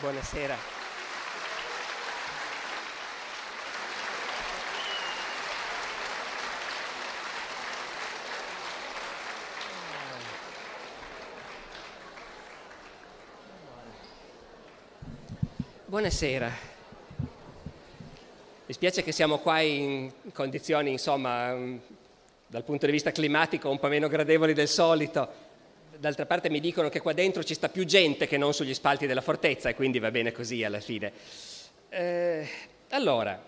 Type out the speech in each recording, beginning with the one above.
Buonasera. Buonasera. Mi spiace che siamo qua in condizioni, insomma, mm, dal punto di vista climatico un po' meno gradevoli del solito, d'altra parte mi dicono che qua dentro ci sta più gente che non sugli spalti della fortezza e quindi va bene così alla fine. Eh, allora,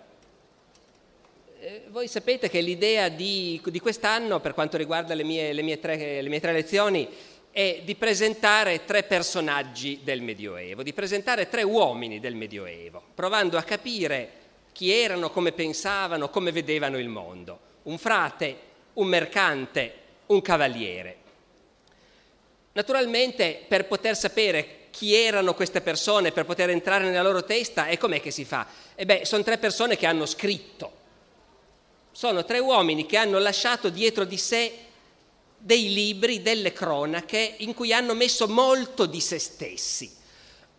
eh, voi sapete che l'idea di, di, quest'anno per quanto riguarda le mie, le, mie tre, le mie tre lezioni è di presentare tre personaggi del Medioevo, di presentare tre uomini del Medioevo, provando a capire chi erano, come pensavano, come vedevano il mondo. Un frate, un mercante, un cavaliere. Naturalmente per poter sapere chi erano queste persone, per poter entrare nella loro testa, e com'è che si fa? E eh sono tre persone che hanno scritto. Sono tre uomini che hanno lasciato dietro di sé dei libri, delle cronache in cui hanno messo molto di se stessi.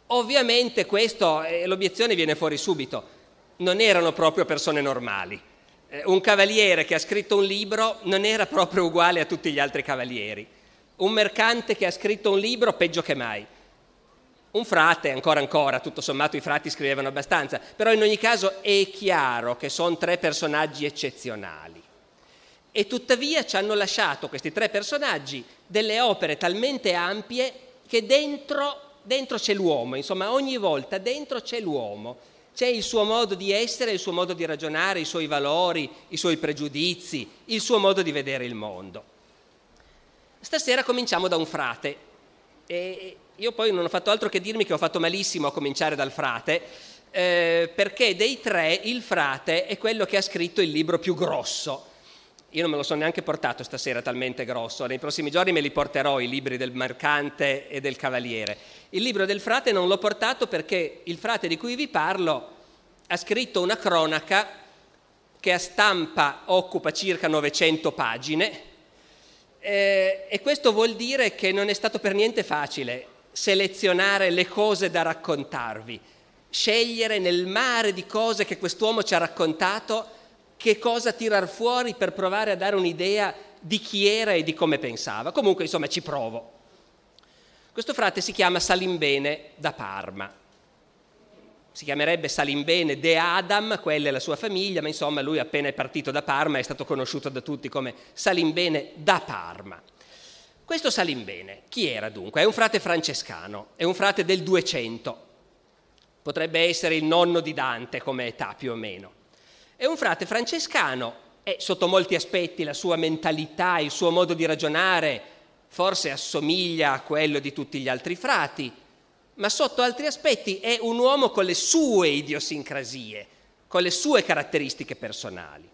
Ovviamente questo, eh, l'obiezione viene fuori subito, non erano proprio persone normali. Eh, un cavaliere che ha scritto un libro non era proprio uguale a tutti gli altri cavalieri un mercante che ha scritto un libro peggio che mai, un frate ancora ancora, tutto sommato i frati scrivevano abbastanza, però in ogni caso è chiaro che sono tre personaggi eccezionali. E tuttavia ci hanno lasciato questi tre personaggi delle opere talmente ampie che dentro, dentro c'è l'uomo, insomma ogni volta dentro c'è l'uomo c'è il suo modo di essere, il suo modo di ragionare, i suoi valori, i suoi pregiudizi, il suo modo di vedere il mondo. Stasera cominciamo da un frate. E io poi non ho fatto altro che dirmi che ho fatto malissimo a cominciare dal frate, eh, perché dei tre il frate è quello che ha scritto il libro più grosso. Io non me lo sono neanche portato stasera, talmente grosso. Nei prossimi giorni me li porterò i libri del mercante e del cavaliere. Il libro del frate non l'ho portato perché il frate di cui vi parlo ha scritto una cronaca che a stampa occupa circa 900 pagine eh, e questo vuol dire che non è stato per niente facile selezionare le cose da raccontarvi, scegliere nel mare di cose che quest'uomo ci ha raccontato che cosa tirar fuori per provare a dare un'idea di chi era e di come pensava. Comunque, insomma, ci provo. Questo frate si chiama Salimbene da Parma si chiamerebbe Salimbene De Adam, quella è la sua famiglia, ma insomma lui appena è partito da Parma è stato conosciuto da tutti come Salimbene da Parma. Questo Salimbene, chi era dunque? È un frate francescano, è un frate del 200, potrebbe essere il nonno di Dante come età più o meno. È un frate francescano e sotto molti aspetti la sua mentalità, il suo modo di ragionare forse assomiglia a quello di tutti gli altri frati, ma sotto altri aspetti è un uomo con le sue idiosincrasie, con le sue caratteristiche personali.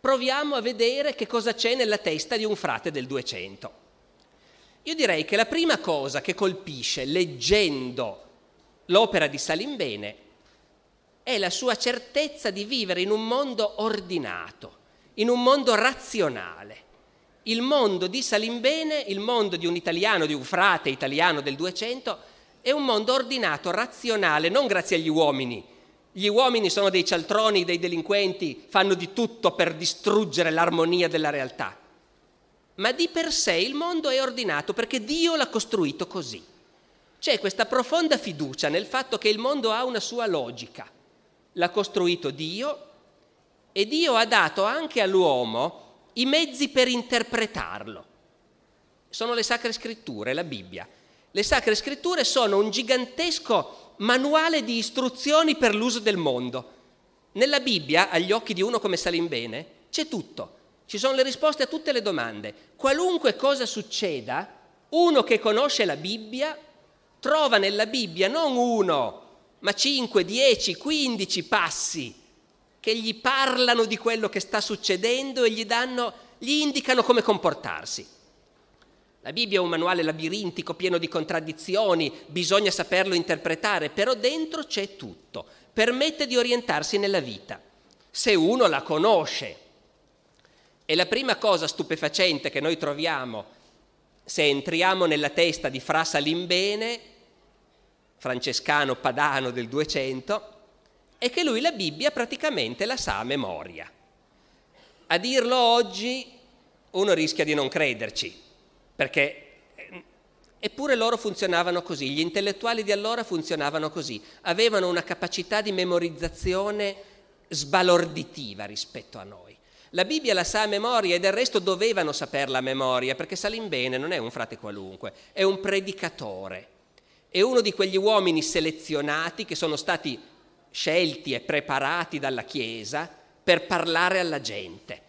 Proviamo a vedere che cosa c'è nella testa di un frate del 200. Io direi che la prima cosa che colpisce leggendo l'opera di Salimbene è la sua certezza di vivere in un mondo ordinato, in un mondo razionale il mondo di Salimbene, il mondo di un italiano, di un frate italiano del 200, è un mondo ordinato, razionale, non grazie agli uomini. Gli uomini sono dei cialtroni, dei delinquenti, fanno di tutto per distruggere l'armonia della realtà. Ma di per sé il mondo è ordinato perché Dio l'ha costruito così. C'è questa profonda fiducia nel fatto che il mondo ha una sua logica. L'ha costruito Dio e Dio ha dato anche all'uomo i mezzi per interpretarlo. Sono le sacre scritture, la Bibbia. Le sacre scritture sono un gigantesco manuale di istruzioni per l'uso del mondo. Nella Bibbia, agli occhi di uno come Salimbene, c'è tutto. Ci sono le risposte a tutte le domande. Qualunque cosa succeda, uno che conosce la Bibbia trova nella Bibbia non uno, ma 5, 10, 15 passi che gli parlano di quello che sta succedendo e gli, danno, gli indicano come comportarsi. La Bibbia è un manuale labirintico pieno di contraddizioni, bisogna saperlo interpretare, però dentro c'è tutto, permette di orientarsi nella vita, se uno la conosce. E la prima cosa stupefacente che noi troviamo se entriamo nella testa di Fra Salimbene, francescano padano del 200, è che lui la Bibbia praticamente la sa a memoria. A dirlo oggi uno rischia di non crederci, perché eh, Eppure loro funzionavano così, gli intellettuali di allora funzionavano così, avevano una capacità di memorizzazione sbalorditiva rispetto a noi. La Bibbia la sa a memoria e del resto dovevano saperla a memoria perché Salimbene non è un frate qualunque, è un predicatore, è uno di quegli uomini selezionati che sono stati scelti e preparati dalla Chiesa per parlare alla gente.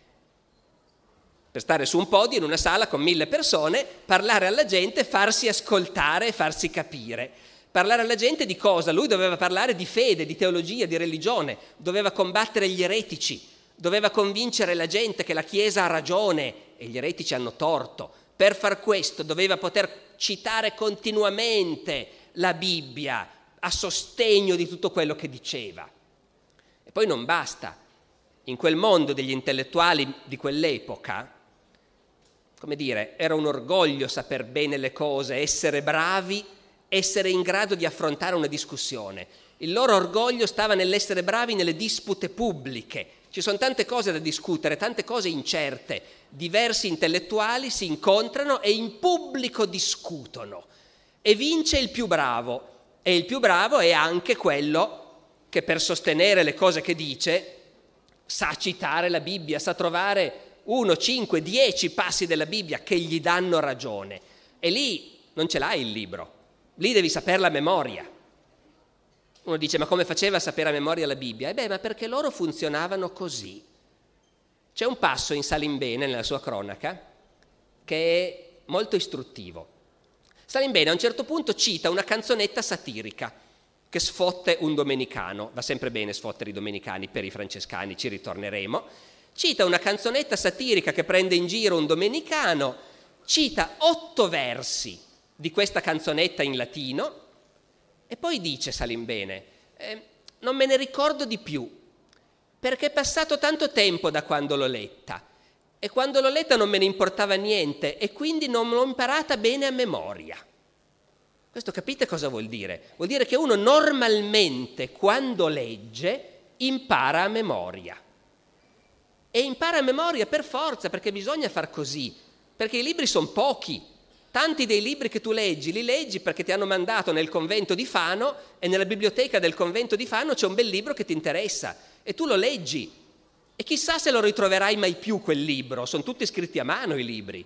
Per stare su un podio in una sala con mille persone, parlare alla gente, farsi ascoltare e farsi capire. Parlare alla gente di cosa? Lui doveva parlare di fede, di teologia, di religione, doveva combattere gli eretici, doveva convincere la gente che la Chiesa ha ragione e gli eretici hanno torto. Per far questo doveva poter citare continuamente la Bibbia, a sostegno di tutto quello che diceva. E poi non basta. In quel mondo degli intellettuali di quell'epoca, come dire, era un orgoglio saper bene le cose, essere bravi, essere in grado di affrontare una discussione. Il loro orgoglio stava nell'essere bravi nelle dispute pubbliche. Ci sono tante cose da discutere, tante cose incerte. Diversi intellettuali si incontrano e in pubblico discutono. E vince il più bravo, e il più bravo è anche quello che per sostenere le cose che dice sa citare la Bibbia, sa trovare 1, 5, 10 passi della Bibbia che gli danno ragione. E lì non ce l'hai il libro, lì devi saperla a memoria. Uno dice, ma come faceva a sapere a memoria la Bibbia? E beh, ma perché loro funzionavano così. C'è un passo in Salimbene, nella sua cronaca, che è molto istruttivo. Salimbene a un certo punto cita una canzonetta satirica che sfotte un domenicano, va sempre bene sfottere i domenicani per i francescani, ci ritorneremo, cita una canzonetta satirica che prende in giro un domenicano, cita otto versi di questa canzonetta in latino e poi dice Salimbene, eh, non me ne ricordo di più, perché è passato tanto tempo da quando l'ho letta e quando l'ho letta non me ne importava niente e quindi non l'ho imparata bene a memoria. Questo capite cosa vuol dire? Vuol dire che uno normalmente quando legge impara a memoria. E impara a memoria per forza, perché bisogna far così, perché i libri sono pochi. Tanti dei libri che tu leggi, li leggi perché ti hanno mandato nel convento di Fano e nella biblioteca del convento di Fano c'è un bel libro che ti interessa e tu lo leggi e chissà se lo ritroverai mai più quel libro, sono tutti scritti a mano i libri.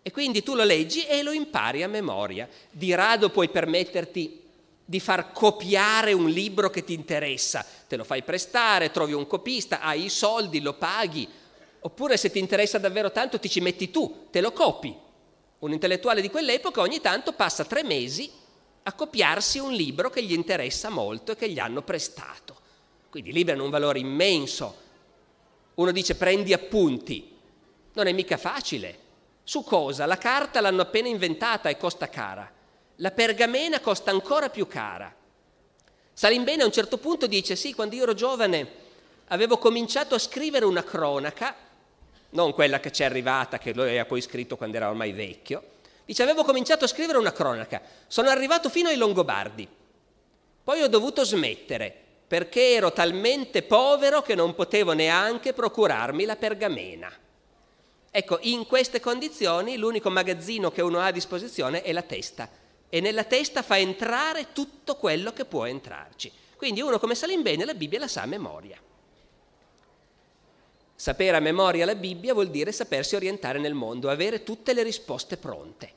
E quindi tu lo leggi e lo impari a memoria. Di rado puoi permetterti di far copiare un libro che ti interessa, te lo fai prestare, trovi un copista, hai i soldi, lo paghi, oppure se ti interessa davvero tanto ti ci metti tu, te lo copi. Un intellettuale di quell'epoca ogni tanto passa tre mesi a copiarsi un libro che gli interessa molto e che gli hanno prestato. Quindi i libri hanno un valore immenso uno dice prendi appunti. Non è mica facile. Su cosa? La carta l'hanno appena inventata e costa cara. La pergamena costa ancora più cara. Salimbene a un certo punto dice sì, quando io ero giovane avevo cominciato a scrivere una cronaca, non quella che ci è arrivata, che lui aveva poi scritto quando era ormai vecchio. Dice avevo cominciato a scrivere una cronaca, sono arrivato fino ai Longobardi, poi ho dovuto smettere perché ero talmente povero che non potevo neanche procurarmi la pergamena. Ecco, in queste condizioni l'unico magazzino che uno ha a disposizione è la testa e nella testa fa entrare tutto quello che può entrarci. Quindi uno come Salimbene la Bibbia la sa a memoria. Sapere a memoria la Bibbia vuol dire sapersi orientare nel mondo, avere tutte le risposte pronte.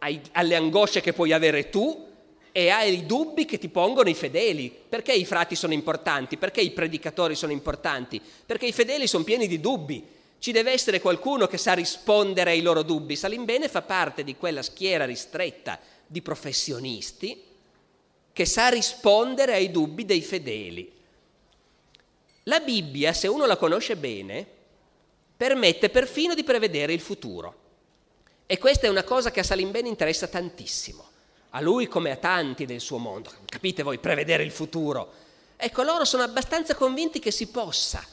Ai, alle angosce che puoi avere tu, e hai i dubbi che ti pongono i fedeli. Perché i frati sono importanti? Perché i predicatori sono importanti? Perché i fedeli sono pieni di dubbi. Ci deve essere qualcuno che sa rispondere ai loro dubbi. Salimbene fa parte di quella schiera ristretta di professionisti che sa rispondere ai dubbi dei fedeli. La Bibbia, se uno la conosce bene, permette perfino di prevedere il futuro. E questa è una cosa che a Salimbene interessa tantissimo a lui come a tanti del suo mondo. Capite voi, prevedere il futuro. Ecco, loro sono abbastanza convinti che si possa,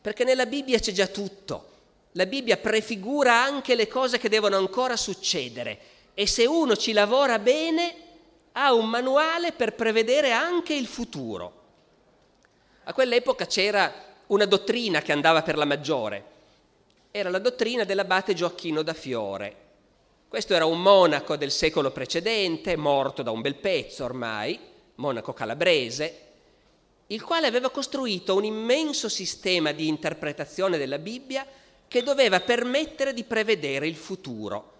perché nella Bibbia c'è già tutto. La Bibbia prefigura anche le cose che devono ancora succedere e se uno ci lavora bene ha un manuale per prevedere anche il futuro. A quell'epoca c'era una dottrina che andava per la maggiore, era la dottrina dell'abate Gioacchino da Fiore, questo era un monaco del secolo precedente, morto da un bel pezzo ormai, monaco calabrese, il quale aveva costruito un immenso sistema di interpretazione della Bibbia che doveva permettere di prevedere il futuro.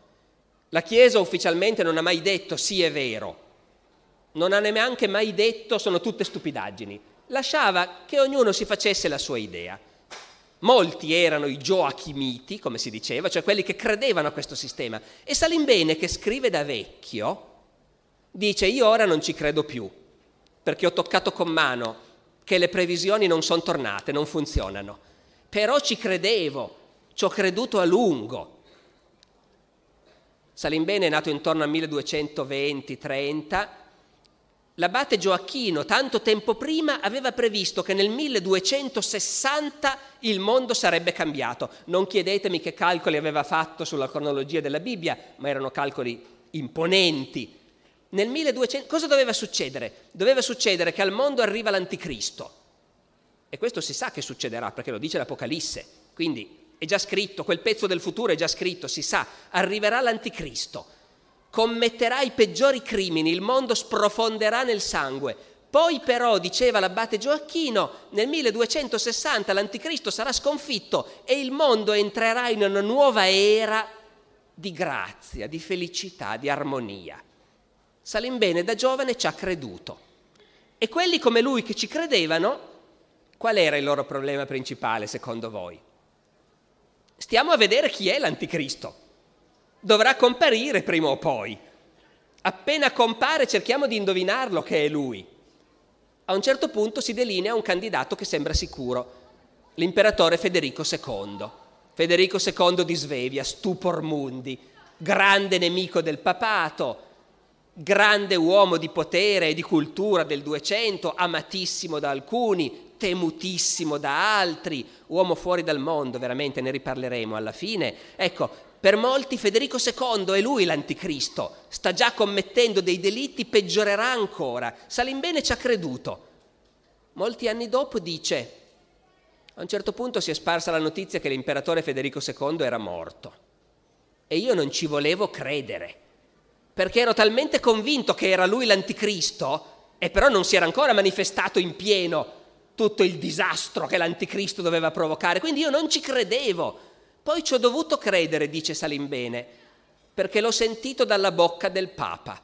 La Chiesa ufficialmente non ha mai detto sì è vero, non ha neanche mai detto sono tutte stupidaggini, lasciava che ognuno si facesse la sua idea. Molti erano i gioachimiti, come si diceva, cioè quelli che credevano a questo sistema. E Salimbene, che scrive da vecchio, dice io ora non ci credo più, perché ho toccato con mano che le previsioni non sono tornate, non funzionano. Però ci credevo, ci ho creduto a lungo. Salimbene è nato intorno al 1220-30, L'abate Gioacchino, tanto tempo prima, aveva previsto che nel 1260 il mondo sarebbe cambiato. Non chiedetemi che calcoli aveva fatto sulla cronologia della Bibbia, ma erano calcoli imponenti. Nel 1200 cosa doveva succedere? Doveva succedere che al mondo arriva l'anticristo. E questo si sa che succederà, perché lo dice l'Apocalisse. Quindi è già scritto, quel pezzo del futuro è già scritto, si sa, arriverà l'anticristo commetterà i peggiori crimini, il mondo sprofonderà nel sangue. Poi però, diceva l'abate Gioacchino, nel 1260 l'anticristo sarà sconfitto e il mondo entrerà in una nuova era di grazia, di felicità, di armonia. Salimbene da giovane ci ha creduto. E quelli come lui che ci credevano, qual era il loro problema principale secondo voi? Stiamo a vedere chi è l'anticristo dovrà comparire prima o poi. Appena compare cerchiamo di indovinarlo che è lui. A un certo punto si delinea un candidato che sembra sicuro, l'imperatore Federico II. Federico II di Svevia, stupor mundi, grande nemico del papato, grande uomo di potere e di cultura del 200, amatissimo da alcuni, temutissimo da altri, uomo fuori dal mondo, veramente ne riparleremo alla fine. Ecco, per molti Federico II è lui l'anticristo, sta già commettendo dei delitti, peggiorerà ancora. Salimbene ci ha creduto. Molti anni dopo dice, a un certo punto si è sparsa la notizia che l'imperatore Federico II era morto e io non ci volevo credere, perché ero talmente convinto che era lui l'anticristo e però non si era ancora manifestato in pieno tutto il disastro che l'anticristo doveva provocare, quindi io non ci credevo. Poi ci ho dovuto credere, dice Salimbene, perché l'ho sentito dalla bocca del Papa.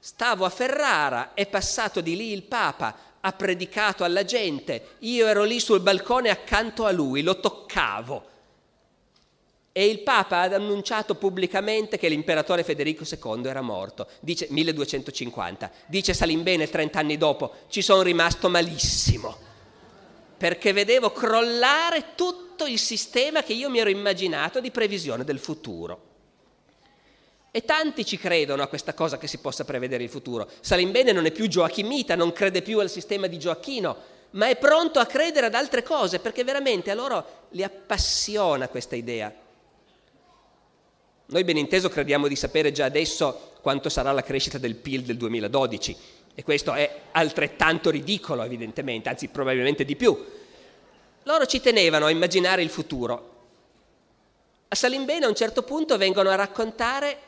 Stavo a Ferrara, è passato di lì il Papa, ha predicato alla gente, io ero lì sul balcone accanto a lui, lo toccavo. E il Papa ha annunciato pubblicamente che l'imperatore Federico II era morto, dice 1250. Dice Salimbene 30 anni dopo, ci sono rimasto malissimo, perché vedevo crollare tutto tutto il sistema che io mi ero immaginato di previsione del futuro. E tanti ci credono a questa cosa che si possa prevedere il futuro. Salimbene non è più Gioachimita, non crede più al sistema di Gioacchino, ma è pronto a credere ad altre cose perché veramente a loro li appassiona questa idea. Noi ben inteso crediamo di sapere già adesso quanto sarà la crescita del PIL del 2012 e questo è altrettanto ridicolo evidentemente, anzi probabilmente di più, loro ci tenevano a immaginare il futuro. A Salimbene a un certo punto vengono a raccontare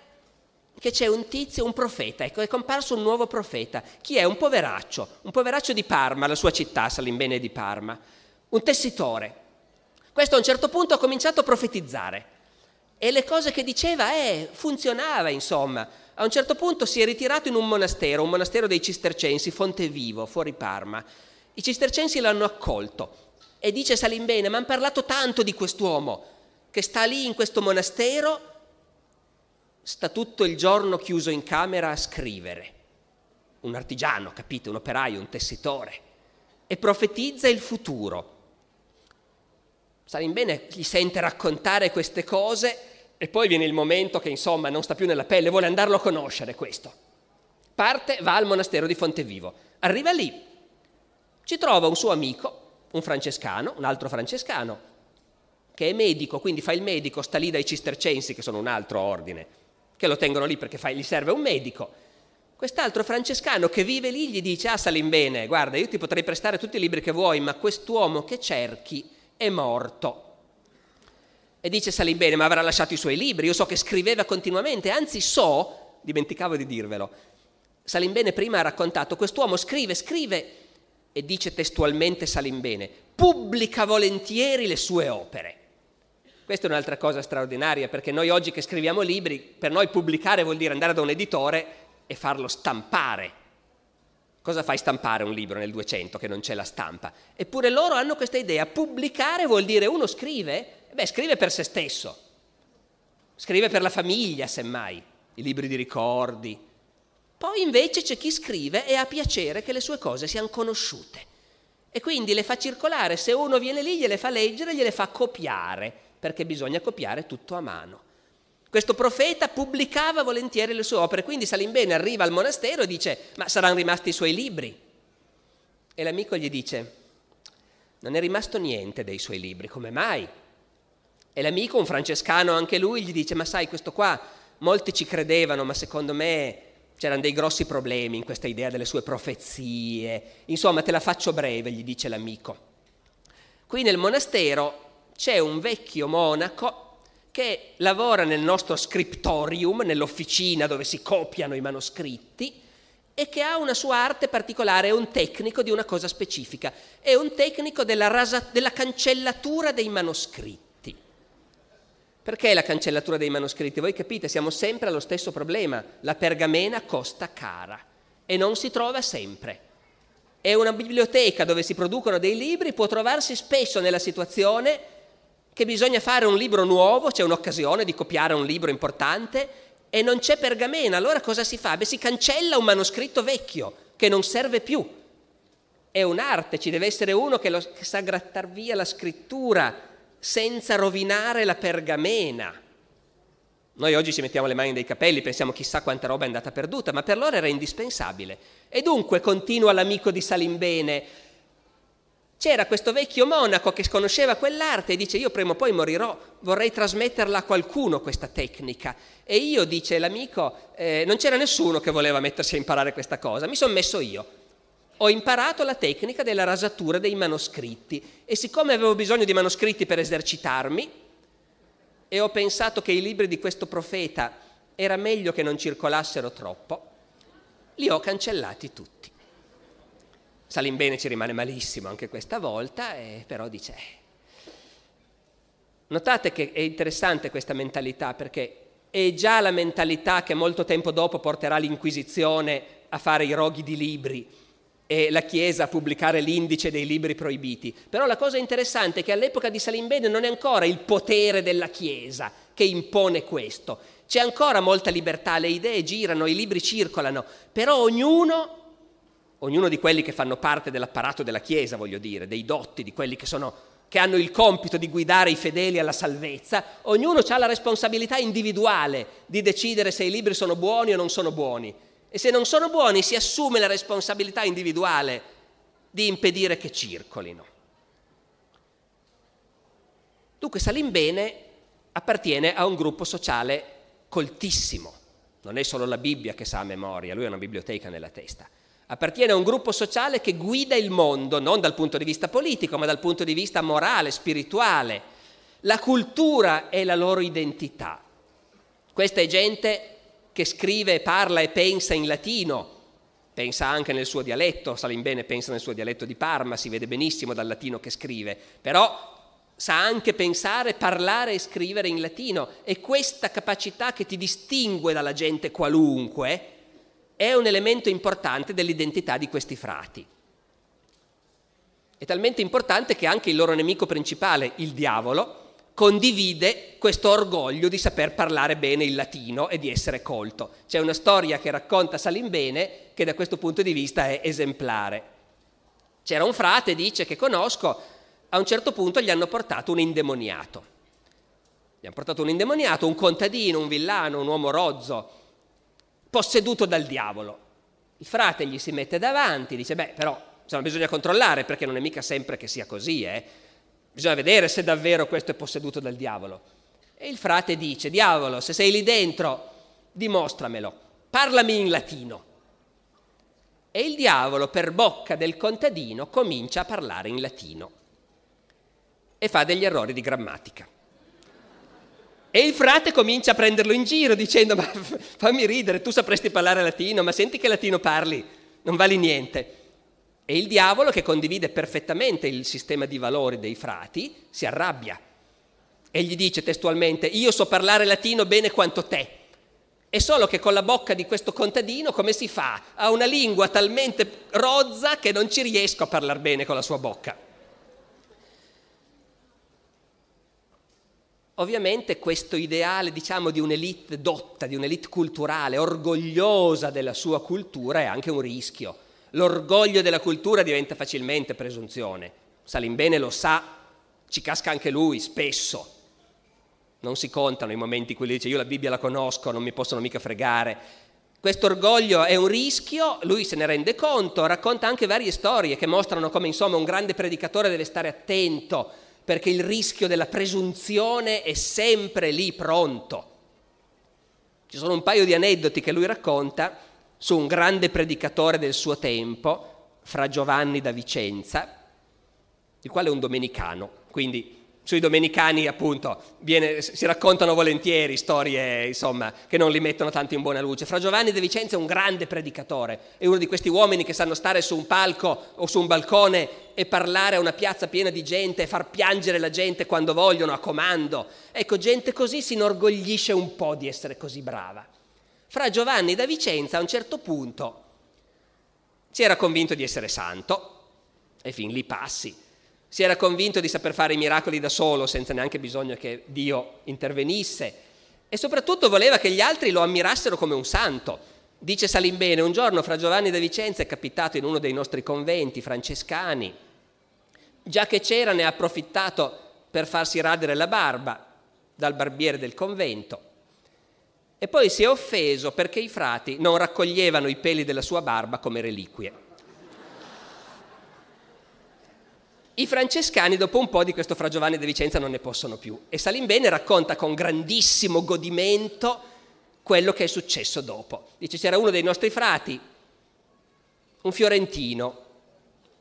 che c'è un tizio, un profeta, ecco, è comparso un nuovo profeta. Chi è? Un poveraccio, un poveraccio di Parma, la sua città, Salimbene di Parma, un tessitore. Questo a un certo punto ha cominciato a profetizzare e le cose che diceva, eh, funzionava, insomma. A un certo punto si è ritirato in un monastero, un monastero dei cistercensi, Fontevivo, fuori Parma. I cistercensi l'hanno accolto, e dice Salimbene, ma hanno parlato tanto di quest'uomo che sta lì in questo monastero, sta tutto il giorno chiuso in camera a scrivere. Un artigiano, capite, un operaio, un tessitore. E profetizza il futuro. Salimbene gli sente raccontare queste cose e poi viene il momento che insomma non sta più nella pelle, vuole andarlo a conoscere questo. Parte, va al monastero di Fontevivo, arriva lì, ci trova un suo amico un francescano, un altro francescano, che è medico, quindi fa il medico, sta lì dai cistercensi, che sono un altro ordine, che lo tengono lì perché fa, gli serve un medico. Quest'altro francescano che vive lì gli dice, ah Salimbene, guarda, io ti potrei prestare tutti i libri che vuoi, ma quest'uomo che cerchi è morto. E dice Salimbene, ma avrà lasciato i suoi libri, io so che scriveva continuamente, anzi so, dimenticavo di dirvelo, Salimbene prima ha raccontato, quest'uomo scrive, scrive, e dice testualmente Salimbene, pubblica volentieri le sue opere. Questa è un'altra cosa straordinaria, perché noi oggi che scriviamo libri, per noi pubblicare vuol dire andare da un editore e farlo stampare. Cosa fai stampare un libro nel 200 che non c'è la stampa? Eppure loro hanno questa idea, pubblicare vuol dire uno scrive, beh scrive per se stesso, scrive per la famiglia semmai, i libri di ricordi, poi invece c'è chi scrive e ha piacere che le sue cose siano conosciute. E quindi le fa circolare, se uno viene lì gliele fa leggere, gliele fa copiare, perché bisogna copiare tutto a mano. Questo profeta pubblicava volentieri le sue opere, quindi Salimbene arriva al monastero e dice, ma saranno rimasti i suoi libri? E l'amico gli dice, non è rimasto niente dei suoi libri, come mai? E l'amico, un francescano anche lui, gli dice, ma sai, questo qua, molti ci credevano, ma secondo me C'erano dei grossi problemi in questa idea delle sue profezie. Insomma, te la faccio breve, gli dice l'amico. Qui nel monastero c'è un vecchio monaco che lavora nel nostro scriptorium, nell'officina dove si copiano i manoscritti, e che ha una sua arte particolare, è un tecnico di una cosa specifica, è un tecnico della, rasa, della cancellatura dei manoscritti. Perché la cancellatura dei manoscritti? Voi capite, siamo sempre allo stesso problema. La pergamena costa cara e non si trova sempre. E una biblioteca dove si producono dei libri può trovarsi spesso nella situazione che bisogna fare un libro nuovo, c'è un'occasione di copiare un libro importante e non c'è pergamena. Allora cosa si fa? Beh, si cancella un manoscritto vecchio che non serve più. È un'arte, ci deve essere uno che, lo, che sa grattar via la scrittura senza rovinare la pergamena. Noi oggi ci mettiamo le mani nei capelli, pensiamo chissà quanta roba è andata perduta, ma per loro era indispensabile. E dunque, continua l'amico di Salimbene, c'era questo vecchio monaco che sconosceva quell'arte e dice io prima o poi morirò, vorrei trasmetterla a qualcuno questa tecnica. E io, dice l'amico, eh, non c'era nessuno che voleva mettersi a imparare questa cosa, mi sono messo io ho imparato la tecnica della rasatura dei manoscritti e siccome avevo bisogno di manoscritti per esercitarmi e ho pensato che i libri di questo profeta era meglio che non circolassero troppo, li ho cancellati tutti. Salimbene ci rimane malissimo anche questa volta, eh, però dice... Eh, notate che è interessante questa mentalità perché è già la mentalità che molto tempo dopo porterà l'Inquisizione a fare i roghi di libri eh, la Chiesa a pubblicare l'indice dei libri proibiti. Però la cosa interessante è che all'epoca di Salimbene non è ancora il potere della Chiesa che impone questo. C'è ancora molta libertà, le idee girano, i libri circolano, però ognuno, ognuno di quelli che fanno parte dell'apparato della Chiesa, voglio dire, dei dotti, di quelli che sono che hanno il compito di guidare i fedeli alla salvezza, ognuno ha la responsabilità individuale di decidere se i libri sono buoni o non sono buoni e se non sono buoni si assume la responsabilità individuale di impedire che circolino. Dunque Salimbene appartiene a un gruppo sociale coltissimo, non è solo la Bibbia che sa a memoria, lui ha una biblioteca nella testa, appartiene a un gruppo sociale che guida il mondo non dal punto di vista politico, ma dal punto di vista morale, spirituale. La cultura è la loro identità. Questa è gente che scrive, parla e pensa in latino, pensa anche nel suo dialetto, Salimbene pensa nel suo dialetto di Parma, si vede benissimo dal latino che scrive, però sa anche pensare, parlare e scrivere in latino e questa capacità che ti distingue dalla gente qualunque è un elemento importante dell'identità di questi frati. È talmente importante che anche il loro nemico principale, il diavolo, condivide questo orgoglio di saper parlare bene il latino e di essere colto. C'è una storia che racconta Salimbene che da questo punto di vista è esemplare. C'era un frate, dice, che conosco, a un certo punto gli hanno portato un indemoniato. Gli hanno portato un indemoniato, un contadino, un villano, un uomo rozzo, posseduto dal diavolo. Il frate gli si mette davanti, dice, beh, però insomma, bisogna controllare perché non è mica sempre che sia così, eh Bisogna vedere se davvero questo è posseduto dal diavolo. E il frate dice, diavolo, se sei lì dentro, dimostramelo, parlami in latino. E il diavolo, per bocca del contadino, comincia a parlare in latino e fa degli errori di grammatica. E il frate comincia a prenderlo in giro dicendo, ma fammi ridere, tu sapresti parlare latino, ma senti che latino parli, non vali niente. E il diavolo, che condivide perfettamente il sistema di valori dei frati, si arrabbia e gli dice testualmente, io so parlare latino bene quanto te. È solo che con la bocca di questo contadino come si fa? Ha una lingua talmente rozza che non ci riesco a parlare bene con la sua bocca. Ovviamente questo ideale, diciamo, di un'elite dotta, di un'elite culturale, orgogliosa della sua cultura, è anche un rischio L'orgoglio della cultura diventa facilmente presunzione. Salimbene lo sa, ci casca anche lui spesso. Non si contano i momenti in cui lui dice io la Bibbia la conosco, non mi possono mica fregare. Questo orgoglio è un rischio, lui se ne rende conto, racconta anche varie storie che mostrano come insomma un grande predicatore deve stare attento perché il rischio della presunzione è sempre lì pronto. Ci sono un paio di aneddoti che lui racconta su un grande predicatore del suo tempo, fra Giovanni da Vicenza, il quale è un domenicano, quindi sui domenicani appunto viene, si raccontano volentieri storie insomma, che non li mettono tanto in buona luce. Fra Giovanni da Vicenza è un grande predicatore, è uno di questi uomini che sanno stare su un palco o su un balcone e parlare a una piazza piena di gente e far piangere la gente quando vogliono, a comando. Ecco, gente così si inorgoglisce un po' di essere così brava fra Giovanni da Vicenza a un certo punto si era convinto di essere santo e fin lì passi. Si era convinto di saper fare i miracoli da solo senza neanche bisogno che Dio intervenisse e soprattutto voleva che gli altri lo ammirassero come un santo. Dice Salimbene, un giorno fra Giovanni da Vicenza è capitato in uno dei nostri conventi francescani, già che c'era ne ha approfittato per farsi radere la barba dal barbiere del convento e poi si è offeso perché i frati non raccoglievano i peli della sua barba come reliquie. I francescani dopo un po' di questo Fra Giovanni de Vicenza non ne possono più e Salimbene racconta con grandissimo godimento quello che è successo dopo. Dice c'era uno dei nostri frati, un fiorentino,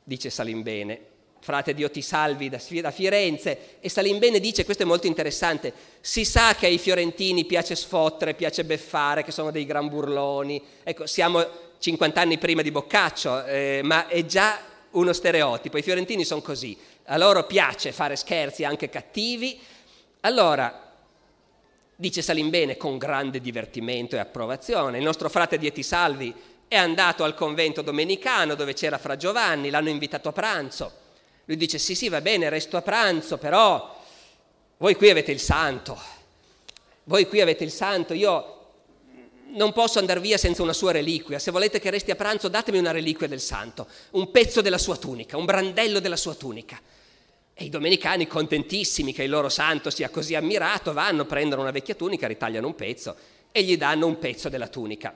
dice Salimbene, frate Dio ti salvi da, Firenze, e Salimbene dice, questo è molto interessante, si sa che ai fiorentini piace sfottere, piace beffare, che sono dei gran burloni, ecco, siamo 50 anni prima di Boccaccio, eh, ma è già uno stereotipo, i fiorentini sono così, a loro piace fare scherzi anche cattivi, allora dice Salimbene con grande divertimento e approvazione, il nostro frate Dio ti salvi è andato al convento domenicano dove c'era Fra Giovanni, l'hanno invitato a pranzo lui dice sì sì va bene, resto a pranzo, però voi qui avete il santo, voi qui avete il santo, io non posso andare via senza una sua reliquia, se volete che resti a pranzo datemi una reliquia del santo, un pezzo della sua tunica, un brandello della sua tunica. E i domenicani, contentissimi che il loro santo sia così ammirato, vanno, prendono una vecchia tunica, ritagliano un pezzo e gli danno un pezzo della tunica.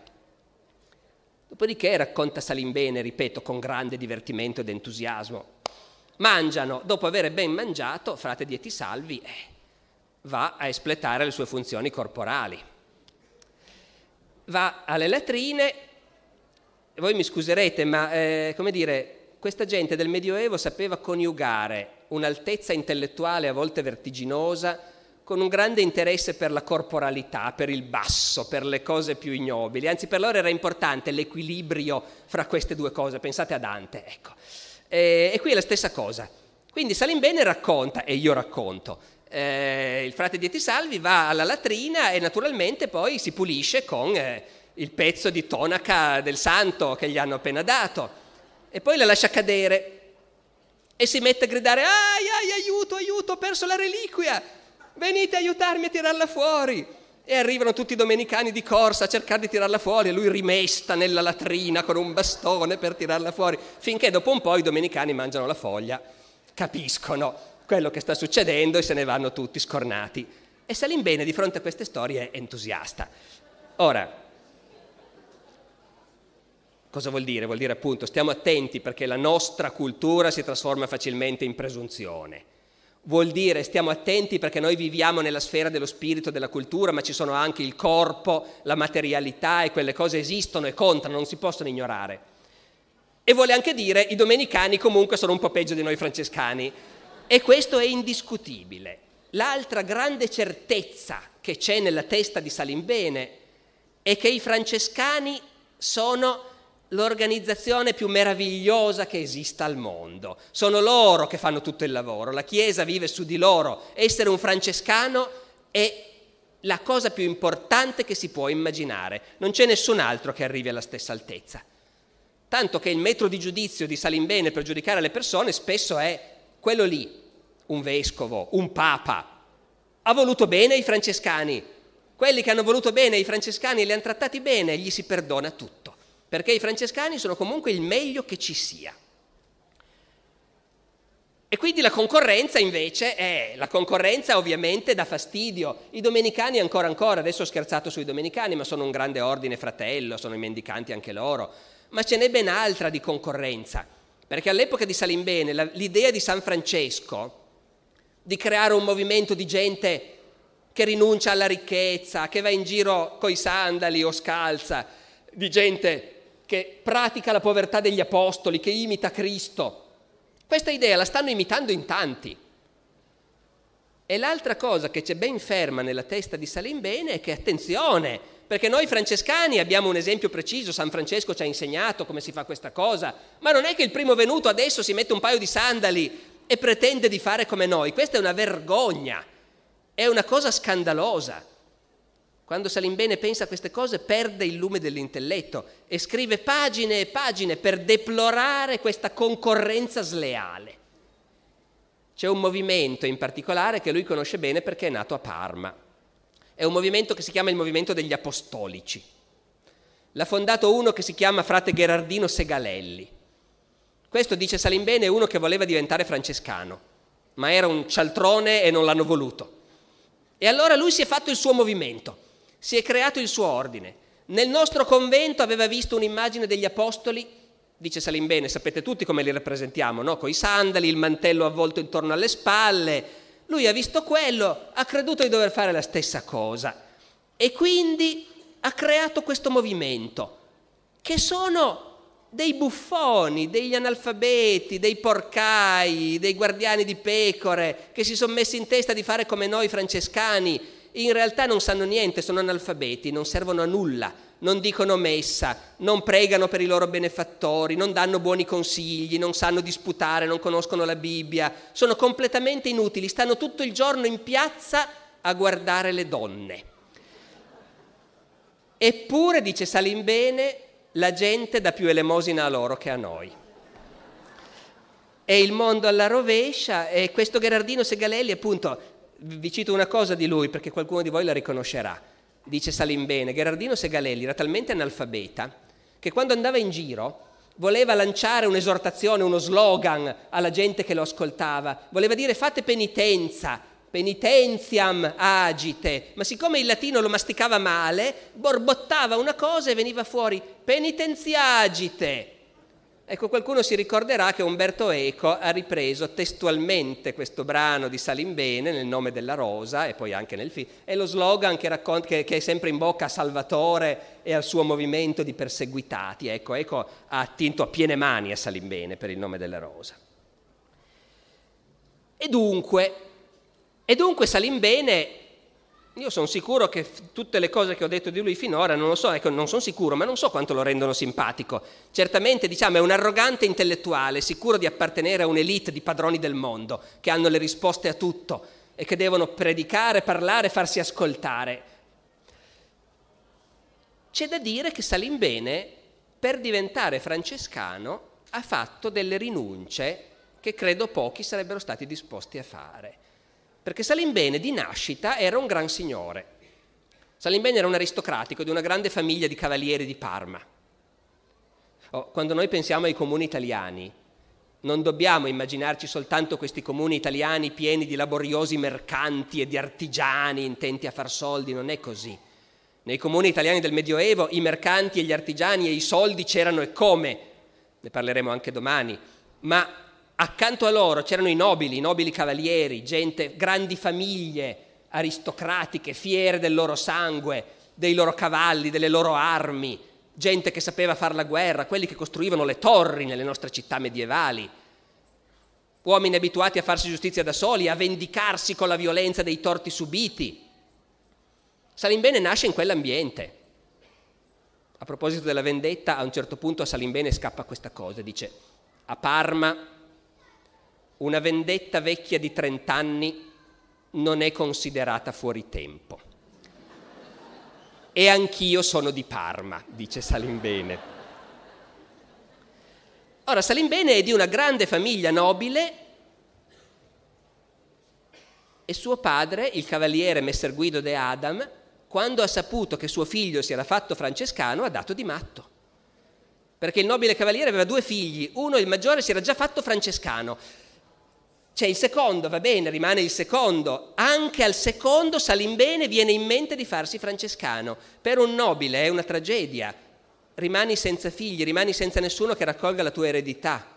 Dopodiché racconta Salimbene, ripeto, con grande divertimento ed entusiasmo mangiano, dopo aver ben mangiato, frate Dieti Salvi eh, va a espletare le sue funzioni corporali. Va alle latrine, voi mi scuserete, ma eh, come dire, questa gente del Medioevo sapeva coniugare un'altezza intellettuale a volte vertiginosa con un grande interesse per la corporalità, per il basso, per le cose più ignobili. Anzi, per loro era importante l'equilibrio fra queste due cose. Pensate a Dante, ecco. E, eh, e qui è la stessa cosa. Quindi Salimbene racconta, e io racconto, eh, il frate Dieti Salvi va alla latrina e naturalmente poi si pulisce con eh, il pezzo di tonaca del santo che gli hanno appena dato e poi la lascia cadere e si mette a gridare ai ai aiuto aiuto ho perso la reliquia venite a aiutarmi a tirarla fuori e arrivano tutti i domenicani di corsa a cercare di tirarla fuori e lui rimesta nella latrina con un bastone per tirarla fuori, finché dopo un po' i domenicani mangiano la foglia, capiscono quello che sta succedendo e se ne vanno tutti scornati. E Salimbene di fronte a queste storie è entusiasta. Ora, Cosa vuol dire? Vuol dire appunto stiamo attenti perché la nostra cultura si trasforma facilmente in presunzione vuol dire stiamo attenti perché noi viviamo nella sfera dello spirito, della cultura, ma ci sono anche il corpo, la materialità e quelle cose esistono e contano, non si possono ignorare. E vuole anche dire i domenicani comunque sono un po' peggio di noi francescani. E questo è indiscutibile. L'altra grande certezza che c'è nella testa di Salimbene è che i francescani sono l'organizzazione più meravigliosa che esista al mondo. Sono loro che fanno tutto il lavoro, la Chiesa vive su di loro. Essere un francescano è la cosa più importante che si può immaginare. Non c'è nessun altro che arrivi alla stessa altezza. Tanto che il metro di giudizio di Salimbene per giudicare le persone spesso è quello lì, un vescovo, un papa. Ha voluto bene i francescani. Quelli che hanno voluto bene i francescani li hanno trattati bene, gli si perdona tutto perché i francescani sono comunque il meglio che ci sia. E quindi la concorrenza invece è, la concorrenza ovviamente dà fastidio, i domenicani ancora ancora, adesso ho scherzato sui domenicani, ma sono un grande ordine fratello, sono i mendicanti anche loro, ma ce n'è ben altra di concorrenza, perché all'epoca di Salimbene la, l'idea di San Francesco di creare un movimento di gente che rinuncia alla ricchezza, che va in giro coi sandali o scalza, di gente che pratica la povertà degli apostoli, che imita Cristo. Questa idea la stanno imitando in tanti. E l'altra cosa che c'è ben ferma nella testa di Salimbene è che attenzione, perché noi francescani abbiamo un esempio preciso, San Francesco ci ha insegnato come si fa questa cosa, ma non è che il primo venuto adesso si mette un paio di sandali e pretende di fare come noi, questa è una vergogna, è una cosa scandalosa. Quando Salimbene pensa a queste cose perde il lume dell'intelletto e scrive pagine e pagine per deplorare questa concorrenza sleale. C'è un movimento in particolare che lui conosce bene perché è nato a Parma. È un movimento che si chiama il movimento degli apostolici. L'ha fondato uno che si chiama frate Gherardino Segalelli. Questo, dice Salimbene, è uno che voleva diventare francescano, ma era un cialtrone e non l'hanno voluto. E allora lui si è fatto il suo movimento si è creato il suo ordine. Nel nostro convento aveva visto un'immagine degli apostoli, dice Salimbene, sapete tutti come li rappresentiamo, no? Con i sandali, il mantello avvolto intorno alle spalle. Lui ha visto quello, ha creduto di dover fare la stessa cosa e quindi ha creato questo movimento, che sono dei buffoni, degli analfabeti, dei porcai, dei guardiani di pecore, che si sono messi in testa di fare come noi francescani, in realtà non sanno niente, sono analfabeti, non servono a nulla, non dicono messa, non pregano per i loro benefattori, non danno buoni consigli, non sanno disputare, non conoscono la Bibbia, sono completamente inutili, stanno tutto il giorno in piazza a guardare le donne. Eppure, dice Salimbene, la gente dà più elemosina a loro che a noi. È il mondo alla rovescia e questo Gherardino Segalelli appunto vi cito una cosa di lui perché qualcuno di voi la riconoscerà, dice Salimbene, Gherardino Segalelli era talmente analfabeta che quando andava in giro voleva lanciare un'esortazione, uno slogan alla gente che lo ascoltava, voleva dire fate penitenza, penitenziam agite, ma siccome il latino lo masticava male, borbottava una cosa e veniva fuori penitenziagite, Ecco, qualcuno si ricorderà che Umberto Eco ha ripreso testualmente questo brano di Salimbene nel nome della rosa e poi anche nel film. È lo slogan che, raccont- che, che, è sempre in bocca a Salvatore e al suo movimento di perseguitati. Ecco, Eco ha attinto a piene mani a Salimbene per il nome della rosa. E dunque, e dunque Salimbene io sono sicuro che tutte le cose che ho detto di lui finora, non lo so, ecco, non sono sicuro, ma non so quanto lo rendono simpatico. Certamente, diciamo, è un arrogante intellettuale, sicuro di appartenere a un'elite di padroni del mondo, che hanno le risposte a tutto e che devono predicare, parlare, farsi ascoltare. C'è da dire che Salimbene, per diventare francescano, ha fatto delle rinunce che credo pochi sarebbero stati disposti a fare perché Salimbene di nascita era un gran signore. Salimbene era un aristocratico di una grande famiglia di cavalieri di Parma. Oh, quando noi pensiamo ai comuni italiani, non dobbiamo immaginarci soltanto questi comuni italiani pieni di laboriosi mercanti e di artigiani intenti a far soldi, non è così. Nei comuni italiani del Medioevo i mercanti e gli artigiani e i soldi c'erano e come, ne parleremo anche domani, ma Accanto a loro c'erano i nobili, i nobili cavalieri, gente, grandi famiglie aristocratiche, fiere del loro sangue, dei loro cavalli, delle loro armi, gente che sapeva fare la guerra, quelli che costruivano le torri nelle nostre città medievali, uomini abituati a farsi giustizia da soli, a vendicarsi con la violenza dei torti subiti. Salimbene nasce in quell'ambiente. A proposito della vendetta, a un certo punto a Salimbene scappa questa cosa, dice a Parma una vendetta vecchia di 30 anni non è considerata fuori tempo. E anch'io sono di Parma, dice Salimbene. Ora, Salimbene è di una grande famiglia nobile e suo padre, il cavaliere Messer Guido de Adam, quando ha saputo che suo figlio si era fatto francescano, ha dato di matto. Perché il nobile cavaliere aveva due figli, uno, il maggiore, si era già fatto francescano, c'è il secondo, va bene, rimane il secondo. Anche al secondo Salimbene viene in mente di farsi francescano. Per un nobile è una tragedia. Rimani senza figli, rimani senza nessuno che raccolga la tua eredità.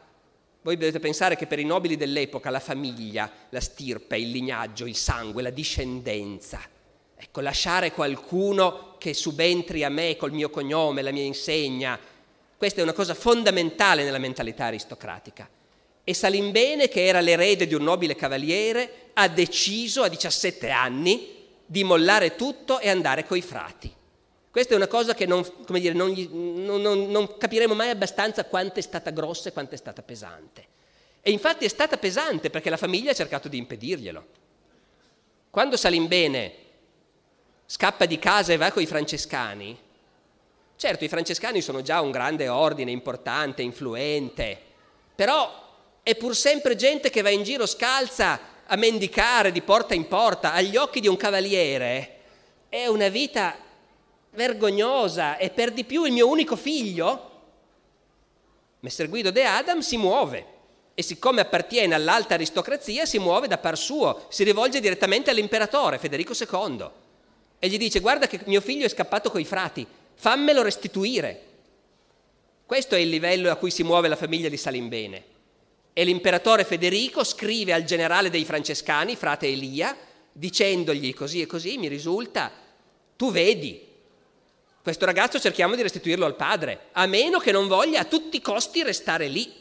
Voi dovete pensare che per i nobili dell'epoca la famiglia, la stirpe, il lignaggio, il sangue, la discendenza. Ecco, lasciare qualcuno che subentri a me col mio cognome, la mia insegna, questa è una cosa fondamentale nella mentalità aristocratica. E Salimbene, che era l'erede di un nobile cavaliere, ha deciso a 17 anni di mollare tutto e andare coi frati. Questa è una cosa che non, dire, non, gli, non, non capiremo mai abbastanza quanto è stata grossa e quanto è stata pesante. E infatti è stata pesante perché la famiglia ha cercato di impedirglielo. Quando Salimbene scappa di casa e va coi francescani, certo i francescani sono già un grande ordine importante, influente, però è pur sempre gente che va in giro scalza a mendicare di porta in porta agli occhi di un cavaliere. È una vita vergognosa e per di più il mio unico figlio, Messer Guido De Adam, si muove e siccome appartiene all'alta aristocrazia si muove da par suo, si rivolge direttamente all'imperatore Federico II e gli dice guarda che mio figlio è scappato coi frati, fammelo restituire. Questo è il livello a cui si muove la famiglia di Salimbene. E l'imperatore Federico scrive al generale dei francescani, frate Elia, dicendogli così e così, mi risulta, tu vedi, questo ragazzo cerchiamo di restituirlo al padre, a meno che non voglia a tutti i costi restare lì.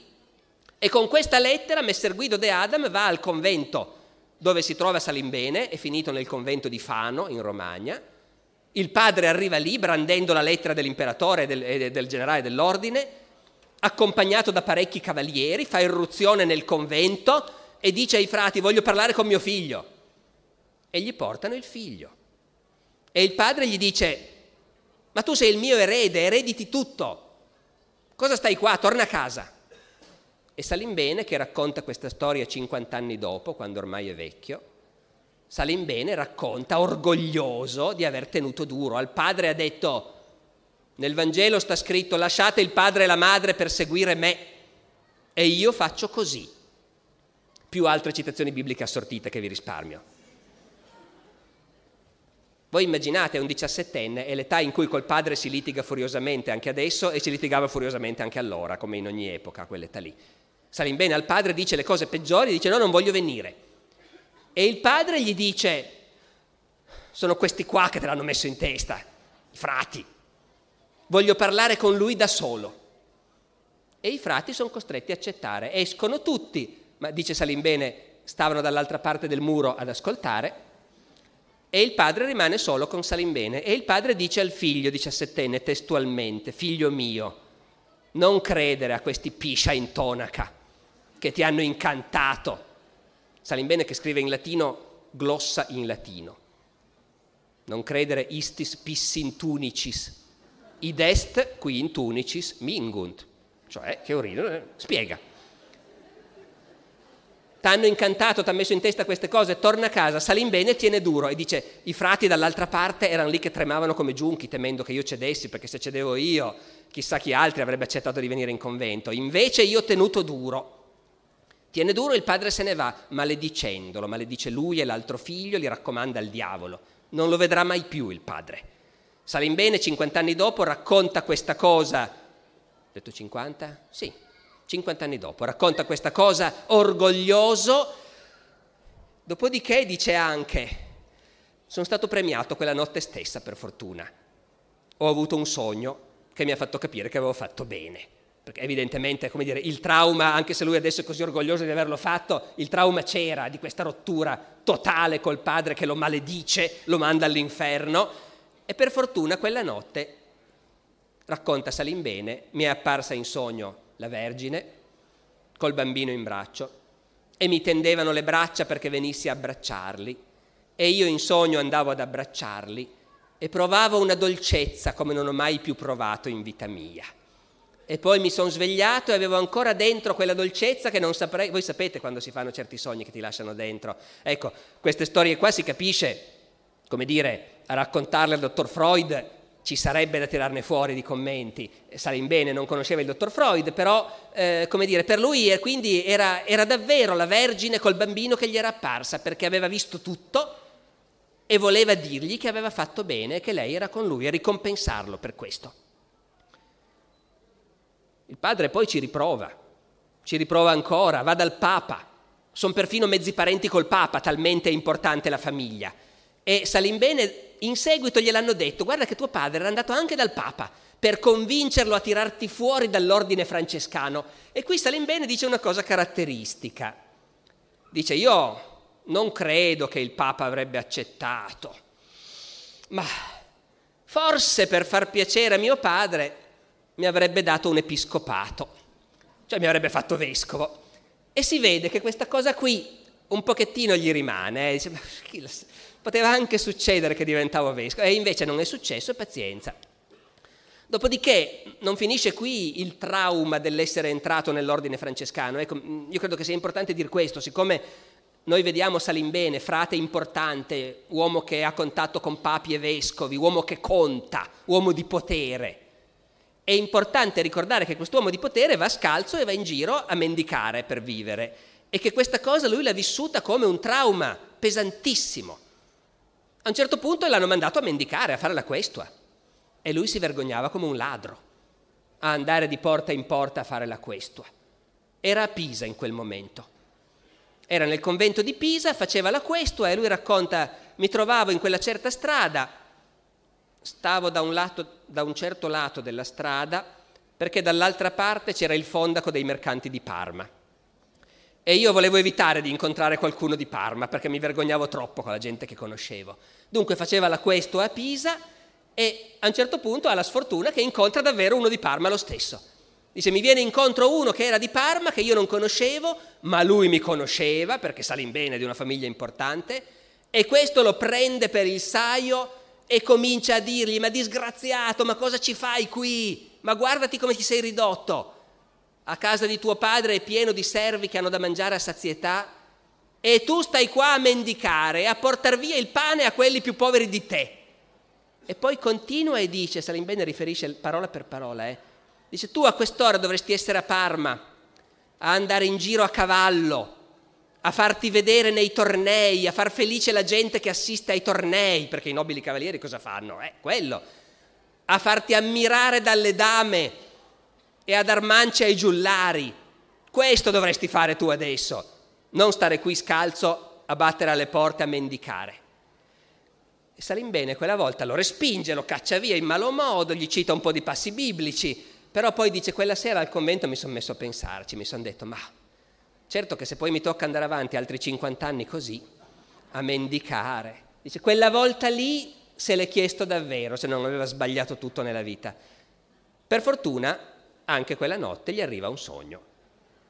E con questa lettera Messer Guido de Adam va al convento dove si trova Salimbene, è finito nel convento di Fano in Romagna. Il padre arriva lì brandendo la lettera dell'imperatore e del, del generale dell'ordine accompagnato da parecchi cavalieri, fa irruzione nel convento e dice ai frati voglio parlare con mio figlio. E gli portano il figlio. E il padre gli dice, ma tu sei il mio erede, erediti tutto. Cosa stai qua? Torna a casa. E Salimbene, che racconta questa storia 50 anni dopo, quando ormai è vecchio, Salimbene racconta orgoglioso di aver tenuto duro. Al padre ha detto, nel Vangelo sta scritto lasciate il padre e la madre per seguire me e io faccio così. Più altre citazioni bibliche assortite che vi risparmio. Voi immaginate un diciassettenne, è l'età in cui col padre si litiga furiosamente anche adesso e si litigava furiosamente anche allora, come in ogni epoca, quell'età lì. Salin bene al padre, dice le cose peggiori, dice no, non voglio venire. E il padre gli dice, sono questi qua che te l'hanno messo in testa, i frati voglio parlare con lui da solo. E i frati sono costretti a accettare, escono tutti, ma dice Salimbene, stavano dall'altra parte del muro ad ascoltare, e il padre rimane solo con Salimbene. E il padre dice al figlio diciassettenne testualmente, figlio mio, non credere a questi piscia in tonaca che ti hanno incantato. Salimbene che scrive in latino, glossa in latino. Non credere istis pissintunicis, id est qui in tunicis mingunt, cioè che urinano, eh, spiega. T'hanno incantato, t'hanno messo in testa queste cose, torna a casa, salin bene e tiene duro. E dice, i frati dall'altra parte erano lì che tremavano come giunchi, temendo che io cedessi, perché se cedevo io, chissà chi altri avrebbe accettato di venire in convento. Invece io ho tenuto duro. Tiene duro il padre se ne va, maledicendolo, maledice lui e l'altro figlio, li raccomanda al diavolo. Non lo vedrà mai più il padre Salin Bene, 50 anni dopo, racconta questa cosa. Ho detto 50? Sì, 50 anni dopo, racconta questa cosa orgoglioso. Dopodiché dice anche, sono stato premiato quella notte stessa per fortuna. Ho avuto un sogno che mi ha fatto capire che avevo fatto bene perché evidentemente come dire, il trauma, anche se lui adesso è così orgoglioso di averlo fatto, il trauma c'era di questa rottura totale col padre che lo maledice, lo manda all'inferno. E per fortuna quella notte, racconta Salimbene, mi è apparsa in sogno la Vergine col bambino in braccio e mi tendevano le braccia perché venissi a abbracciarli e io in sogno andavo ad abbracciarli e provavo una dolcezza come non ho mai più provato in vita mia. E poi mi sono svegliato e avevo ancora dentro quella dolcezza che non saprei. Voi sapete quando si fanno certi sogni che ti lasciano dentro. Ecco, queste storie qua si capisce come dire, a raccontarle al dottor Freud ci sarebbe da tirarne fuori di commenti. Eh, bene non conosceva il dottor Freud, però eh, come dire, per lui quindi era, era davvero la Vergine col bambino che gli era apparsa, perché aveva visto tutto e voleva dirgli che aveva fatto bene, e che lei era con lui e ricompensarlo per questo. Il padre poi ci riprova, ci riprova ancora, va dal Papa, sono perfino mezzi parenti col Papa, talmente è importante la famiglia e Salimbene in seguito gliel'hanno detto, guarda che tuo padre era andato anche dal Papa per convincerlo a tirarti fuori dall'ordine francescano. E qui Salimbene dice una cosa caratteristica. Dice, io non credo che il Papa avrebbe accettato, ma forse per far piacere a mio padre mi avrebbe dato un episcopato, cioè mi avrebbe fatto vescovo. E si vede che questa cosa qui un pochettino gli rimane. Eh? Dice, ma poteva anche succedere che diventavo vescovo e invece non è successo, pazienza. Dopodiché non finisce qui il trauma dell'essere entrato nell'ordine francescano, ecco, io credo che sia importante dire questo, siccome noi vediamo Salimbene, frate importante, uomo che ha contatto con papi e vescovi, uomo che conta, uomo di potere. È importante ricordare che quest'uomo di potere va scalzo e va in giro a mendicare per vivere e che questa cosa lui l'ha vissuta come un trauma pesantissimo. A un certo punto l'hanno mandato a mendicare, a fare la questua. E lui si vergognava come un ladro a andare di porta in porta a fare la questua. Era a Pisa in quel momento. Era nel convento di Pisa, faceva la questua e lui racconta, mi trovavo in quella certa strada, stavo da un, lato, da un certo lato della strada perché dall'altra parte c'era il fondaco dei mercanti di Parma e io volevo evitare di incontrare qualcuno di Parma perché mi vergognavo troppo con la gente che conoscevo. Dunque faceva la questo a Pisa e a un certo punto ha la sfortuna che incontra davvero uno di Parma lo stesso. Dice mi viene incontro uno che era di Parma, che io non conoscevo, ma lui mi conosceva perché Salimbene è di una famiglia importante e questo lo prende per il saio e comincia a dirgli ma disgraziato, ma cosa ci fai qui? Ma guardati come ti sei ridotto a casa di tuo padre è pieno di servi che hanno da mangiare a sazietà e tu stai qua a mendicare, a portare via il pane a quelli più poveri di te. E poi continua e dice, Bene riferisce parola per parola, eh, dice tu a quest'ora dovresti essere a Parma, a andare in giro a cavallo, a farti vedere nei tornei, a far felice la gente che assiste ai tornei, perché i nobili cavalieri cosa fanno? Eh, quello, a farti ammirare dalle dame, e a dar armancia ai giullari. Questo dovresti fare tu adesso, non stare qui scalzo a battere alle porte a mendicare. E Salimbene quella volta lo respinge, lo caccia via in malo modo, gli cita un po' di passi biblici, però poi dice quella sera al convento mi sono messo a pensarci, mi sono detto ma certo che se poi mi tocca andare avanti altri 50 anni così, a mendicare, dice quella volta lì se l'è chiesto davvero, se non aveva sbagliato tutto nella vita. Per fortuna anche quella notte gli arriva un sogno.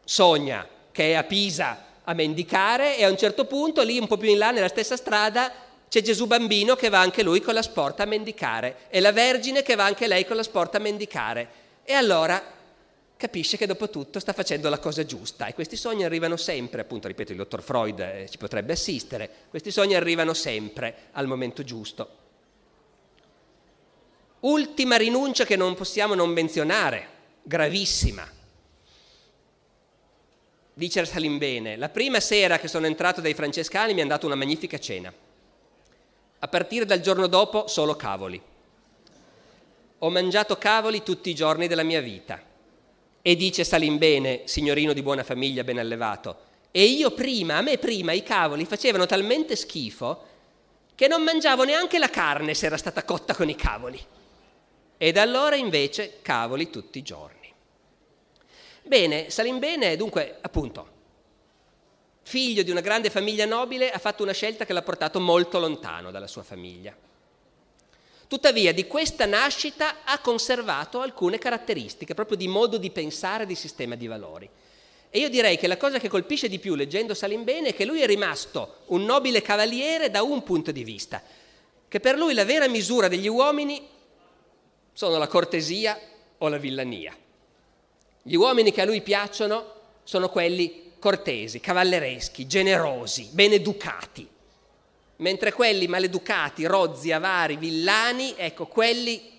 Sogna che è a Pisa a mendicare e a un certo punto, lì un po' più in là, nella stessa strada, c'è Gesù bambino che va anche lui con la sporta a mendicare e la Vergine che va anche lei con la sporta a mendicare. E allora capisce che dopo tutto sta facendo la cosa giusta e questi sogni arrivano sempre, appunto ripeto il dottor Freud eh, ci potrebbe assistere, questi sogni arrivano sempre al momento giusto. Ultima rinuncia che non possiamo non menzionare, gravissima. Dice Salimbene, la prima sera che sono entrato dai francescani mi hanno dato una magnifica cena. A partire dal giorno dopo solo cavoli. Ho mangiato cavoli tutti i giorni della mia vita. E dice Salimbene, signorino di buona famiglia ben allevato, e io prima, a me prima i cavoli facevano talmente schifo che non mangiavo neanche la carne se era stata cotta con i cavoli. E da allora invece cavoli tutti i giorni. Bene, Salimbene è dunque, appunto, figlio di una grande famiglia nobile, ha fatto una scelta che l'ha portato molto lontano dalla sua famiglia. Tuttavia, di questa nascita ha conservato alcune caratteristiche, proprio di modo di pensare, di sistema di valori. E io direi che la cosa che colpisce di più leggendo Salimbene è che lui è rimasto un nobile cavaliere da un punto di vista, che per lui la vera misura degli uomini sono la cortesia o la villania. Gli uomini che a lui piacciono sono quelli cortesi, cavallereschi, generosi, ben educati, mentre quelli maleducati, rozzi, avari, villani, ecco, quelli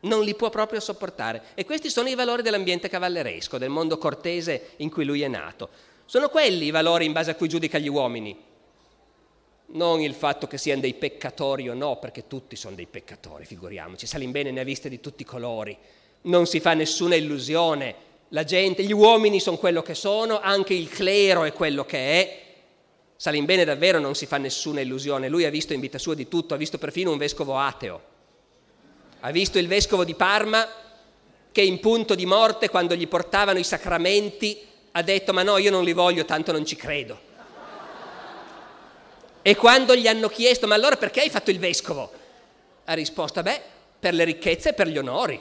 non li può proprio sopportare. E questi sono i valori dell'ambiente cavalleresco, del mondo cortese in cui lui è nato. Sono quelli i valori in base a cui giudica gli uomini non il fatto che siano dei peccatori o no, perché tutti sono dei peccatori, figuriamoci, Salimbene ne ha viste di tutti i colori, non si fa nessuna illusione, la gente, gli uomini sono quello che sono, anche il clero è quello che è, Salimbene davvero non si fa nessuna illusione, lui ha visto in vita sua di tutto, ha visto perfino un vescovo ateo, ha visto il vescovo di Parma che in punto di morte, quando gli portavano i sacramenti, ha detto ma no, io non li voglio, tanto non ci credo e quando gli hanno chiesto, ma allora perché hai fatto il vescovo? Ha risposto, beh, per le ricchezze e per gli onori.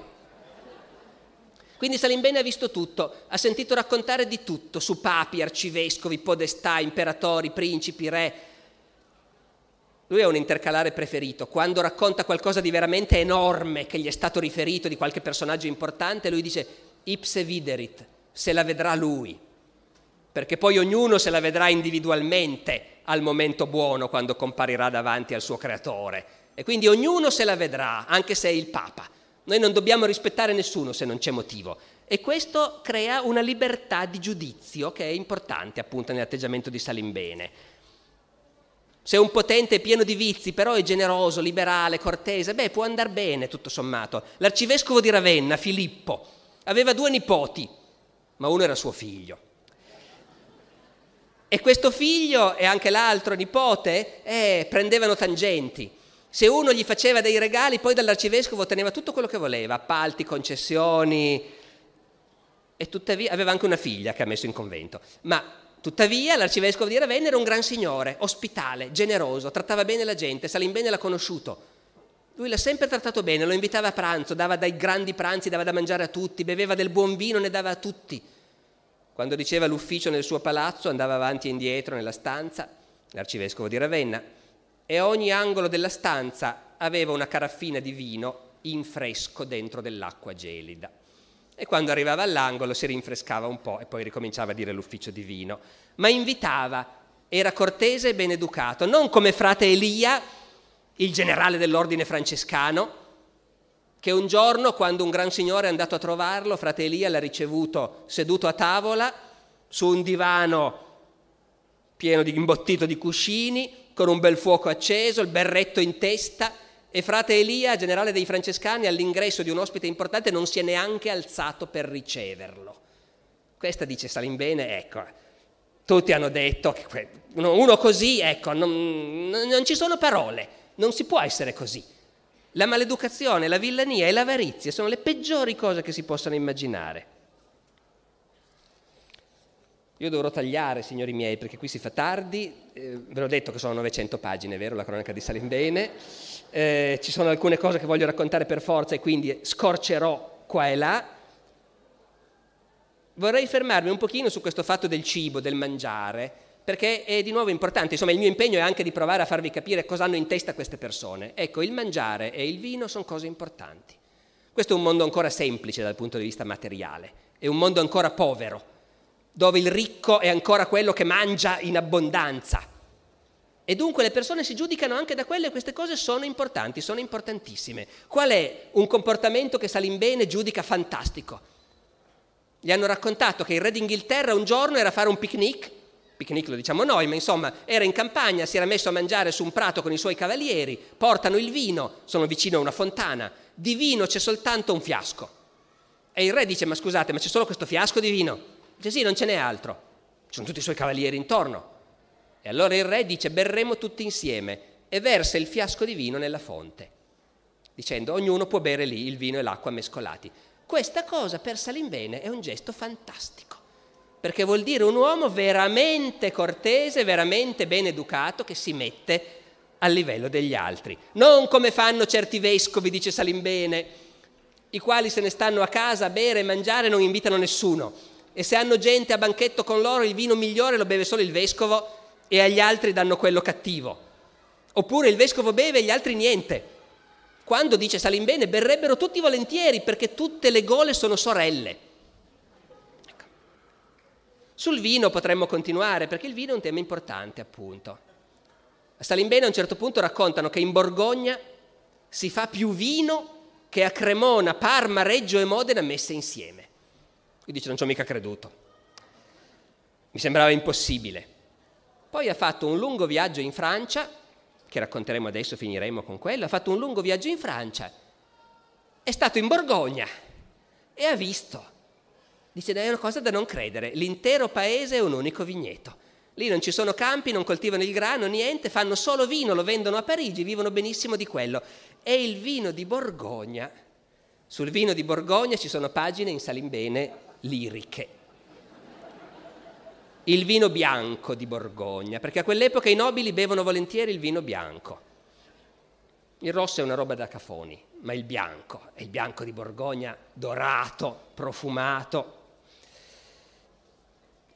Quindi Salimbene ha visto tutto, ha sentito raccontare di tutto, su papi, arcivescovi, podestà, imperatori, principi, re. Lui è un intercalare preferito, quando racconta qualcosa di veramente enorme che gli è stato riferito di qualche personaggio importante, lui dice ipse viderit, se la vedrà lui perché poi ognuno se la vedrà individualmente al momento buono quando comparirà davanti al suo creatore. E quindi ognuno se la vedrà, anche se è il Papa. Noi non dobbiamo rispettare nessuno se non c'è motivo. E questo crea una libertà di giudizio che è importante appunto nell'atteggiamento di Salimbene. Se un potente è pieno di vizi, però è generoso, liberale, cortese, beh, può andare bene tutto sommato. L'arcivescovo di Ravenna, Filippo, aveva due nipoti, ma uno era suo figlio. E questo figlio e anche l'altro nipote eh, prendevano tangenti. Se uno gli faceva dei regali, poi dall'arcivescovo otteneva tutto quello che voleva, appalti, concessioni. E tuttavia aveva anche una figlia che ha messo in convento. Ma tuttavia l'arcivescovo di Ravenna era un gran signore, ospitale, generoso, trattava bene la gente, Salimbene l'ha conosciuto. Lui l'ha sempre trattato bene, lo invitava a pranzo, dava dai grandi pranzi, dava da mangiare a tutti, beveva del buon vino, ne dava a tutti. Quando diceva l'ufficio nel suo palazzo andava avanti e indietro nella stanza, l'arcivescovo di Ravenna, e ogni angolo della stanza aveva una caraffina di vino in fresco dentro dell'acqua gelida. E quando arrivava all'angolo si rinfrescava un po' e poi ricominciava a dire l'ufficio divino. Ma invitava, era cortese e ben educato, non come frate Elia, il generale dell'ordine francescano, che un giorno, quando un gran signore è andato a trovarlo, frate Elia l'ha ricevuto seduto a tavola, su un divano pieno di imbottito di cuscini, con un bel fuoco acceso, il berretto in testa, e frate Elia, generale dei francescani, all'ingresso di un ospite importante non si è neanche alzato per riceverlo. Questa dice Salimbene, ecco, tutti hanno detto che uno così, ecco, non, non ci sono parole, non si può essere così. La maleducazione, la villania e l'avarizia sono le peggiori cose che si possano immaginare. Io dovrò tagliare, signori miei, perché qui si fa tardi. Eh, ve l'ho detto che sono 900 pagine, vero? La cronaca di Salimbene. Eh, ci sono alcune cose che voglio raccontare per forza e quindi scorcerò qua e là. Vorrei fermarmi un pochino su questo fatto del cibo, del mangiare, perché è di nuovo importante, insomma il mio impegno è anche di provare a farvi capire cosa hanno in testa queste persone. Ecco, il mangiare e il vino sono cose importanti. Questo è un mondo ancora semplice dal punto di vista materiale, è un mondo ancora povero, dove il ricco è ancora quello che mangia in abbondanza. E dunque le persone si giudicano anche da quelle, e queste cose sono importanti, sono importantissime. Qual è un comportamento che Salimbene giudica fantastico? Gli hanno raccontato che il re d'Inghilterra un giorno era a fare un picnic Picnic lo diciamo noi, ma insomma era in campagna, si era messo a mangiare su un prato con i suoi cavalieri, portano il vino, sono vicino a una fontana, di vino c'è soltanto un fiasco. E il re dice, ma scusate, ma c'è solo questo fiasco di vino? Dice sì, non ce n'è altro, ci sono tutti i suoi cavalieri intorno. E allora il re dice, berremo tutti insieme e versa il fiasco di vino nella fonte, dicendo ognuno può bere lì il vino e l'acqua mescolati. Questa cosa per Salimbene è un gesto fantastico perché vuol dire un uomo veramente cortese, veramente ben educato, che si mette al livello degli altri. Non come fanno certi vescovi, dice Salimbene, i quali se ne stanno a casa a bere e mangiare e non invitano nessuno. E se hanno gente a banchetto con loro, il vino migliore lo beve solo il vescovo e agli altri danno quello cattivo. Oppure il vescovo beve e gli altri niente. Quando dice Salimbene, berrebbero tutti volentieri perché tutte le gole sono sorelle. Sul vino potremmo continuare, perché il vino è un tema importante, appunto. A Salimbene a un certo punto raccontano che in Borgogna si fa più vino che a Cremona, Parma, Reggio e Modena messe insieme. Lui dice, non ci ho mica creduto. Mi sembrava impossibile. Poi ha fatto un lungo viaggio in Francia, che racconteremo adesso, finiremo con quello, ha fatto un lungo viaggio in Francia, è stato in Borgogna e ha visto Dice, è una cosa da non credere, l'intero paese è un unico vigneto. Lì non ci sono campi, non coltivano il grano, niente, fanno solo vino, lo vendono a Parigi, vivono benissimo di quello. E il vino di Borgogna. Sul vino di Borgogna ci sono pagine in salimbene liriche. Il vino bianco di Borgogna, perché a quell'epoca i nobili bevono volentieri il vino bianco. Il rosso è una roba da cafoni, ma il bianco, è il bianco di Borgogna dorato, profumato,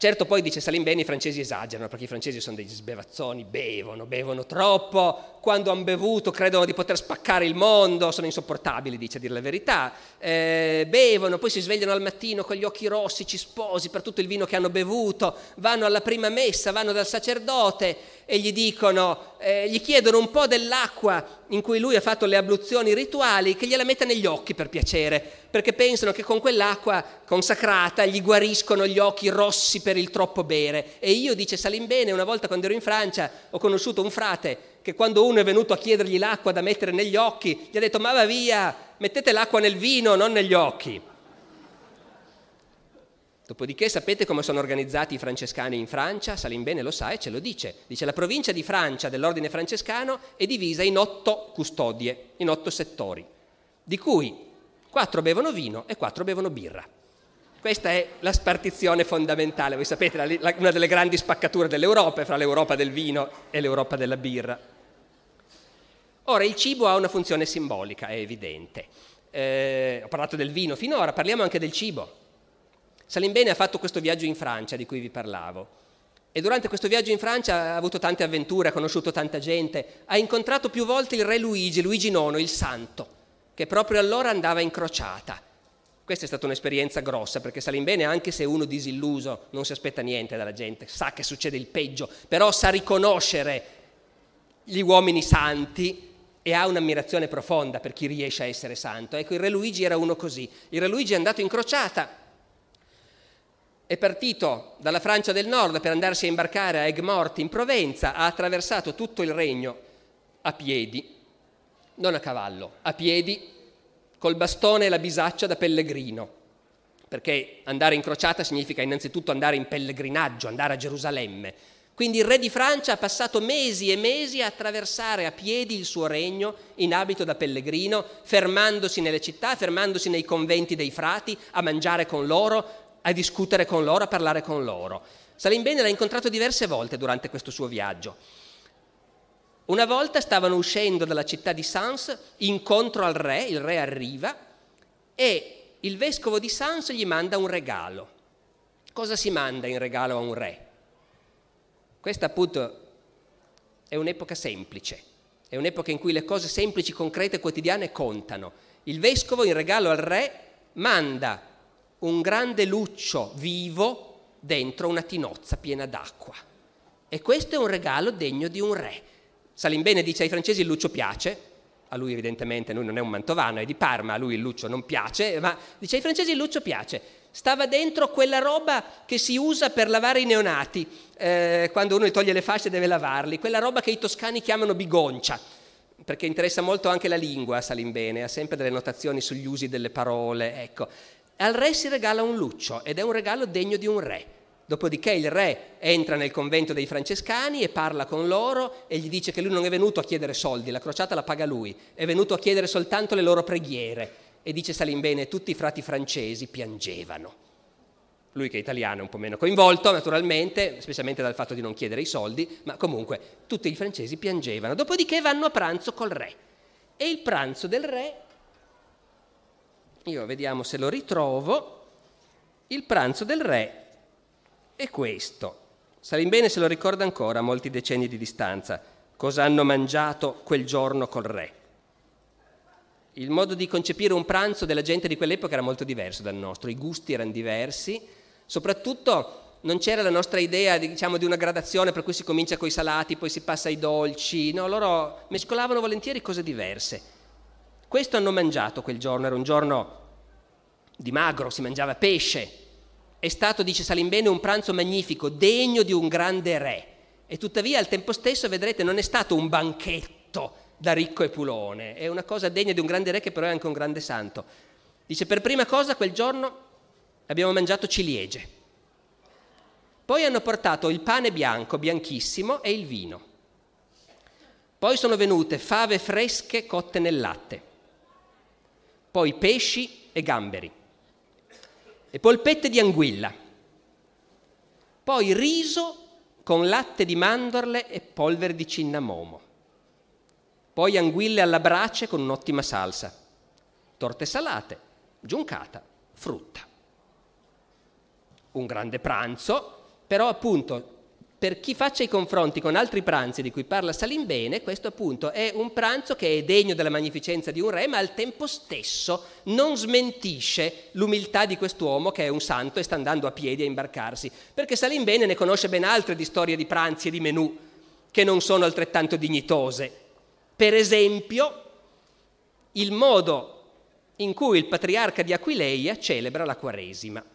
Certo poi dice Salim i francesi esagerano, perché i francesi sono degli sbevazzoni, bevono, bevono troppo, quando hanno bevuto credono di poter spaccare il mondo, sono insopportabili, dice a dire la verità, eh, bevono, poi si svegliano al mattino con gli occhi rossi, ci sposi per tutto il vino che hanno bevuto, vanno alla prima messa, vanno dal sacerdote e gli dicono, eh, gli chiedono un po' dell'acqua in cui lui ha fatto le abluzioni rituali, che gliela metta negli occhi per piacere, perché pensano che con quell'acqua consacrata gli guariscono gli occhi rossi per il troppo bere. E io, dice Salimbene, una volta quando ero in Francia ho conosciuto un frate che quando uno è venuto a chiedergli l'acqua da mettere negli occhi, gli ha detto ma va via, mettete l'acqua nel vino, non negli occhi. Dopodiché sapete come sono organizzati i francescani in Francia? Salimbene lo sa e ce lo dice. Dice la provincia di Francia dell'ordine francescano è divisa in otto custodie, in otto settori, di cui quattro bevono vino e quattro bevono birra. Questa è la spartizione fondamentale, voi sapete, la, la, una delle grandi spaccature dell'Europa, è fra l'Europa del vino e l'Europa della birra. Ora, il cibo ha una funzione simbolica, è evidente. Eh, ho parlato del vino finora, parliamo anche del cibo. Salimbene ha fatto questo viaggio in Francia di cui vi parlavo. E durante questo viaggio in Francia ha avuto tante avventure, ha conosciuto tanta gente, ha incontrato più volte il re Luigi, Luigi IX, il santo, che proprio allora andava in crociata. Questa è stata un'esperienza grossa, perché Salimbene, anche se uno disilluso, non si aspetta niente dalla gente, sa che succede il peggio, però sa riconoscere gli uomini santi e ha un'ammirazione profonda per chi riesce a essere santo. Ecco, il re Luigi era uno così. Il re Luigi è andato in crociata, è partito dalla Francia del Nord per andarsi a imbarcare a aigues in Provenza, ha attraversato tutto il regno a piedi, non a cavallo, a piedi, col bastone e la bisaccia da pellegrino, perché andare in crociata significa innanzitutto andare in pellegrinaggio, andare a Gerusalemme. Quindi il re di Francia ha passato mesi e mesi a attraversare a piedi il suo regno in abito da pellegrino, fermandosi nelle città, fermandosi nei conventi dei frati, a mangiare con loro, a discutere con loro, a parlare con loro. Salimbene l'ha incontrato diverse volte durante questo suo viaggio. Una volta stavano uscendo dalla città di Sans, incontro al re, il re arriva e il vescovo di Sans gli manda un regalo. Cosa si manda in regalo a un re? Questa appunto è un'epoca semplice, è un'epoca in cui le cose semplici, concrete, quotidiane contano. Il vescovo in regalo al re manda un grande luccio vivo dentro una tinozza piena d'acqua. E questo è un regalo degno di un re. Salimbene dice ai francesi il luccio piace, a lui evidentemente lui non è un mantovano, è di Parma, a lui il luccio non piace, ma dice ai francesi il luccio piace. Stava dentro quella roba che si usa per lavare i neonati, eh, quando uno gli toglie le fasce deve lavarli, quella roba che i toscani chiamano bigoncia, perché interessa molto anche la lingua, Salimbene, ha sempre delle notazioni sugli usi delle parole, ecco al re si regala un luccio ed è un regalo degno di un re. Dopodiché il re entra nel convento dei francescani e parla con loro e gli dice che lui non è venuto a chiedere soldi, la crociata la paga lui, è venuto a chiedere soltanto le loro preghiere. E dice Salimbene, tutti i frati francesi piangevano. Lui che è italiano è un po' meno coinvolto, naturalmente, specialmente dal fatto di non chiedere i soldi, ma comunque tutti i francesi piangevano. Dopodiché vanno a pranzo col re. E il pranzo del re io vediamo se lo ritrovo, il pranzo del re è questo. Sarin bene se lo ricorda ancora a molti decenni di distanza, cosa hanno mangiato quel giorno col re. Il modo di concepire un pranzo della gente di quell'epoca era molto diverso dal nostro, i gusti erano diversi, soprattutto non c'era la nostra idea diciamo, di una gradazione per cui si comincia con i salati, poi si passa ai dolci, no, loro mescolavano volentieri cose diverse. Questo hanno mangiato quel giorno, era un giorno di magro, si mangiava pesce. È stato, dice Salimbene, un pranzo magnifico, degno di un grande re. E tuttavia al tempo stesso, vedrete, non è stato un banchetto da ricco e pulone, è una cosa degna di un grande re che però è anche un grande santo. Dice, per prima cosa quel giorno abbiamo mangiato ciliegie. Poi hanno portato il pane bianco, bianchissimo, e il vino. Poi sono venute fave fresche cotte nel latte poi pesci e gamberi, e polpette di anguilla, poi riso con latte di mandorle e polvere di cinnamomo, poi anguille alla brace con un'ottima salsa, torte salate, giuncata, frutta. Un grande pranzo, però appunto per chi faccia i confronti con altri pranzi di cui parla Salimbene, questo appunto è un pranzo che è degno della magnificenza di un re, ma al tempo stesso non smentisce l'umiltà di quest'uomo che è un santo e sta andando a piedi a imbarcarsi, perché Salimbene ne conosce ben altre di storie di pranzi e di menù che non sono altrettanto dignitose. Per esempio, il modo in cui il patriarca di Aquileia celebra la Quaresima.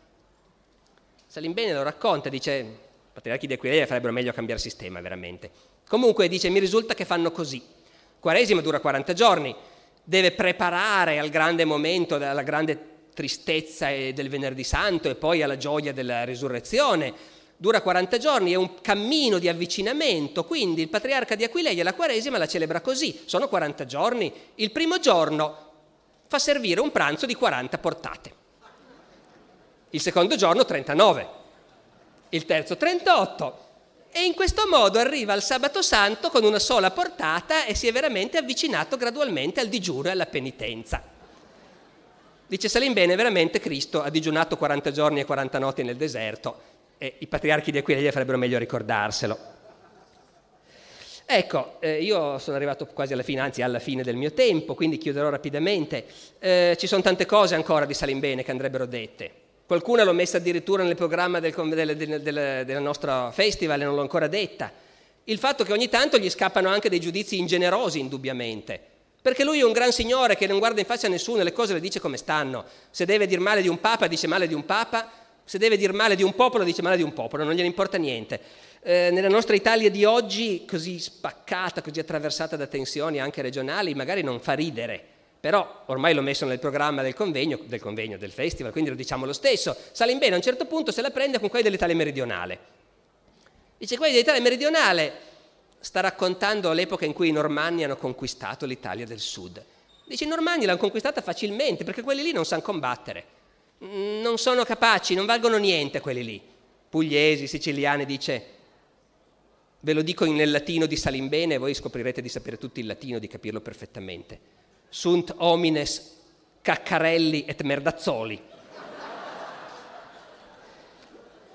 Salimbene lo racconta, dice Patriarchi di Aquileia farebbero meglio a cambiare sistema, veramente. Comunque dice, mi risulta che fanno così. Quaresima dura 40 giorni, deve preparare al grande momento, alla grande tristezza eh, del venerdì santo e poi alla gioia della risurrezione. Dura 40 giorni, è un cammino di avvicinamento, quindi il patriarca di Aquileia la Quaresima la celebra così, sono 40 giorni. Il primo giorno fa servire un pranzo di 40 portate, il secondo giorno 39 il terzo 38. E in questo modo arriva al sabato santo con una sola portata e si è veramente avvicinato gradualmente al digiuno e alla penitenza. Dice Salimbene, veramente Cristo ha digiunato 40 giorni e 40 notti nel deserto e i patriarchi di Aquileia farebbero meglio a ricordarselo. Ecco, eh, io sono arrivato quasi alla fine, anzi alla fine del mio tempo, quindi chiuderò rapidamente. Eh, ci sono tante cose ancora di Salimbene che andrebbero dette. Qualcuno l'ho messa addirittura nel programma del, del, del, del nostro festival e non l'ho ancora detta. Il fatto che ogni tanto gli scappano anche dei giudizi ingenerosi, indubbiamente, perché lui è un gran signore che non guarda in faccia a nessuno, le cose le dice come stanno. Se deve dire male di un papa, dice male di un papa, se deve dire male di un popolo, dice male di un popolo, non gliene importa niente. Eh, nella nostra Italia di oggi, così spaccata, così attraversata da tensioni anche regionali, magari non fa ridere però ormai l'ho messo nel programma del convegno, del convegno, del festival, quindi lo diciamo lo stesso, Salimbene a un certo punto se la prende con quelli dell'Italia meridionale. Dice quelli dell'Italia meridionale sta raccontando l'epoca in cui i normanni hanno conquistato l'Italia del sud. Dice i normanni l'hanno conquistata facilmente perché quelli lì non sanno combattere, non sono capaci, non valgono niente quelli lì. Pugliesi, siciliani, dice ve lo dico nel latino di Salimbene e voi scoprirete di sapere tutto il latino, di capirlo perfettamente sunt homines caccarelli et merdazzoli.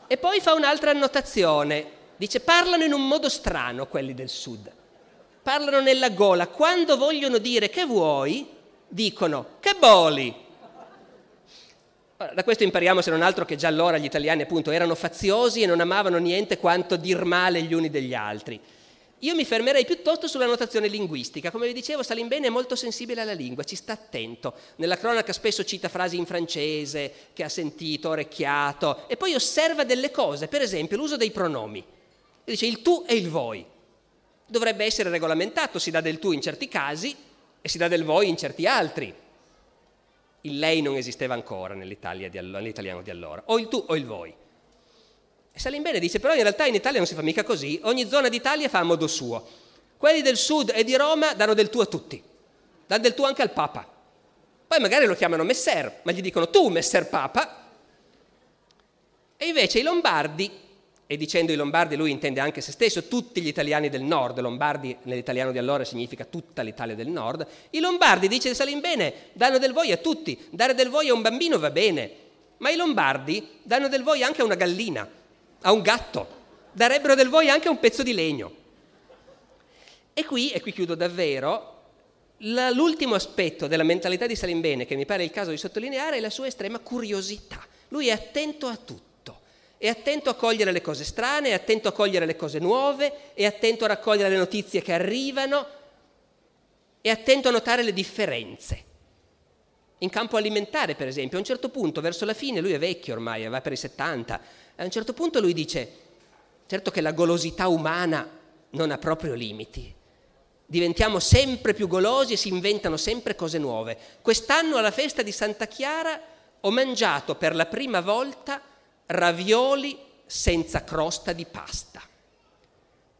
e poi fa un'altra annotazione, dice parlano in un modo strano quelli del sud, parlano nella gola, quando vogliono dire che vuoi dicono che boli. da questo impariamo se non altro che già allora gli italiani appunto erano faziosi e non amavano niente quanto dir male gli uni degli altri. Io mi fermerei piuttosto sulla notazione linguistica. Come vi dicevo, Salimbene è molto sensibile alla lingua, ci sta attento. Nella cronaca spesso cita frasi in francese che ha sentito, orecchiato, e poi osserva delle cose, per esempio l'uso dei pronomi. dice il tu e il voi. Dovrebbe essere regolamentato, si dà del tu in certi casi e si dà del voi in certi altri. Il lei non esisteva ancora nell'italiano di allora, o il tu o il voi. Salimbene dice, però in realtà in Italia non si fa mica così, ogni zona d'Italia fa a modo suo. Quelli del sud e di Roma danno del tuo a tutti, danno del tuo anche al Papa. Poi magari lo chiamano Messer, ma gli dicono tu Messer Papa. E invece i Lombardi, e dicendo i Lombardi lui intende anche se stesso, tutti gli italiani del nord, Lombardi nell'italiano di allora significa tutta l'Italia del nord, i Lombardi, dice Salimbene, danno del voi a tutti, dare del voi a un bambino va bene, ma i Lombardi danno del voi anche a una gallina a un gatto. Darebbero del voi anche a un pezzo di legno. E qui, e qui chiudo davvero, l'ultimo aspetto della mentalità di Salimbene che mi pare il caso di sottolineare è la sua estrema curiosità. Lui è attento a tutto, è attento a cogliere le cose strane, è attento a cogliere le cose nuove, è attento a raccogliere le notizie che arrivano, è attento a notare le differenze. In campo alimentare, per esempio, a un certo punto, verso la fine, lui è vecchio ormai, va per i 70, a un certo punto lui dice, certo che la golosità umana non ha proprio limiti, diventiamo sempre più golosi e si inventano sempre cose nuove. Quest'anno alla festa di Santa Chiara ho mangiato per la prima volta ravioli senza crosta di pasta.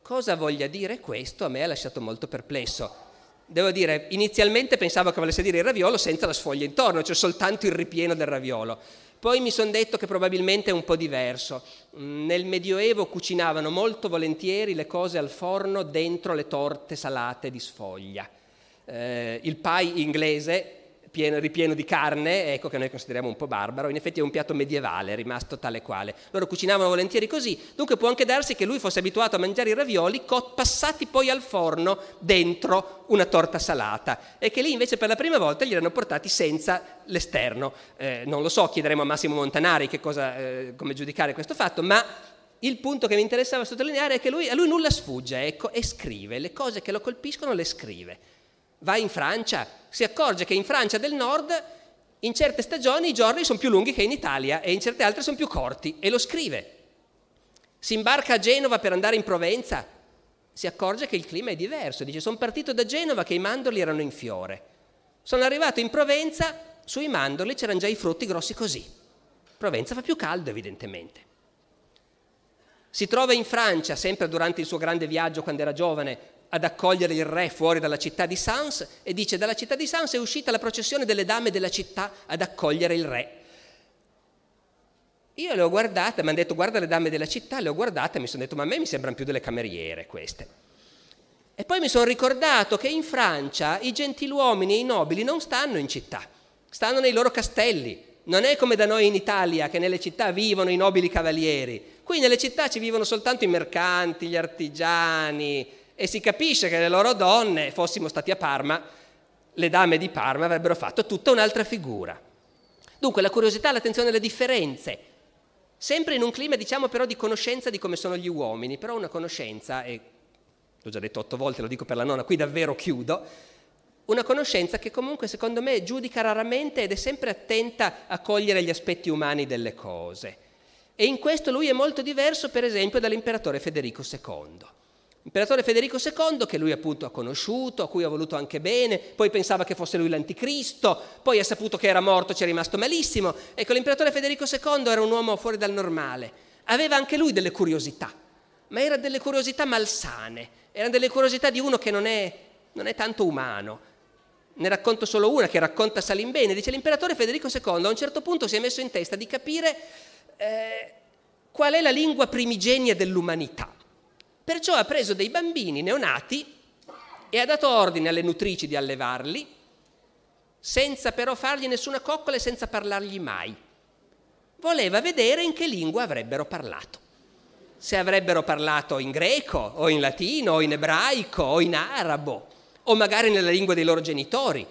Cosa voglia dire questo? A me ha lasciato molto perplesso. Devo dire, inizialmente pensavo che volesse dire il raviolo senza la sfoglia intorno, cioè soltanto il ripieno del raviolo. Poi mi sono detto che probabilmente è un po' diverso. Mm, nel Medioevo cucinavano molto volentieri le cose al forno dentro le torte salate di sfoglia. Eh, il pie inglese pieno, ripieno di carne, ecco che noi consideriamo un po' barbaro, in effetti è un piatto medievale, rimasto tale quale. Loro cucinavano volentieri così, dunque può anche darsi che lui fosse abituato a mangiare i ravioli passati poi al forno dentro una torta salata e che lì invece per la prima volta gli erano portati senza l'esterno. Eh, non lo so, chiederemo a Massimo Montanari cosa, eh, come giudicare questo fatto, ma il punto che mi interessava sottolineare è che lui, a lui nulla sfugge, ecco, e scrive, le cose che lo colpiscono le scrive va in Francia, si accorge che in Francia del Nord in certe stagioni i giorni sono più lunghi che in Italia e in certe altre sono più corti e lo scrive. Si imbarca a Genova per andare in Provenza, si accorge che il clima è diverso, dice sono partito da Genova che i mandorli erano in fiore, sono arrivato in Provenza, sui mandorli c'erano già i frutti grossi così. Provenza fa più caldo evidentemente. Si trova in Francia, sempre durante il suo grande viaggio quando era giovane, ad accogliere il re fuori dalla città di Sans e dice dalla città di Sans è uscita la processione delle dame della città ad accogliere il re. Io le ho guardate, mi hanno detto guarda le dame della città, le ho guardate e mi sono detto ma a me mi sembrano più delle cameriere queste. E poi mi sono ricordato che in Francia i gentiluomini e i nobili non stanno in città, stanno nei loro castelli. Non è come da noi in Italia che nelle città vivono i nobili cavalieri. Qui nelle città ci vivono soltanto i mercanti, gli artigiani, e si capisce che le loro donne, fossimo stati a Parma, le dame di Parma avrebbero fatto tutta un'altra figura. Dunque la curiosità, l'attenzione alle differenze, sempre in un clima diciamo però di conoscenza di come sono gli uomini, però una conoscenza, e l'ho già detto otto volte, lo dico per la nona, qui davvero chiudo, una conoscenza che comunque secondo me giudica raramente ed è sempre attenta a cogliere gli aspetti umani delle cose. E in questo lui è molto diverso per esempio dall'imperatore Federico II Imperatore Federico II, che lui appunto ha conosciuto, a cui ha voluto anche bene, poi pensava che fosse lui l'anticristo, poi ha saputo che era morto, ci è rimasto malissimo. Ecco, l'imperatore Federico II era un uomo fuori dal normale, aveva anche lui delle curiosità, ma erano delle curiosità malsane, erano delle curiosità di uno che non è, non è tanto umano. Ne racconto solo una che racconta Salimbene, dice l'imperatore Federico II a un certo punto si è messo in testa di capire eh, qual è la lingua primigenia dell'umanità Perciò ha preso dei bambini neonati e ha dato ordine alle nutrici di allevarli, senza però fargli nessuna coccola e senza parlargli mai. Voleva vedere in che lingua avrebbero parlato. Se avrebbero parlato in greco, o in latino, o in ebraico, o in arabo, o magari nella lingua dei loro genitori.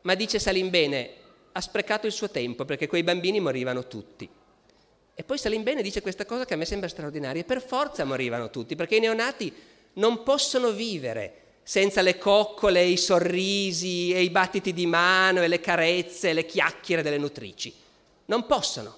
Ma dice Salimbene, ha sprecato il suo tempo perché quei bambini morivano tutti. E poi Salim Bene dice questa cosa che a me sembra straordinaria. Per forza morivano tutti, perché i neonati non possono vivere senza le coccole, i sorrisi e i battiti di mano e le carezze e le chiacchiere delle nutrici. Non possono.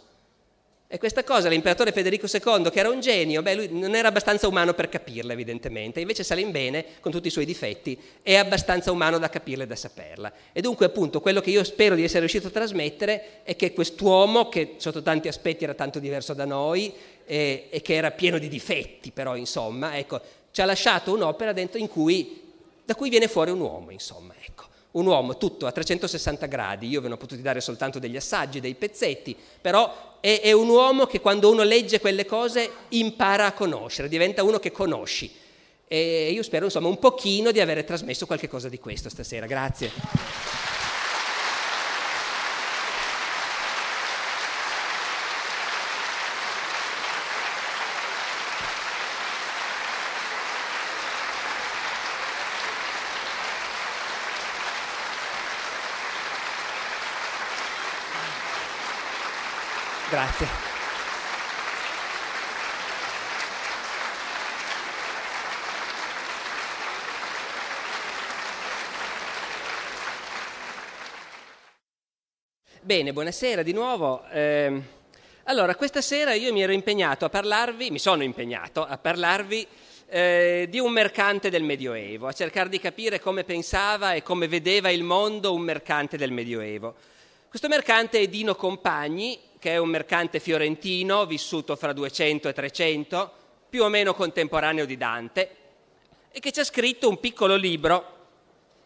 E questa cosa l'imperatore Federico II, che era un genio, beh, lui non era abbastanza umano per capirla evidentemente, invece Salimbene, con tutti i suoi difetti, è abbastanza umano da capirla e da saperla. E dunque appunto quello che io spero di essere riuscito a trasmettere è che quest'uomo, che sotto tanti aspetti era tanto diverso da noi eh, e che era pieno di difetti però insomma, ecco, ci ha lasciato un'opera cui, da cui viene fuori un uomo insomma, ecco un uomo tutto a 360 gradi, io ve ne ho potuti dare soltanto degli assaggi, dei pezzetti, però è, è un uomo che quando uno legge quelle cose impara a conoscere, diventa uno che conosci. E io spero, insomma, un pochino di avere trasmesso qualcosa di questo stasera. Grazie. Grazie. Bene, buonasera di nuovo. Eh, allora, questa sera io mi ero impegnato a parlarvi, mi sono impegnato a parlarvi eh, di un mercante del Medioevo, a cercare di capire come pensava e come vedeva il mondo un mercante del Medioevo. Questo mercante è Dino Compagni, che è un mercante fiorentino vissuto fra 200 e 300, più o meno contemporaneo di Dante, e che ci ha scritto un piccolo libro.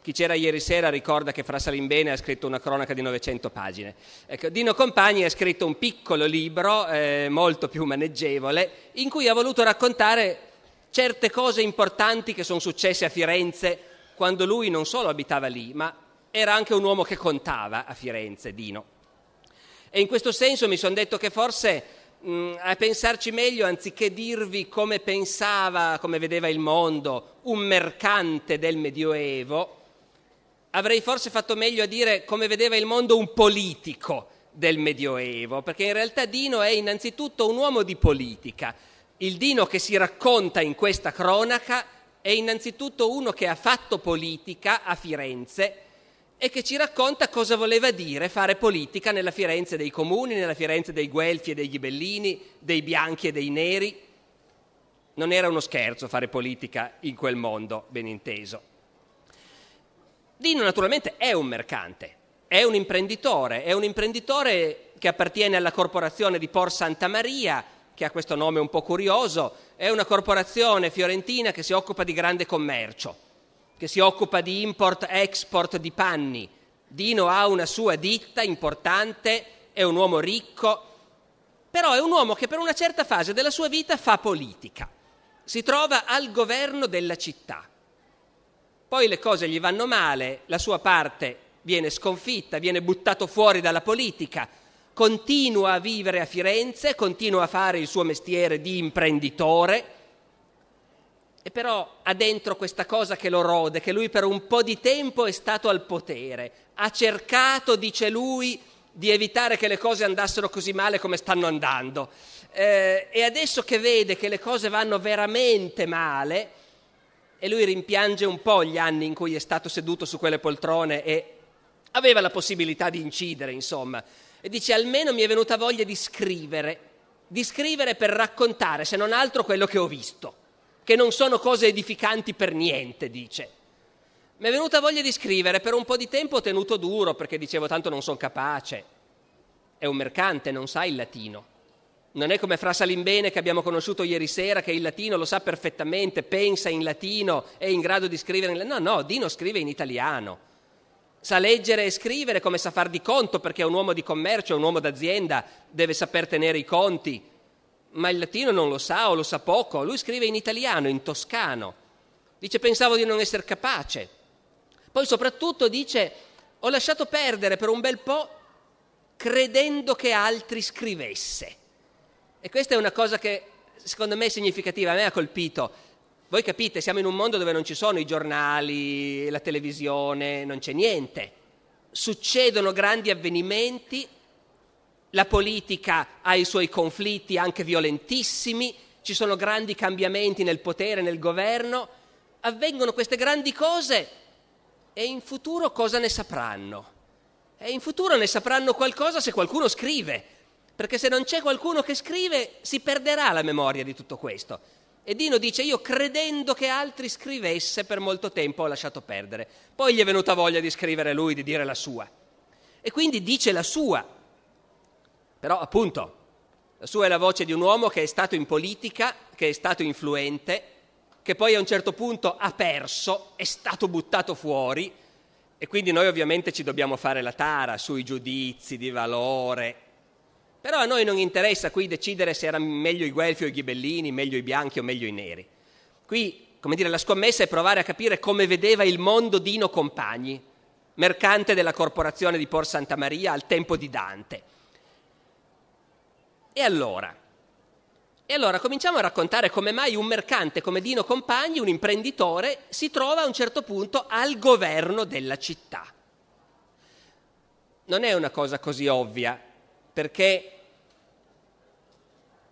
Chi c'era ieri sera ricorda che Fra Salimbene ha scritto una cronaca di 900 pagine. Ecco, Dino Compagni ha scritto un piccolo libro, eh, molto più maneggevole, in cui ha voluto raccontare certe cose importanti che sono successe a Firenze quando lui non solo abitava lì, ma era anche un uomo che contava a Firenze, Dino. E in questo senso mi sono detto che forse mh, mm, a pensarci meglio, anziché dirvi come pensava, come vedeva il mondo, un mercante del Medioevo, avrei forse fatto meglio a dire come vedeva il mondo un politico del Medioevo, perché in realtà Dino è innanzitutto un uomo di politica. Il Dino che si racconta in questa cronaca è innanzitutto uno che ha fatto politica a Firenze e che ci racconta cosa voleva dire fare politica nella Firenze dei comuni, nella Firenze dei Guelfi e dei Ghibellini, dei bianchi e dei neri. Non era uno scherzo fare politica in quel mondo, ben inteso. Dino naturalmente è un mercante, è un imprenditore, è un imprenditore che appartiene alla corporazione di Por Santa Maria, che ha questo nome un po' curioso, è una corporazione fiorentina che si occupa di grande commercio che si occupa di import-export di panni. Dino ha una sua ditta importante, è un uomo ricco, però è un uomo che per una certa fase della sua vita fa politica, si trova al governo della città. Poi le cose gli vanno male, la sua parte viene sconfitta, viene buttato fuori dalla politica, continua a vivere a Firenze, continua a fare il suo mestiere di imprenditore e però ha dentro questa cosa che lo rode, che lui per un po' di tempo è stato al potere, ha cercato, dice lui, di evitare che le cose andassero così male come stanno andando. Eh, e adesso che vede che le cose vanno veramente male, e lui rimpiange un po' gli anni in cui è stato seduto su quelle poltrone e aveva la possibilità di incidere, insomma, e dice almeno mi è venuta voglia di scrivere, di scrivere per raccontare, se non altro, quello che ho visto che non sono cose edificanti per niente, dice. Mi è venuta voglia di scrivere, per un po' di tempo ho tenuto duro perché dicevo tanto non sono capace. È un mercante, non sa il latino. Non è come Fra Salimbene che abbiamo conosciuto ieri sera, che il latino lo sa perfettamente, pensa in latino, è in grado di scrivere in latino. No, no, Dino scrive in italiano. Sa leggere e scrivere come sa far di conto, perché è un uomo di commercio, è un uomo d'azienda, deve saper tenere i conti ma il latino non lo sa o lo sa poco, lui scrive in italiano, in toscano, dice pensavo di non essere capace. Poi soprattutto dice ho lasciato perdere per un bel po' credendo che altri scrivesse. E questa è una cosa che secondo me è significativa, a me ha colpito. Voi capite, siamo in un mondo dove non ci sono i giornali, la televisione, non c'è niente. Succedono grandi avvenimenti la politica ha i suoi conflitti anche violentissimi, ci sono grandi cambiamenti nel potere, nel governo, avvengono queste grandi cose e in futuro cosa ne sapranno? E in futuro ne sapranno qualcosa se qualcuno scrive, perché se non c'è qualcuno che scrive si perderà la memoria di tutto questo. E Dino dice io credendo che altri scrivesse per molto tempo ho lasciato perdere, poi gli è venuta voglia di scrivere lui, di dire la sua. E quindi dice la sua, però appunto, la sua è la voce di un uomo che è stato in politica, che è stato influente, che poi a un certo punto ha perso, è stato buttato fuori e quindi noi ovviamente ci dobbiamo fare la tara sui giudizi di valore. Però a noi non interessa qui decidere se erano meglio i guelfi o i ghibellini, meglio i bianchi o meglio i neri. Qui, come dire, la scommessa è provare a capire come vedeva il mondo Dino Compagni, mercante della corporazione di Por Santa Maria al tempo di Dante e allora? E allora cominciamo a raccontare come mai un mercante come Dino Compagni, un imprenditore, si trova a un certo punto al governo della città. Non è una cosa così ovvia, perché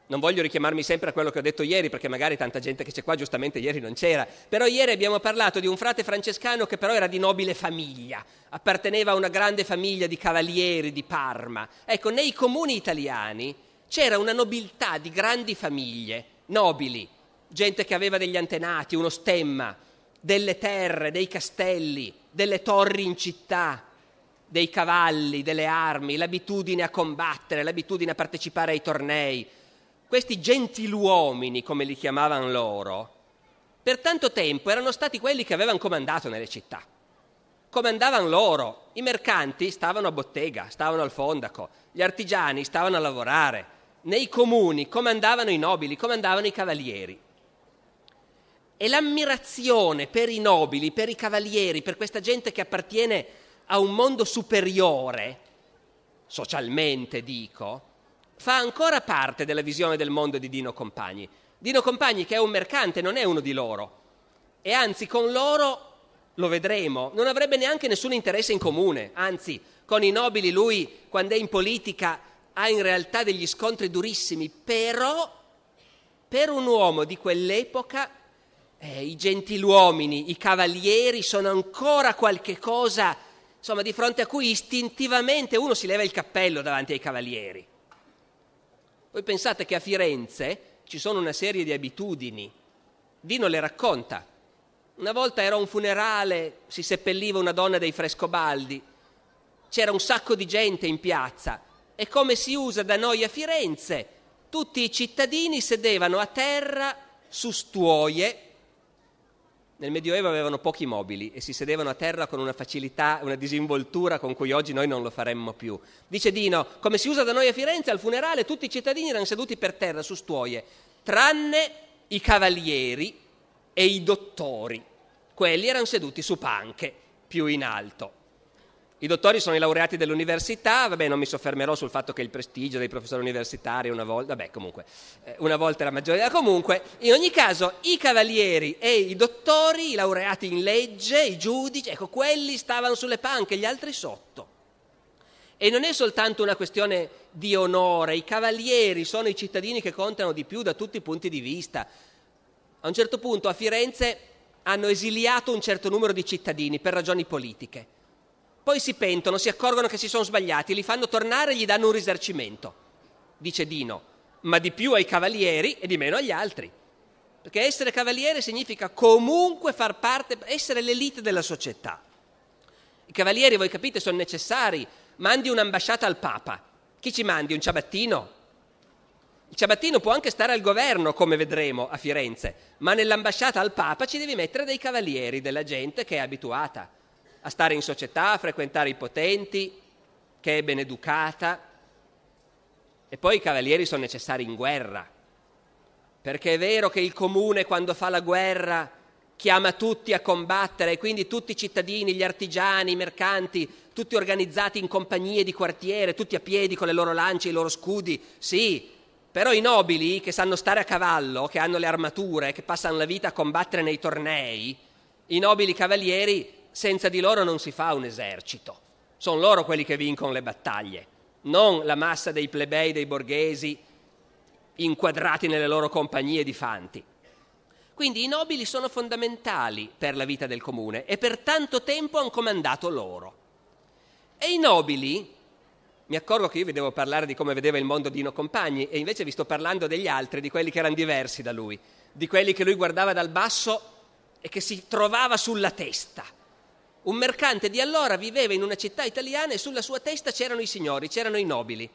non voglio richiamarmi sempre a quello che ho detto ieri, perché magari tanta gente che c'è qua giustamente ieri non c'era, però ieri abbiamo parlato di un frate francescano che però era di nobile famiglia, apparteneva a una grande famiglia di cavalieri di Parma. Ecco, nei comuni italiani c'era una nobiltà di grandi famiglie, nobili, gente che aveva degli antenati, uno stemma, delle terre, dei castelli, delle torri in città, dei cavalli, delle armi, l'abitudine a combattere, l'abitudine a partecipare ai tornei. Questi gentiluomini, come li chiamavano loro, per tanto tempo erano stati quelli che avevano comandato nelle città. Comandavano loro, i mercanti stavano a bottega, stavano al fondaco, gli artigiani stavano a lavorare, nei comuni come andavano i nobili, come andavano i cavalieri. E l'ammirazione per i nobili, per i cavalieri, per questa gente che appartiene a un mondo superiore, socialmente dico, fa ancora parte della visione del mondo di Dino Compagni. Dino Compagni che è un mercante, non è uno di loro. E anzi, con loro, lo vedremo, non avrebbe neanche nessun interesse in comune. Anzi, con i nobili lui, quando è in politica, ha in realtà degli scontri durissimi, però per un uomo di quell'epoca eh, i gentiluomini, i cavalieri sono ancora qualche cosa, insomma, di fronte a cui istintivamente uno si leva il cappello davanti ai cavalieri. Voi pensate che a Firenze ci sono una serie di abitudini, Dino le racconta. Una volta era un funerale, si seppelliva una donna dei Frescobaldi, c'era un sacco di gente in piazza e come si usa da noi a Firenze. Tutti i cittadini sedevano a terra su stuoie. Nel Medioevo avevano pochi mobili e si sedevano a terra con una facilità, una disinvoltura con cui oggi noi non lo faremmo più. Dice Dino, come si usa da noi a Firenze al funerale, tutti i cittadini erano seduti per terra su stuoie, tranne i cavalieri e i dottori. Quelli erano seduti su panche più in alto. I dottori sono i laureati dell'università, vabbè non mi soffermerò sul fatto che il prestigio dei professori universitari una volta, vabbè comunque, eh, una volta era maggiore, comunque in ogni caso i cavalieri e i dottori, i laureati in legge, i giudici, ecco quelli stavano sulle panche, gli altri sotto. E non è soltanto una questione di onore, i cavalieri sono i cittadini che contano di più da tutti i punti di vista. A un certo punto a Firenze hanno esiliato un certo numero di cittadini per ragioni politiche poi si pentono, si accorgono che si sono sbagliati, li fanno tornare e gli danno un risarcimento. Dice Dino, ma di più ai cavalieri e di meno agli altri. Perché essere cavaliere significa comunque far parte, essere l'elite della società. I cavalieri, voi capite, sono necessari. Mandi un'ambasciata al Papa. Chi ci mandi? Un ciabattino? Il ciabattino può anche stare al governo, come vedremo a Firenze, ma nell'ambasciata al Papa ci devi mettere dei cavalieri, della gente che è abituata a stare in società, a frequentare i potenti, che è beneducata. E poi i cavalieri sono necessari in guerra, perché è vero che il comune quando fa la guerra chiama tutti a combattere e quindi tutti i cittadini, gli artigiani, i mercanti, tutti organizzati in compagnie di quartiere, tutti a piedi con le loro lance, i loro scudi, sì, però i nobili che sanno stare a cavallo, che hanno le armature, che passano la vita a combattere nei tornei, i nobili cavalieri senza di loro non si fa un esercito. Sono loro quelli che vincono le battaglie, non la massa dei plebei, dei borghesi inquadrati nelle loro compagnie di fanti. Quindi i nobili sono fondamentali per la vita del comune e per tanto tempo hanno comandato loro. E i nobili, mi accorgo che io vi devo parlare di come vedeva il mondo Dino Compagni e invece vi sto parlando degli altri, di quelli che erano diversi da lui, di quelli che lui guardava dal basso e che si trovava sulla testa. Un mercante di allora viveva in una città italiana e sulla sua testa c'erano i signori, c'erano i nobili.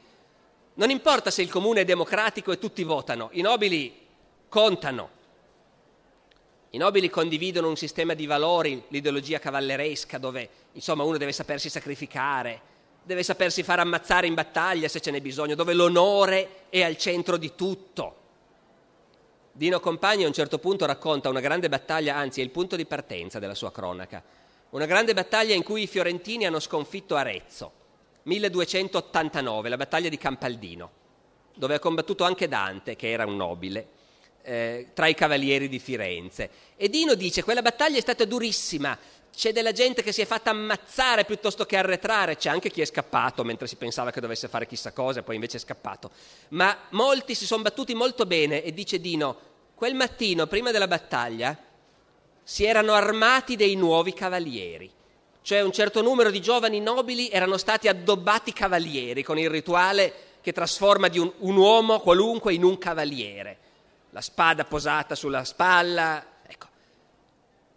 Non importa se il comune è democratico e tutti votano, i nobili contano. I nobili condividono un sistema di valori, l'ideologia cavalleresca, dove insomma uno deve sapersi sacrificare, deve sapersi far ammazzare in battaglia se ce n'è bisogno, dove l'onore è al centro di tutto. Dino Compagni a un certo punto racconta una grande battaglia, anzi è il punto di partenza della sua cronaca una grande battaglia in cui i fiorentini hanno sconfitto Arezzo, 1289, la battaglia di Campaldino, dove ha combattuto anche Dante, che era un nobile, eh, tra i cavalieri di Firenze. E Dino dice, quella battaglia è stata durissima, c'è della gente che si è fatta ammazzare piuttosto che arretrare, c'è anche chi è scappato mentre si pensava che dovesse fare chissà cosa, poi invece è scappato. Ma molti si sono battuti molto bene e dice Dino, quel mattino prima della battaglia si erano armati dei nuovi cavalieri. Cioè un certo numero di giovani nobili erano stati addobbati cavalieri con il rituale che trasforma di un, un uomo qualunque in un cavaliere. La spada posata sulla spalla. Ecco.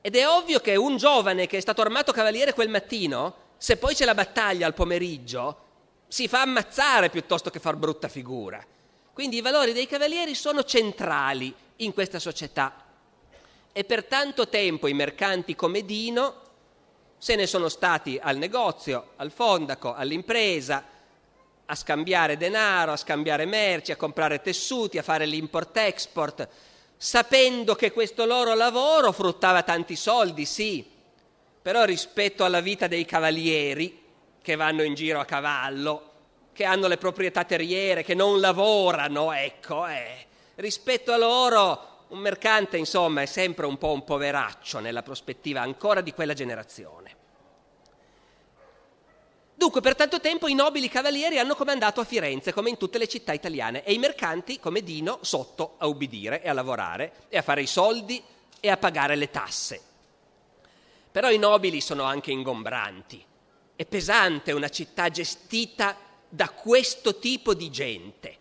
Ed è ovvio che un giovane che è stato armato cavaliere quel mattino, se poi c'è la battaglia al pomeriggio, si fa ammazzare piuttosto che far brutta figura. Quindi i valori dei cavalieri sono centrali in questa società e per tanto tempo i mercanti come Dino se ne sono stati al negozio, al fondaco, all'impresa, a scambiare denaro, a scambiare merci, a comprare tessuti, a fare l'import-export, sapendo che questo loro lavoro fruttava tanti soldi, sì, però rispetto alla vita dei cavalieri che vanno in giro a cavallo, che hanno le proprietà terriere, che non lavorano, ecco, eh, rispetto a loro un mercante, insomma, è sempre un po' un poveraccio nella prospettiva ancora di quella generazione. Dunque, per tanto tempo i nobili cavalieri hanno comandato a Firenze, come in tutte le città italiane, e i mercanti, come Dino, sotto a ubbidire e a lavorare e a fare i soldi e a pagare le tasse. Però i nobili sono anche ingombranti. È pesante una città gestita da questo tipo di gente.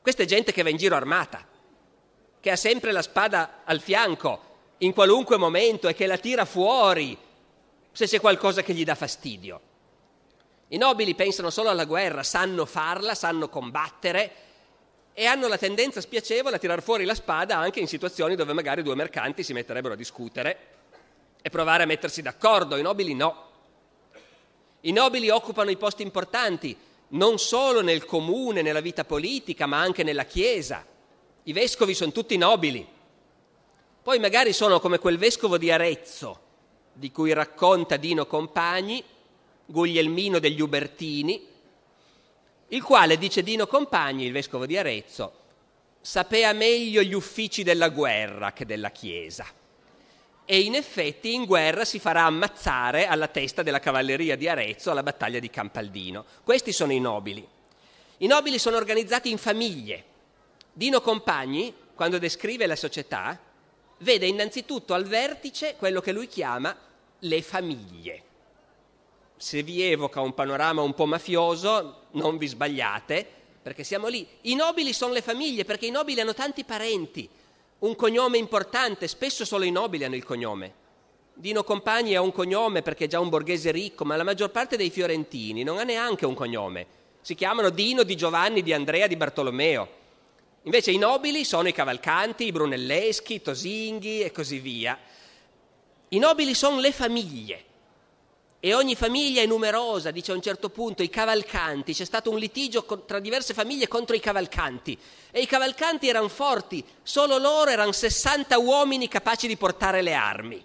Questa è gente che va in giro armata, che ha sempre la spada al fianco in qualunque momento e che la tira fuori se c'è qualcosa che gli dà fastidio. I nobili pensano solo alla guerra, sanno farla, sanno combattere e hanno la tendenza spiacevole a tirar fuori la spada anche in situazioni dove magari due mercanti si metterebbero a discutere e provare a mettersi d'accordo. I nobili no. I nobili occupano i posti importanti non solo nel comune, nella vita politica, ma anche nella Chiesa. I vescovi sono tutti nobili. Poi magari sono come quel vescovo di Arezzo, di cui racconta Dino Compagni, Guglielmino degli Ubertini, il quale, dice Dino Compagni, il vescovo di Arezzo, sapea meglio gli uffici della guerra che della Chiesa. E in effetti in guerra si farà ammazzare alla testa della cavalleria di Arezzo alla battaglia di Campaldino. Questi sono i nobili. I nobili sono organizzati in famiglie Dino Compagni, quando descrive la società, vede innanzitutto al vertice quello che lui chiama le famiglie. Se vi evoca un panorama un po' mafioso, non vi sbagliate, perché siamo lì. I nobili sono le famiglie, perché i nobili hanno tanti parenti, un cognome importante, spesso solo i nobili hanno il cognome. Dino Compagni ha un cognome perché è già un borghese ricco, ma la maggior parte dei fiorentini non ha neanche un cognome. Si chiamano Dino, Di Giovanni, Di Andrea, Di Bartolomeo. Invece i nobili sono i Cavalcanti, i Brunelleschi, i Tosinghi e così via. I nobili sono le famiglie e ogni famiglia è numerosa, dice a un certo punto i Cavalcanti, c'è stato un litigio tra diverse famiglie contro i Cavalcanti e i Cavalcanti erano forti, solo loro erano 60 uomini capaci di portare le armi.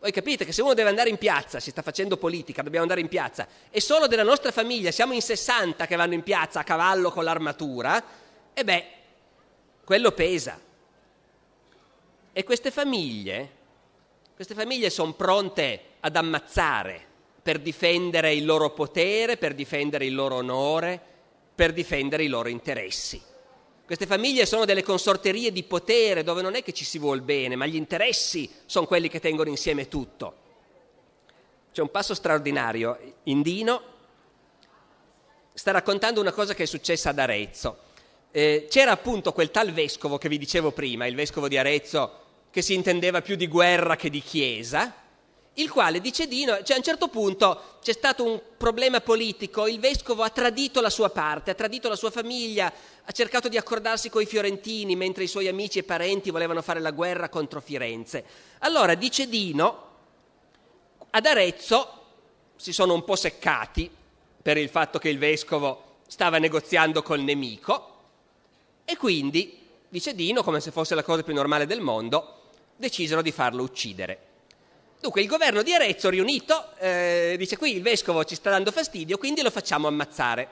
Voi capite che se uno deve andare in piazza, si sta facendo politica, dobbiamo andare in piazza, e solo della nostra famiglia siamo in 60 che vanno in piazza a cavallo con l'armatura, e beh, quello pesa. E queste famiglie, queste famiglie sono pronte ad ammazzare per difendere il loro potere, per difendere il loro onore, per difendere i loro interessi. Queste famiglie sono delle consorterie di potere dove non è che ci si vuol bene, ma gli interessi sono quelli che tengono insieme tutto. C'è un passo straordinario. Indino sta raccontando una cosa che è successa ad Arezzo eh, c'era appunto quel tal vescovo che vi dicevo prima, il vescovo di Arezzo, che si intendeva più di guerra che di chiesa, il quale dice Dino, cioè a un certo punto c'è stato un problema politico, il vescovo ha tradito la sua parte, ha tradito la sua famiglia, ha cercato di accordarsi con i fiorentini mentre i suoi amici e parenti volevano fare la guerra contro Firenze. Allora dice Dino, ad Arezzo si sono un po' seccati per il fatto che il vescovo stava negoziando col nemico, e quindi, dice Dino, come se fosse la cosa più normale del mondo, decisero di farlo uccidere. Dunque il governo di Arezzo riunito eh, dice qui il vescovo ci sta dando fastidio, quindi lo facciamo ammazzare.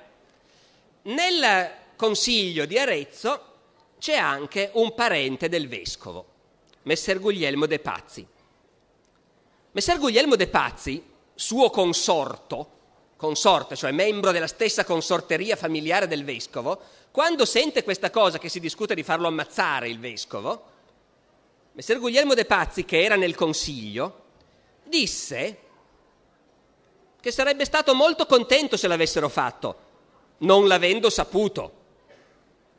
Nel consiglio di Arezzo c'è anche un parente del vescovo, Messer Guglielmo De Pazzi. Messer Guglielmo De Pazzi, suo consorto, consorte, cioè membro della stessa consorteria familiare del vescovo, quando sente questa cosa che si discute di farlo ammazzare il vescovo, Messer Guglielmo De Pazzi, che era nel consiglio, disse che sarebbe stato molto contento se l'avessero fatto, non l'avendo saputo,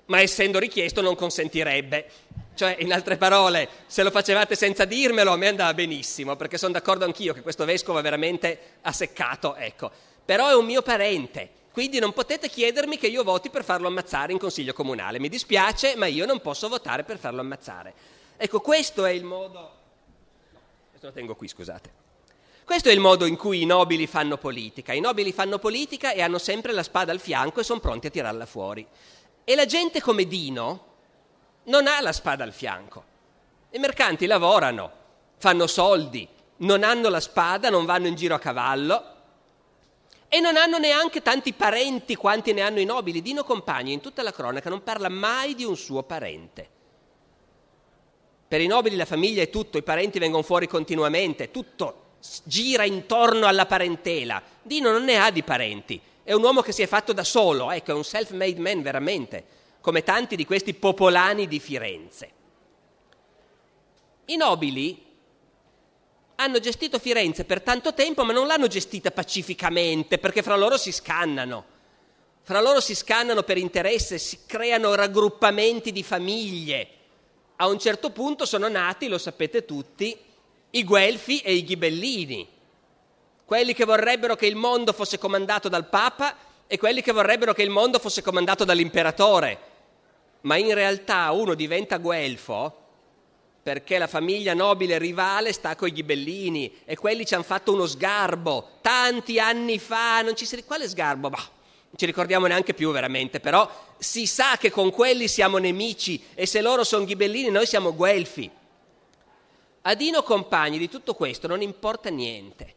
ma essendo richiesto non consentirebbe. Cioè, in altre parole, se lo facevate senza dirmelo, a me andava benissimo, perché sono d'accordo anch'io che questo vescovo è veramente ha seccato, ecco. Però è un mio parente, quindi non potete chiedermi che io voti per farlo ammazzare in consiglio comunale. Mi dispiace, ma io non posso votare per farlo ammazzare. Ecco, questo è il modo. questo lo tengo qui, scusate. Questo è il modo in cui i nobili fanno politica. I nobili fanno politica e hanno sempre la spada al fianco e sono pronti a tirarla fuori. E la gente come Dino non ha la spada al fianco. I mercanti lavorano, fanno soldi, non hanno la spada, non vanno in giro a cavallo, e non hanno neanche tanti parenti quanti ne hanno i nobili. Dino Compagni in tutta la cronaca non parla mai di un suo parente. Per i nobili la famiglia è tutto, i parenti vengono fuori continuamente, tutto gira intorno alla parentela. Dino non ne ha di parenti, è un uomo che si è fatto da solo, ecco, è un self-made man veramente, come tanti di questi popolani di Firenze. I nobili hanno gestito Firenze per tanto tempo, ma non l'hanno gestita pacificamente, perché fra loro si scannano. Fra loro si scannano per interesse, si creano raggruppamenti di famiglie. A un certo punto sono nati, lo sapete tutti, i Guelfi e i Ghibellini, quelli che vorrebbero che il mondo fosse comandato dal Papa e quelli che vorrebbero che il mondo fosse comandato dall'imperatore. Ma in realtà uno diventa guelfo perché la famiglia nobile rivale sta con i ghibellini e quelli ci hanno fatto uno sgarbo tanti anni fa, non ci si... quale sgarbo? Bah, non ci ricordiamo neanche più veramente, però si sa che con quelli siamo nemici e se loro sono ghibellini noi siamo guelfi. A Dino Compagni di tutto questo non importa niente.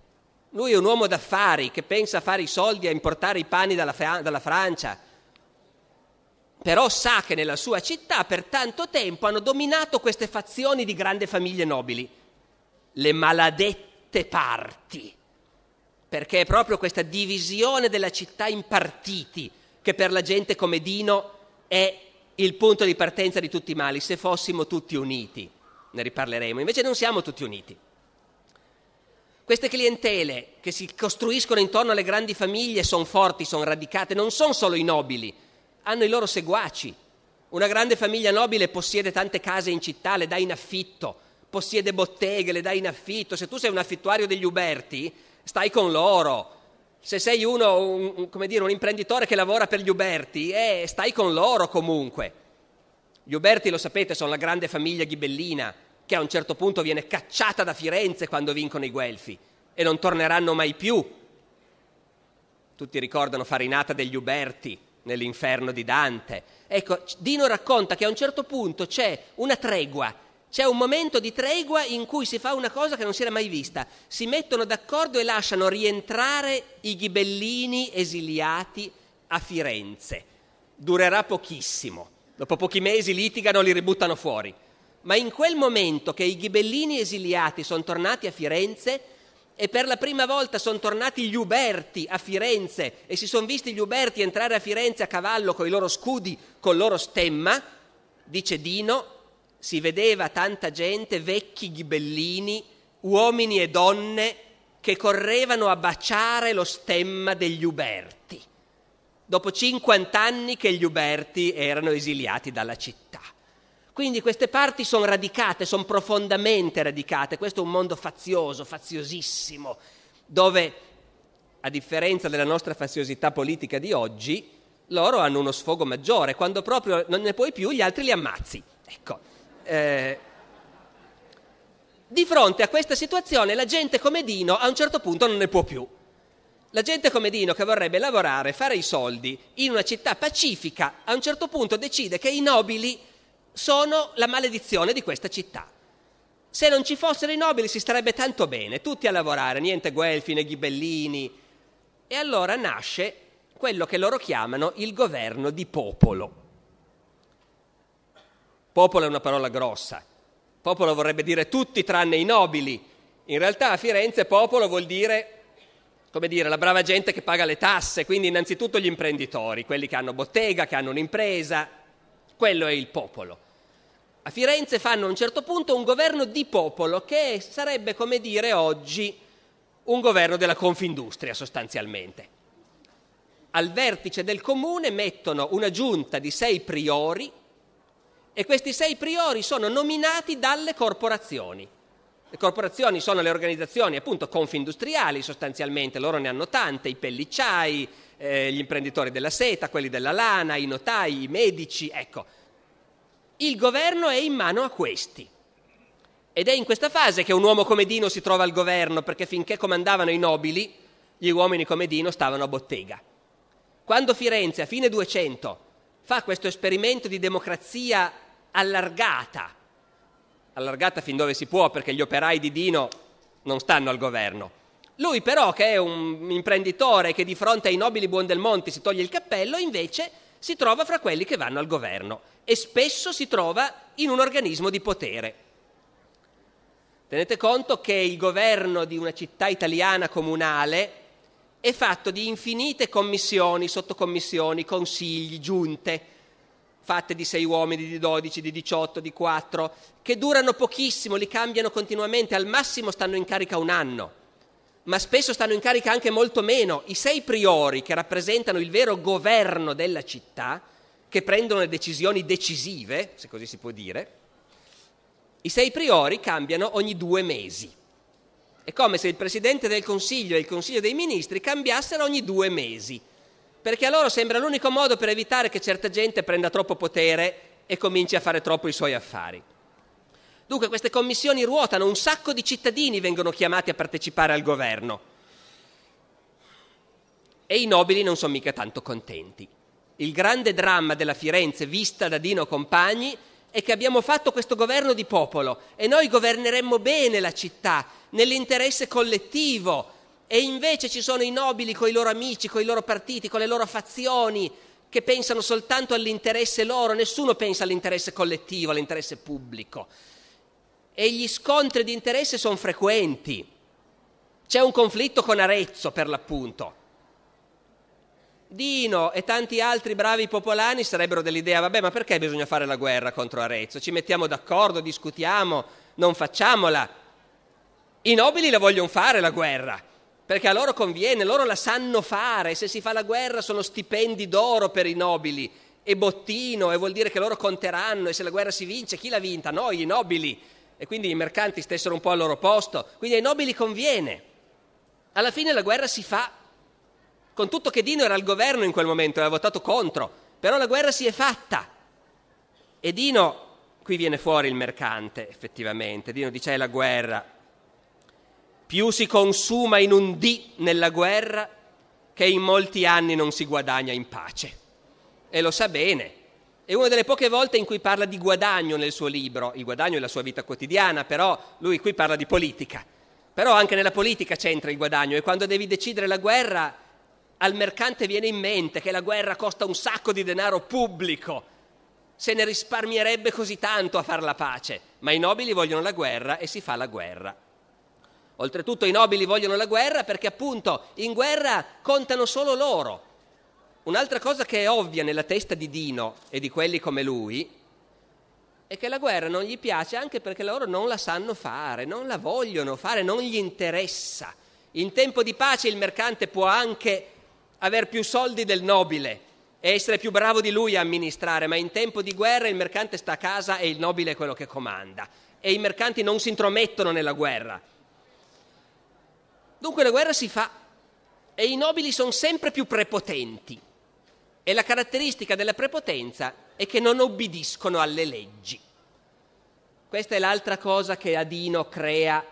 Lui è un uomo d'affari che pensa a fare i soldi, a importare i panni dalla, dalla Francia, però sa che nella sua città per tanto tempo hanno dominato queste fazioni di grandi famiglie nobili, le maladette parti, perché è proprio questa divisione della città in partiti che per la gente come Dino è il punto di partenza di tutti i mali, se fossimo tutti uniti, ne riparleremo, invece non siamo tutti uniti. Queste clientele che si costruiscono intorno alle grandi famiglie sono forti, sono radicate, non sono solo i nobili, hanno i loro seguaci. Una grande famiglia nobile possiede tante case in città, le dà in affitto, possiede botteghe, le dà in affitto. Se tu sei un affittuario degli Uberti, stai con loro. Se sei uno, un, un, dire, un imprenditore che lavora per gli Uberti, eh, stai con loro comunque. Gli Uberti, lo sapete, sono la grande famiglia ghibellina che a un certo punto viene cacciata da Firenze quando vincono i Guelfi e non torneranno mai più. Tutti ricordano Farinata degli Uberti, nell'inferno di Dante. Ecco, Dino racconta che a un certo punto c'è una tregua, c'è un momento di tregua in cui si fa una cosa che non si era mai vista. Si mettono d'accordo e lasciano rientrare i ghibellini esiliati a Firenze. Durerà pochissimo. Dopo pochi mesi litigano, li ributtano fuori. Ma in quel momento che i ghibellini esiliati sono tornati a Firenze, e per la prima volta sono tornati gli Uberti a Firenze e si sono visti gli Uberti entrare a Firenze a cavallo con i loro scudi, col loro stemma, dice Dino, si vedeva tanta gente, vecchi ghibellini, uomini e donne che correvano a baciare lo stemma degli Uberti, dopo 50 anni che gli Uberti erano esiliati dalla città. Quindi queste parti sono radicate, sono profondamente radicate. Questo è un mondo fazioso, faziosissimo, dove, a differenza della nostra faziosità politica di oggi, loro hanno uno sfogo maggiore. Quando proprio non ne puoi più, gli altri li ammazzi. Ecco. Eh, di fronte a questa situazione, la gente come Dino a un certo punto non ne può più. La gente come Dino che vorrebbe lavorare, fare i soldi in una città pacifica, a un certo punto decide che i nobili sono la maledizione di questa città. Se non ci fossero i nobili si starebbe tanto bene, tutti a lavorare, niente guelfi né ghibellini. E allora nasce quello che loro chiamano il governo di popolo. Popolo è una parola grossa, popolo vorrebbe dire tutti tranne i nobili. In realtà a Firenze popolo vuol dire, come dire, la brava gente che paga le tasse, quindi innanzitutto gli imprenditori, quelli che hanno bottega, che hanno un'impresa, quello è il popolo a Firenze fanno a un certo punto un governo di popolo che sarebbe come dire oggi un governo della Confindustria sostanzialmente. Al vertice del comune mettono una giunta di sei priori e questi sei priori sono nominati dalle corporazioni. Le corporazioni sono le organizzazioni appunto confindustriali sostanzialmente, loro ne hanno tante, i pellicciai, eh, gli imprenditori della seta, quelli della lana, i notai, i medici, ecco il governo è in mano a questi. Ed è in questa fase che un uomo come Dino si trova al governo, perché finché comandavano i nobili, gli uomini come Dino stavano a bottega. Quando Firenze, a fine 200, fa questo esperimento di democrazia allargata, allargata fin dove si può, perché gli operai di Dino non stanno al governo. Lui però, che è un imprenditore che di fronte ai nobili buon del monte si toglie il cappello, invece si trova fra quelli che vanno al governo e spesso si trova in un organismo di potere. Tenete conto che il governo di una città italiana comunale è fatto di infinite commissioni, sottocommissioni, consigli, giunte, fatte di sei uomini, di dodici, di diciotto, di quattro, che durano pochissimo, li cambiano continuamente, al massimo stanno in carica un anno ma spesso stanno in carica anche molto meno. I sei priori che rappresentano il vero governo della città, che prendono le decisioni decisive, se così si può dire, i sei priori cambiano ogni due mesi. È come se il Presidente del Consiglio e il Consiglio dei Ministri cambiassero ogni due mesi, perché a loro sembra l'unico modo per evitare che certa gente prenda troppo potere e cominci a fare troppo i suoi affari. Dunque queste commissioni ruotano, un sacco di cittadini vengono chiamati a partecipare al governo e i nobili non sono mica tanto contenti. Il grande dramma della Firenze vista da Dino Compagni è che abbiamo fatto questo governo di popolo e noi governeremmo bene la città nell'interesse collettivo e invece ci sono i nobili con i loro amici, con i loro partiti, con le loro fazioni che pensano soltanto all'interesse loro, nessuno pensa all'interesse collettivo, all'interesse pubblico e gli scontri di interesse sono frequenti. C'è un conflitto con Arezzo, per l'appunto. Dino e tanti altri bravi popolani sarebbero dell'idea, vabbè, ma perché bisogna fare la guerra contro Arezzo? Ci mettiamo d'accordo, discutiamo, non facciamola. I nobili la vogliono fare la guerra, perché a loro conviene, loro la sanno fare, se si fa la guerra sono stipendi d'oro per i nobili e bottino e vuol dire che loro conteranno e se la guerra si vince chi l'ha vinta? Noi, i nobili e quindi i mercanti stessero un po' al loro posto, quindi ai nobili conviene. Alla fine la guerra si fa, con tutto che Dino era al governo in quel momento aveva votato contro, però la guerra si è fatta. E Dino, qui viene fuori il mercante effettivamente, Dino dice è la guerra, più si consuma in un dì nella guerra che in molti anni non si guadagna in pace. E lo sa bene, è una delle poche volte in cui parla di guadagno nel suo libro, il guadagno è la sua vita quotidiana, però lui qui parla di politica. Però anche nella politica c'entra il guadagno e quando devi decidere la guerra al mercante viene in mente che la guerra costa un sacco di denaro pubblico, se ne risparmierebbe così tanto a fare la pace, ma i nobili vogliono la guerra e si fa la guerra. Oltretutto i nobili vogliono la guerra perché appunto in guerra contano solo loro, Un'altra cosa che è ovvia nella testa di Dino e di quelli come lui è che la guerra non gli piace anche perché loro non la sanno fare, non la vogliono fare, non gli interessa. In tempo di pace il mercante può anche avere più soldi del nobile e essere più bravo di lui a amministrare, ma in tempo di guerra il mercante sta a casa e il nobile è quello che comanda. E i mercanti non si intromettono nella guerra. Dunque la guerra si fa e i nobili sono sempre più prepotenti. E la caratteristica della prepotenza è che non obbediscono alle leggi. Questa è l'altra cosa che Adino crea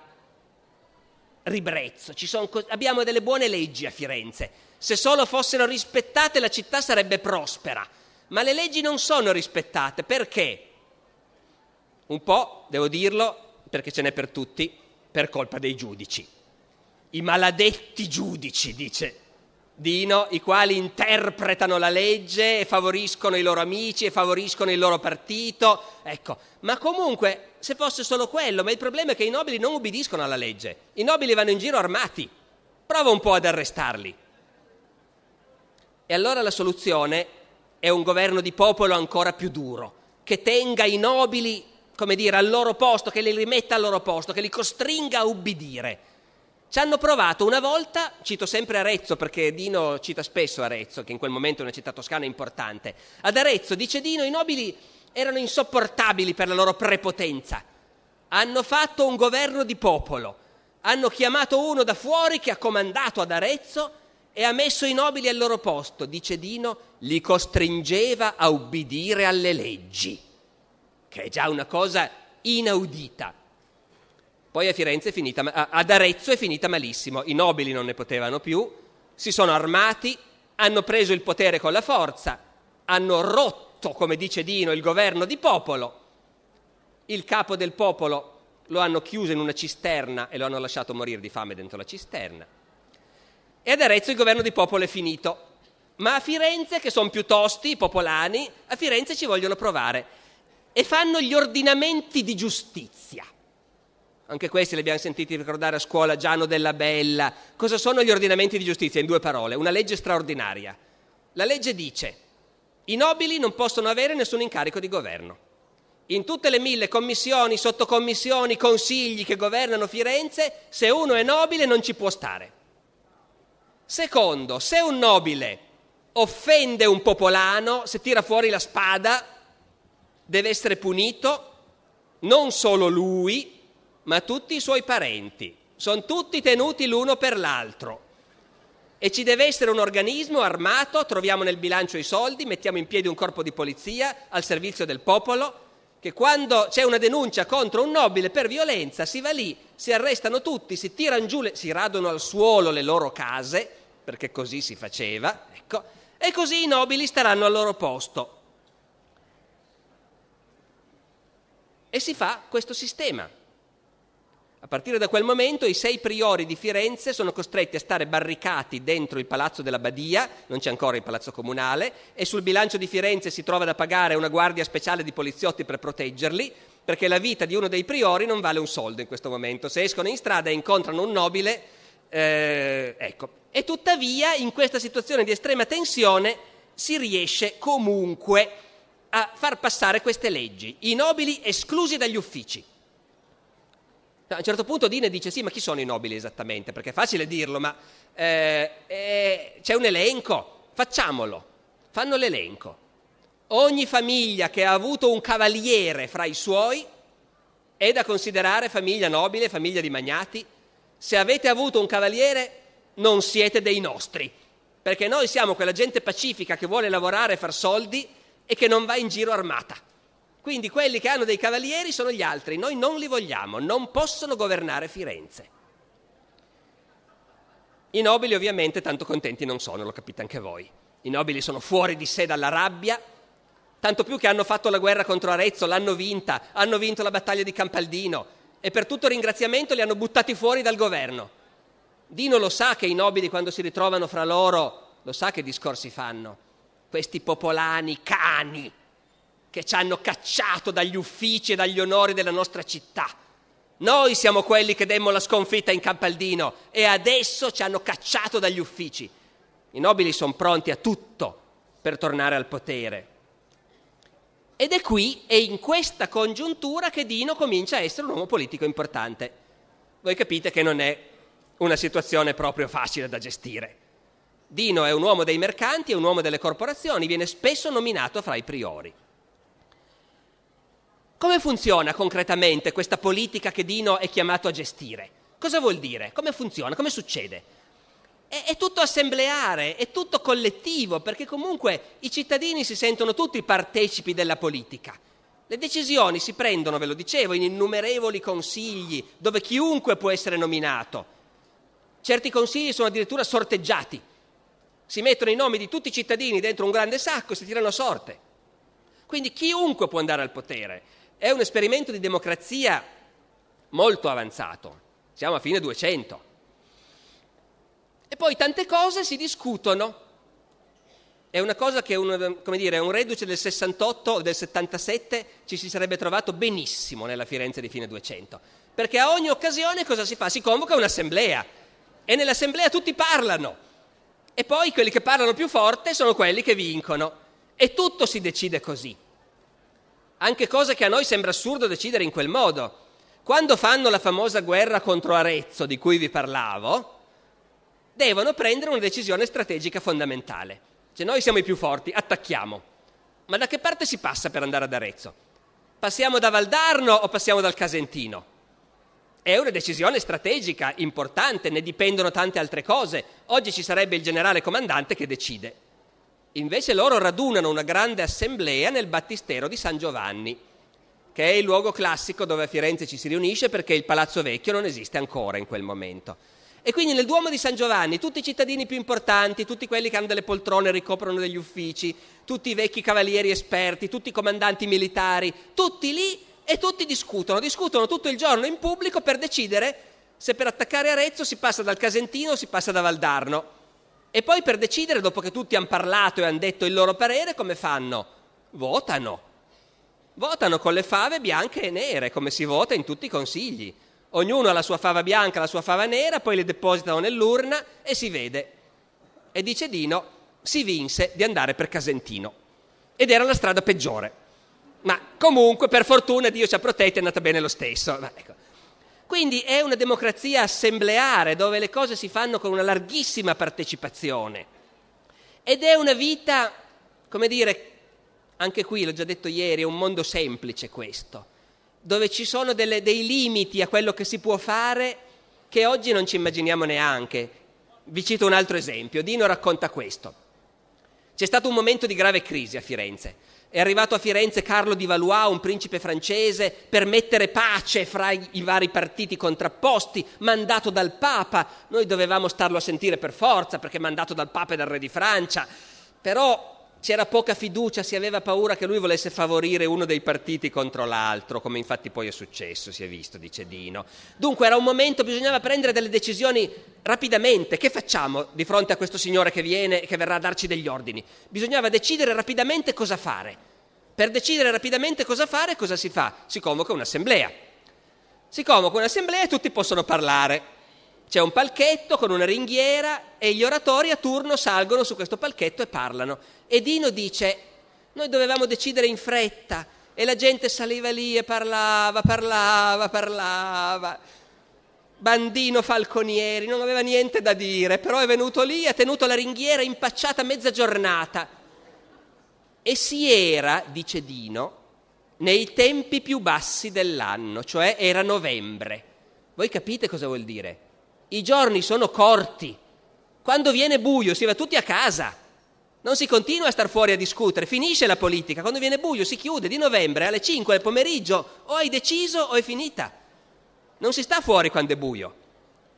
ribrezzo. Co- abbiamo delle buone leggi a Firenze. Se solo fossero rispettate la città sarebbe prospera. Ma le leggi non sono rispettate perché? Un po', devo dirlo, perché ce n'è per tutti, per colpa dei giudici. I maledetti giudici, dice Dino, i quali interpretano la legge e favoriscono i loro amici e favoriscono il loro partito. Ecco, ma comunque se fosse solo quello, ma il problema è che i nobili non ubbidiscono alla legge. I nobili vanno in giro armati. Prova un po' ad arrestarli. E allora la soluzione è un governo di popolo ancora più duro, che tenga i nobili, come dire, al loro posto, che li rimetta al loro posto, che li costringa a ubbidire. Ci hanno provato una volta, cito sempre Arezzo perché Dino cita spesso Arezzo, che in quel momento è una città toscana importante. Ad Arezzo, dice Dino, i nobili erano insopportabili per la loro prepotenza. Hanno fatto un governo di popolo, hanno chiamato uno da fuori che ha comandato ad Arezzo e ha messo i nobili al loro posto, dice Dino, li costringeva a ubbidire alle leggi, che è già una cosa inaudita. Poi a Firenze è finita, ad Arezzo è finita malissimo, i nobili non ne potevano più, si sono armati, hanno preso il potere con la forza, hanno rotto, come dice Dino, il governo di popolo, il capo del popolo lo hanno chiuso in una cisterna e lo hanno lasciato morire di fame dentro la cisterna. E ad Arezzo il governo di popolo è finito, ma a Firenze, che sono più tosti, i popolani, a Firenze ci vogliono provare e fanno gli ordinamenti di giustizia anche questi li abbiamo sentiti ricordare a scuola, Giano della Bella. Cosa sono gli ordinamenti di giustizia? In due parole, una legge straordinaria. La legge dice, i nobili non possono avere nessun incarico di governo. In tutte le mille commissioni, sottocommissioni, consigli che governano Firenze, se uno è nobile non ci può stare. Secondo, se un nobile offende un popolano, se tira fuori la spada, deve essere punito non solo lui, ma tutti i suoi parenti. Sono tutti tenuti l'uno per l'altro. E ci deve essere un organismo armato, troviamo nel bilancio i soldi, mettiamo in piedi un corpo di polizia al servizio del popolo, che quando c'è una denuncia contro un nobile per violenza si va lì, si arrestano tutti, si tirano giù, le, si radono al suolo le loro case, perché così si faceva, ecco, e così i nobili staranno al loro posto. E si fa questo sistema. A partire da quel momento i sei priori di Firenze sono costretti a stare barricati dentro il palazzo della Badia, non c'è ancora il palazzo comunale, e sul bilancio di Firenze si trova da pagare una guardia speciale di poliziotti per proteggerli, perché la vita di uno dei priori non vale un soldo in questo momento. Se escono in strada e incontrano un nobile, eh, ecco. E tuttavia in questa situazione di estrema tensione si riesce comunque a far passare queste leggi, i nobili esclusi dagli uffici a un certo punto Dine dice sì, ma chi sono i nobili esattamente? Perché è facile dirlo, ma eh, eh, c'è un elenco, facciamolo, fanno l'elenco. Ogni famiglia che ha avuto un cavaliere fra i suoi è da considerare famiglia nobile, famiglia di magnati. Se avete avuto un cavaliere non siete dei nostri, perché noi siamo quella gente pacifica che vuole lavorare e far soldi e che non va in giro armata. Quindi quelli che hanno dei cavalieri sono gli altri, noi non li vogliamo, non possono governare Firenze. I nobili ovviamente tanto contenti non sono, lo capite anche voi. I nobili sono fuori di sé dalla rabbia, tanto più che hanno fatto la guerra contro Arezzo, l'hanno vinta, hanno vinto la battaglia di Campaldino e per tutto ringraziamento li hanno buttati fuori dal governo. Dino lo sa che i nobili quando si ritrovano fra loro, lo sa che discorsi fanno. Questi popolani cani che ci hanno cacciato dagli uffici e dagli onori della nostra città. Noi siamo quelli che demmo la sconfitta in Campaldino e adesso ci hanno cacciato dagli uffici. I nobili sono pronti a tutto per tornare al potere. Ed è qui è in questa congiuntura che Dino comincia a essere un uomo politico importante. Voi capite che non è una situazione proprio facile da gestire. Dino è un uomo dei mercanti, è un uomo delle corporazioni, viene spesso nominato fra i priori. Come funziona concretamente questa politica che Dino è chiamato a gestire? Cosa vuol dire? Come funziona? Come succede? È, è, tutto assembleare, è tutto collettivo, perché comunque i cittadini si sentono tutti partecipi della politica. Le decisioni si prendono, ve lo dicevo, in innumerevoli consigli, dove chiunque può essere nominato. Certi consigli sono addirittura sorteggiati. Si mettono i nomi di tutti i cittadini dentro un grande sacco e si tirano a sorte. Quindi chiunque può andare al potere. È un esperimento di democrazia molto avanzato, siamo a fine 200. E poi tante cose si discutono. È una cosa che un, dire, un reduce del 68 o del 77 ci si sarebbe trovato benissimo nella Firenze di fine 200. Perché a ogni occasione cosa si fa? Si convoca un'assemblea e nell'assemblea tutti parlano. E poi quelli che parlano più forte sono quelli che vincono. E tutto si decide così anche cose che a noi sembra assurdo decidere in quel modo. Quando fanno la famosa guerra contro Arezzo di cui vi parlavo, devono prendere una decisione strategica fondamentale. Cioè noi siamo i più forti, attacchiamo. Ma da che parte si passa per andare ad Arezzo? Passiamo da Valdarno o passiamo dal Casentino? È una decisione strategica importante, ne dipendono tante altre cose. Oggi ci sarebbe il generale comandante che decide. Invece loro radunano una grande assemblea nel battistero di San Giovanni, che è il luogo classico dove a Firenze ci si riunisce perché il Palazzo Vecchio non esiste ancora in quel momento. E quindi nel Duomo di San Giovanni tutti i cittadini più importanti, tutti quelli che hanno delle poltrone e ricoprono degli uffici, tutti i vecchi cavalieri esperti, tutti i comandanti militari, tutti lì e tutti discutono, discutono tutto il giorno in pubblico per decidere se per attaccare Arezzo si passa dal Casentino o si passa da Valdarno. E poi per decidere, dopo che tutti hanno parlato e hanno detto il loro parere, come fanno? Votano. Votano con le fave bianche e nere, come si vota in tutti i consigli. Ognuno ha la sua fava bianca, la sua fava nera, poi le depositano nell'urna e si vede. E dice Dino, si vinse di andare per Casentino. Ed era la strada peggiore. Ma comunque, per fortuna, Dio ci ha protetti è andata bene lo stesso. Ma ecco. Quindi è una democrazia assembleare dove le cose si fanno con una larghissima partecipazione ed è una vita, come dire, anche qui l'ho già detto ieri, è un mondo semplice questo, dove ci sono delle, dei limiti a quello che si può fare che oggi non ci immaginiamo neanche. Vi cito un altro esempio, Dino racconta questo. C'è stato un momento di grave crisi a Firenze. È arrivato a Firenze Carlo di Valois, un principe francese, per mettere pace fra i vari partiti contrapposti, mandato dal Papa. Noi dovevamo starlo a sentire per forza, perché mandato dal Papa e dal Re di Francia. Però c'era poca fiducia, si aveva paura che lui volesse favorire uno dei partiti contro l'altro, come infatti poi è successo, si è visto, dice Dino. Dunque era un momento, bisognava prendere delle decisioni rapidamente. Che facciamo di fronte a questo signore che viene e che verrà a darci degli ordini? Bisognava decidere rapidamente cosa fare. Per decidere rapidamente cosa fare, cosa si fa? Si convoca un'assemblea. Si convoca un'assemblea e tutti possono parlare. C'è un palchetto con una ringhiera e gli oratori a turno salgono su questo palchetto e parlano. E Dino dice, noi dovevamo decidere in fretta e la gente saliva lì e parlava, parlava, parlava. Bandino Falconieri non aveva niente da dire, però è venuto lì e ha tenuto la ringhiera impacciata mezza giornata. E si era, dice Dino, nei tempi più bassi dell'anno, cioè era novembre. Voi capite cosa vuol dire? I giorni sono corti. Quando viene buio si va tutti a casa. Non si continua a star fuori a discutere, finisce la politica. Quando viene buio si chiude di novembre alle 5 del pomeriggio, o hai deciso o è finita. Non si sta fuori quando è buio.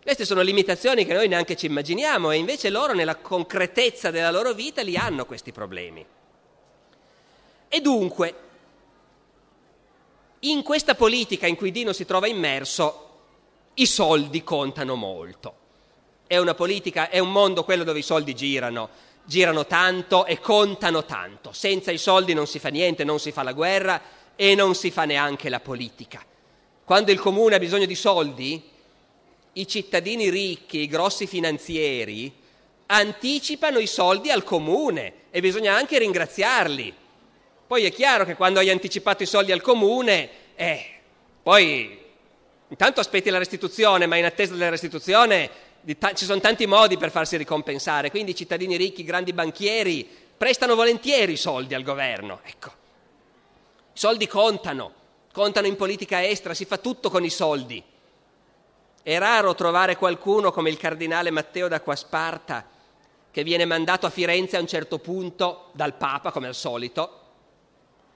Queste sono limitazioni che noi neanche ci immaginiamo e invece loro nella concretezza della loro vita li hanno questi problemi. E dunque, in questa politica in cui Dino si trova immerso, i soldi contano molto. È una politica, è un mondo quello dove i soldi girano, girano tanto e contano tanto. Senza i soldi non si fa niente, non si fa la guerra e non si fa neanche la politica. Quando il comune ha bisogno di soldi, i cittadini ricchi, i grossi finanzieri, anticipano i soldi al comune e bisogna anche ringraziarli. Poi è chiaro che quando hai anticipato i soldi al comune, eh, poi Intanto aspetti la restituzione, ma in attesa della restituzione ta- ci sono tanti modi per farsi ricompensare, quindi i cittadini ricchi, grandi banchieri, prestano volentieri i soldi al governo. Ecco. I soldi contano, contano in politica estera, si fa tutto con i soldi. È raro trovare qualcuno come il cardinale Matteo d'Acquasparta che viene mandato a Firenze a un certo punto dal Papa, come al solito,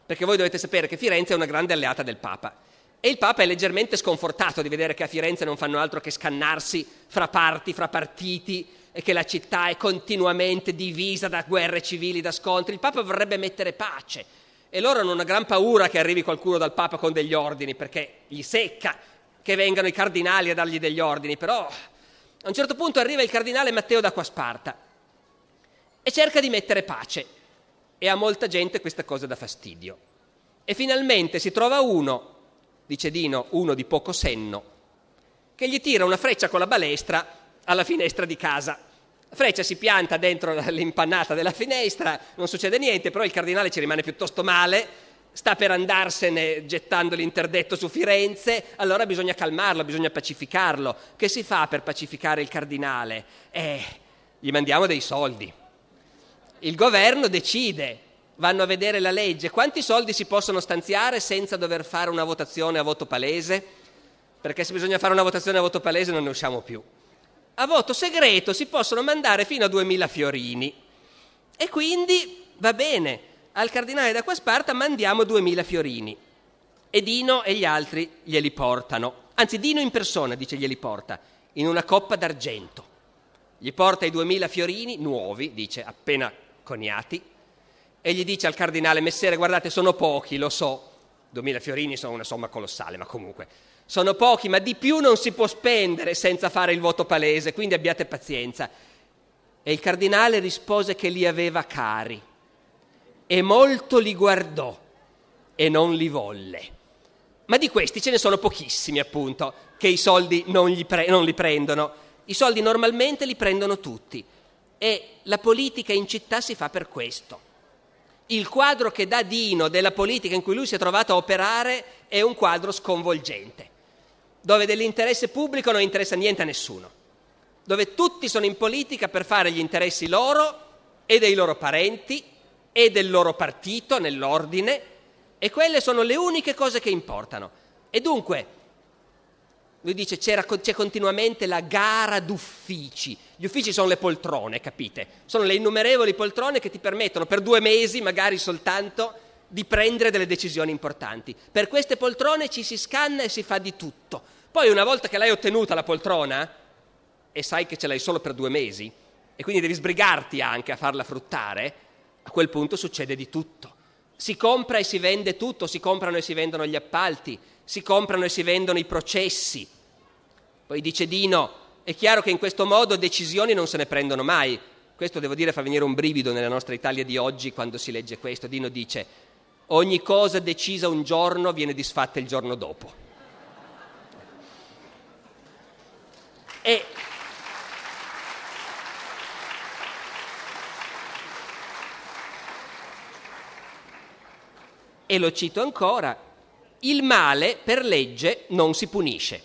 perché voi dovete sapere che Firenze è una grande alleata del Papa. E il Papa è leggermente sconfortato di vedere che a Firenze non fanno altro che scannarsi fra parti, fra partiti e che la città è continuamente divisa da guerre civili, da scontri. Il Papa vorrebbe mettere pace e loro hanno una gran paura che arrivi qualcuno dal Papa con degli ordini perché gli secca che vengano i cardinali a dargli degli ordini, però a un certo punto arriva il cardinale Matteo d'Acquasparta e cerca di mettere pace e a molta gente questa cosa dà fastidio. E finalmente si trova uno dice Dino, uno di poco senno, che gli tira una freccia con la balestra alla finestra di casa. La freccia si pianta dentro l'impannata della finestra, non succede niente, però il cardinale ci rimane piuttosto male, sta per andarsene gettando l'interdetto su Firenze, allora bisogna calmarlo, bisogna pacificarlo. Che si fa per pacificare il cardinale? Eh, gli mandiamo dei soldi. Il governo decide, vanno a vedere la legge, quanti soldi si possono stanziare senza dover fare una votazione a voto palese? Perché se bisogna fare una votazione a voto palese non ne usciamo più. A voto segreto si possono mandare fino a 2000 fiorini. E quindi va bene, al cardinale da Quasparta mandiamo 2000 fiorini. E Dino e gli altri glieli portano. Anzi, Dino in persona dice glieli porta, in una coppa d'argento. Gli porta i 2000 fiorini nuovi, dice appena coniati, e gli dice al cardinale, messere, guardate, sono pochi, lo so, 2000 fiorini sono una somma colossale, ma comunque, sono pochi, ma di più non si può spendere senza fare il voto palese, quindi abbiate pazienza. E il cardinale rispose che li aveva cari e molto li guardò e non li volle. Ma di questi ce ne sono pochissimi, appunto, che i soldi non, pre- non li prendono. I soldi normalmente li prendono tutti e la politica in città si fa per questo il quadro che dà Dino della politica in cui lui si è trovato a operare è un quadro sconvolgente, dove dell'interesse pubblico non interessa niente a nessuno, dove tutti sono in politica per fare gli interessi loro e dei loro parenti e del loro partito nell'ordine e quelle sono le uniche cose che importano. E dunque, lui dice, c'è continuamente la gara d'uffici gli uffici sono le poltrone, capite? Sono le innumerevoli poltrone che ti permettono per due mesi, magari soltanto, di prendere delle decisioni importanti. Per queste poltrone ci si scanna e si fa di tutto. Poi una volta che l'hai ottenuta la poltrona, e sai che ce l'hai solo per due mesi, e quindi devi sbrigarti anche a farla fruttare, a quel punto succede di tutto. Si compra e si vende tutto, si comprano e si vendono gli appalti, si comprano e si vendono i processi. Poi dice Dino, è chiaro che in questo modo decisioni non se ne prendono mai. Questo devo dire fa venire un brivido nella nostra Italia di oggi quando si legge questo. Dino dice ogni cosa decisa un giorno viene disfatta il giorno dopo. E e lo cito ancora, il male per legge non si punisce.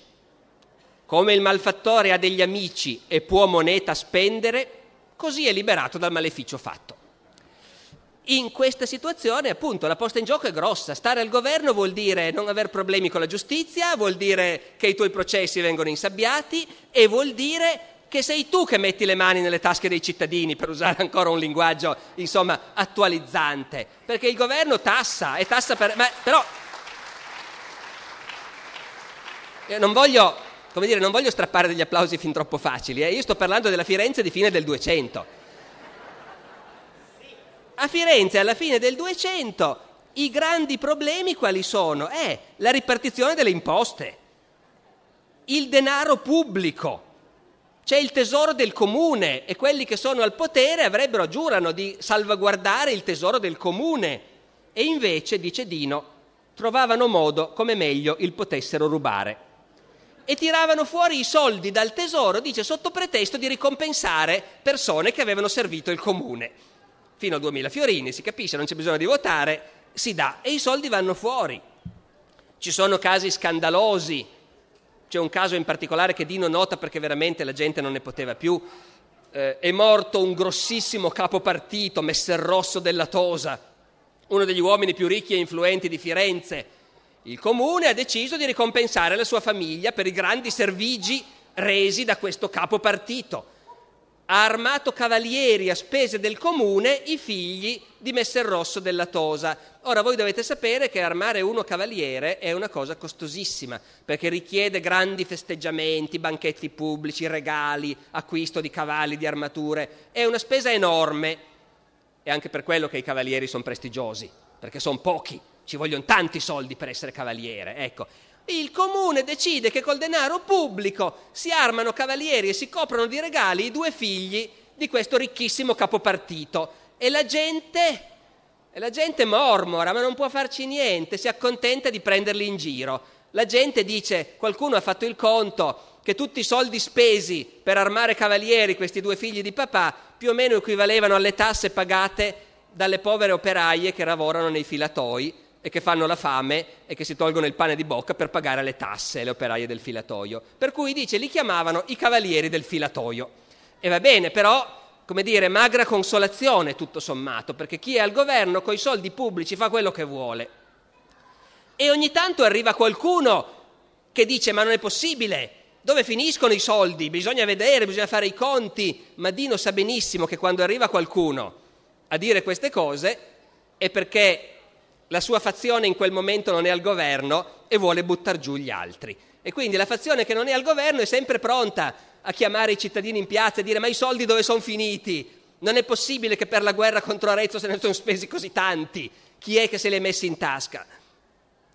Come il malfattore ha degli amici e può moneta spendere, così è liberato dal maleficio fatto. In questa situazione, appunto, la posta in gioco è grossa. Stare al governo vuol dire non aver problemi con la giustizia, vuol dire che i tuoi processi vengono insabbiati e vuol dire che sei tu che metti le mani nelle tasche dei cittadini, per usare ancora un linguaggio, insomma, attualizzante. Perché il governo tassa e tassa per... Ma, però... non voglio come ecco, dire, non voglio strappare degli applausi fin troppo facili, eh? io sto parlando della Firenze di fine del 200. A Firenze alla fine del 200 i grandi problemi quali sono? Eh, la ripartizione delle imposte, il denaro pubblico, c'è il tesoro del comune e quelli che sono al potere avrebbero, giurano, di salvaguardare il tesoro del comune. E invece, dice Dino, trovavano modo come meglio il potessero rubare e tiravano fuori i soldi dal tesoro, dice, sotto pretesto di ricompensare persone che avevano servito il comune. Fino a 2000 fiorini, si capisce, non c'è bisogno di votare, si dà e i soldi vanno fuori. Ci sono casi scandalosi, c'è un caso in particolare che Dino nota perché veramente la gente non ne poteva più. Eh, è morto un grossissimo capo partito, Messer Rosso della Tosa, uno degli uomini più ricchi e influenti di Firenze il comune ha deciso di ricompensare la sua famiglia per i grandi servigi resi da questo capo partito. Ha armato cavalieri a spese del comune i figli di Messer Rosso della Tosa. Ora voi dovete sapere che armare uno cavaliere è una cosa costosissima, perché richiede grandi festeggiamenti, banchetti pubblici, regali, acquisto di cavalli, di armature. È una spesa enorme. È anche per quello che i cavalieri sono prestigiosi, perché sono pochi ci vogliono tanti soldi per essere cavaliere, ecco. Il comune decide che col denaro pubblico si armano cavalieri e si coprono di regali i due figli di questo ricchissimo capopartito e la gente, la gente mormora, ma non può farci niente, si accontenta di prenderli in giro. La gente dice, qualcuno ha fatto il conto, che tutti i soldi spesi per armare cavalieri questi due figli di papà più o meno equivalevano alle tasse pagate dalle povere operaie che lavorano nei filatoi e che fanno la fame e che si tolgono il pane di bocca per pagare le tasse le operaie del filatoio. Per cui dice, li chiamavano i cavalieri del filatoio. E va bene, però, come dire, magra consolazione tutto sommato, perché chi è al governo coi soldi pubblici fa quello che vuole. E ogni tanto arriva qualcuno che dice, ma non è possibile, dove finiscono i soldi? Bisogna vedere, bisogna fare i conti. Ma Dino sa benissimo che quando arriva qualcuno a dire queste cose è perché la sua fazione in quel momento non è al governo e vuole buttare giù gli altri. E quindi la fazione che non è al governo è sempre pronta a chiamare i cittadini in piazza e dire ma i soldi dove sono finiti? Non è possibile che per la guerra contro Arezzo se ne sono spesi così tanti. Chi è che se li ha messi in tasca?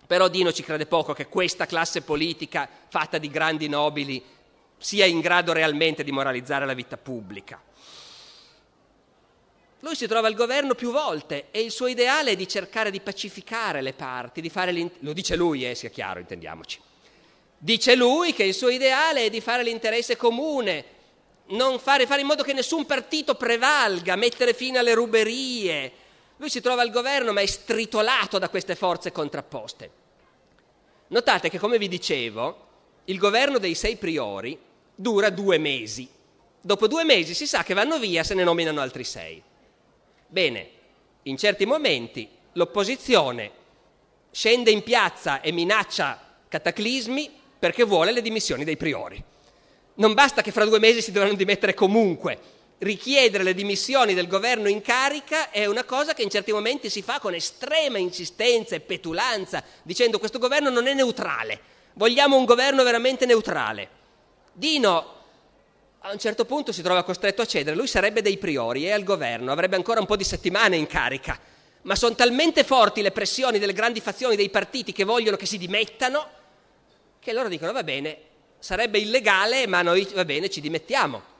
Però Dino ci crede poco che questa classe politica fatta di grandi nobili sia in grado realmente di moralizzare la vita pubblica. Lui si trova al governo più volte e il suo ideale è di cercare di pacificare le parti, di fare Lo dice lui, eh, sia chiaro, intendiamoci. Dice lui che il suo ideale è di fare l'interesse comune, fare, fare in modo che nessun partito prevalga, mettere fine alle ruberie. Lui si trova al governo ma è stritolato da queste forze contrapposte. Notate che, come vi dicevo, il governo dei sei priori dura due mesi. Dopo due mesi si sa che vanno via, se ne nominano altri sei. Bene, in certi momenti l'opposizione scende in piazza e minaccia cataclismi perché vuole le dimissioni dei priori. Non basta che fra due mesi si dovranno dimettere comunque. Richiedere le dimissioni del governo in carica è una cosa che in certi momenti si fa con estrema insistenza e petulanza, dicendo questo governo non è neutrale, vogliamo un governo veramente neutrale. Dino a un certo punto si trova costretto a cedere, lui sarebbe dei priori e al governo, avrebbe ancora un po' di settimane in carica, ma sono talmente forti le pressioni delle grandi fazioni dei partiti che vogliono che si dimettano, che loro dicono va bene, sarebbe illegale, ma noi va bene, ci dimettiamo.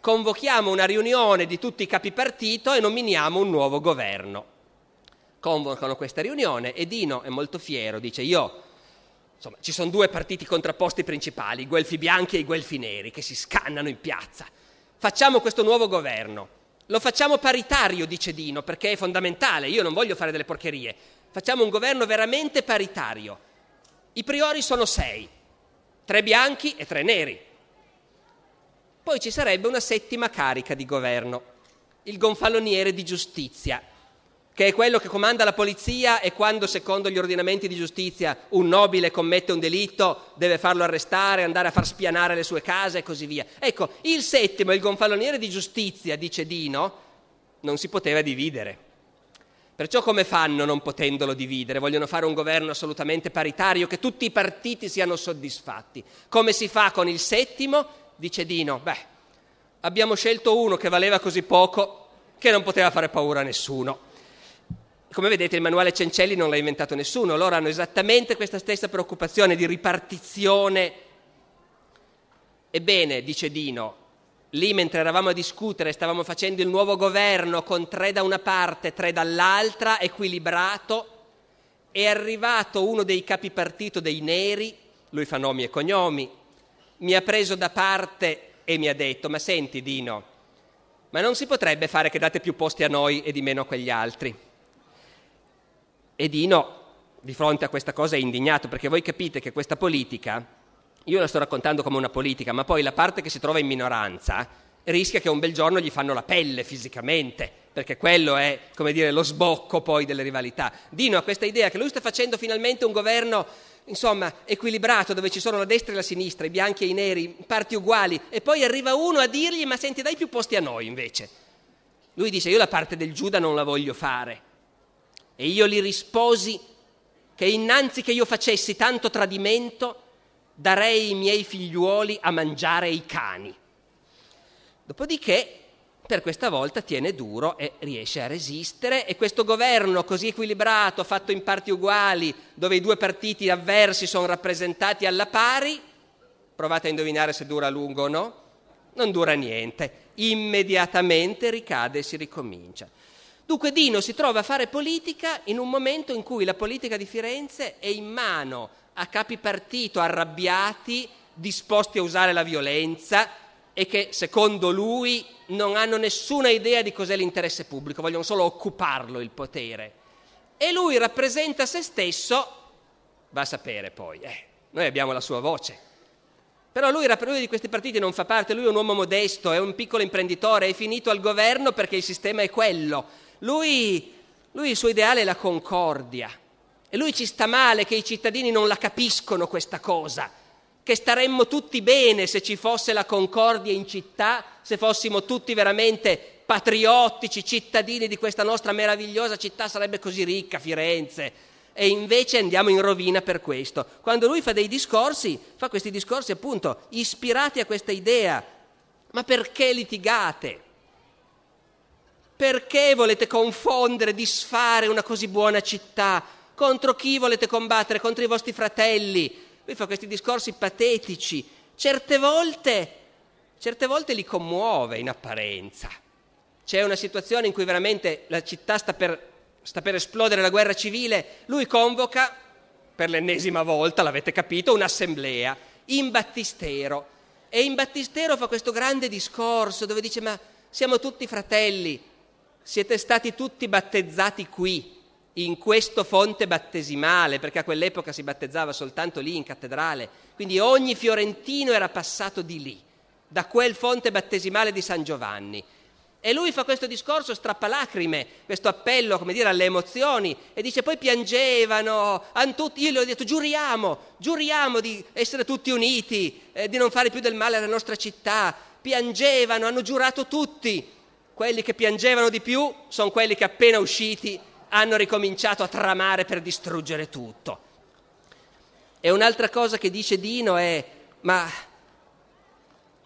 Convochiamo una riunione di tutti i capi partito e nominiamo un nuovo governo. Convocano questa riunione e Dino è molto fiero, dice io Insomma, ci sono due partiti contrapposti principali, i guelfi bianchi e i guelfi neri, che si scannano in piazza. Facciamo questo nuovo governo. Lo facciamo paritario, dice Dino, perché è fondamentale. Io non voglio fare delle porcherie. Facciamo un governo veramente paritario. I priori sono sei, tre bianchi e tre neri. Poi ci sarebbe una settima carica di governo, il gonfaloniere di giustizia che è quello che comanda la polizia e quando secondo gli ordinamenti di giustizia un nobile commette un delitto deve farlo arrestare, andare a far spianare le sue case e così via. Ecco, il settimo, il gonfaloniere di giustizia, dice Dino, non si poteva dividere. Perciò come fanno non potendolo dividere? Vogliono fare un governo assolutamente paritario, che tutti i partiti siano soddisfatti. Come si fa con il settimo? Dice Dino, beh, abbiamo scelto uno che valeva così poco che non poteva fare paura a nessuno. Come vedete il manuale Cencelli non l'ha inventato nessuno, loro hanno esattamente questa stessa preoccupazione di ripartizione. Ebbene, dice Dino, lì mentre eravamo a discutere stavamo facendo il nuovo governo con tre da una parte, tre dall'altra, equilibrato, è arrivato uno dei capi partito dei neri, lui fa nomi e cognomi, mi ha preso da parte e mi ha detto, ma senti Dino, ma non si potrebbe fare che date più posti a noi e di meno a quegli altri? E Dino, di fronte a questa cosa, è indignato perché voi capite che questa politica, io la sto raccontando come una politica, ma poi la parte che si trova in minoranza rischia che un bel giorno gli fanno la pelle fisicamente, perché quello è, come dire, lo sbocco poi delle rivalità. Dino ha questa idea che lui sta facendo finalmente un governo insomma, equilibrato, dove ci sono la destra e la sinistra, i bianchi e i neri, parti uguali, e poi arriva uno a dirgli ma senti dai più posti a noi invece. Lui dice io la parte del Giuda non la voglio fare, e io gli risposi che innanzi che io facessi tanto tradimento, darei i miei figliuoli a mangiare i cani. Dopodiché, per questa volta, tiene duro e riesce a resistere e questo governo così equilibrato, fatto in parti uguali, dove i due partiti avversi sono rappresentati alla pari, provate a indovinare se dura a lungo o no, non dura niente, immediatamente ricade e si ricomincia. Dunque Dino si trova a fare politica in un momento in cui la politica di Firenze è in mano a capi partito arrabbiati, disposti a usare la violenza e che secondo lui non hanno nessuna idea di cos'è l'interesse pubblico, vogliono solo occuparlo il potere. E lui rappresenta se stesso, va a sapere poi, eh, noi abbiamo la sua voce. Però lui, lui di questi partiti non fa parte, lui è un uomo modesto, è un piccolo imprenditore, è finito al governo perché il sistema è quello lui, lui il suo ideale è la concordia e lui ci sta male che i cittadini non la capiscono questa cosa, che staremmo tutti bene se ci fosse la concordia in città, se fossimo tutti veramente patriottici, cittadini di questa nostra meravigliosa città, sarebbe così ricca Firenze. E invece andiamo in rovina per questo. Quando lui fa dei discorsi, fa questi discorsi appunto ispirati a questa idea. Ma perché litigate? Perché volete confondere, disfare una così buona città? Contro chi volete combattere? Contro i vostri fratelli? Lui fa questi discorsi patetici. Certe volte, certe volte li commuove in apparenza. C'è una situazione in cui veramente la città sta per, sta per esplodere la guerra civile. Lui convoca, per l'ennesima volta, l'avete capito, un'assemblea in battistero. E in battistero fa questo grande discorso dove dice ma siamo tutti fratelli, siete stati tutti battezzati qui, in questo fonte battesimale, perché a quell'epoca si battezzava soltanto lì in cattedrale, quindi ogni fiorentino era passato di lì, da quel fonte battesimale di San Giovanni. E lui fa questo discorso strappalacrime, questo appello, come dire, alle emozioni, e dice poi piangevano, tutti, io gli ho detto giuriamo, giuriamo di essere tutti uniti, eh, di non fare più del male alla nostra città, piangevano, hanno giurato tutti, quelli che piangevano di più sono quelli che appena usciti hanno ricominciato a tramare per distruggere tutto. E un'altra cosa che dice Dino è, ma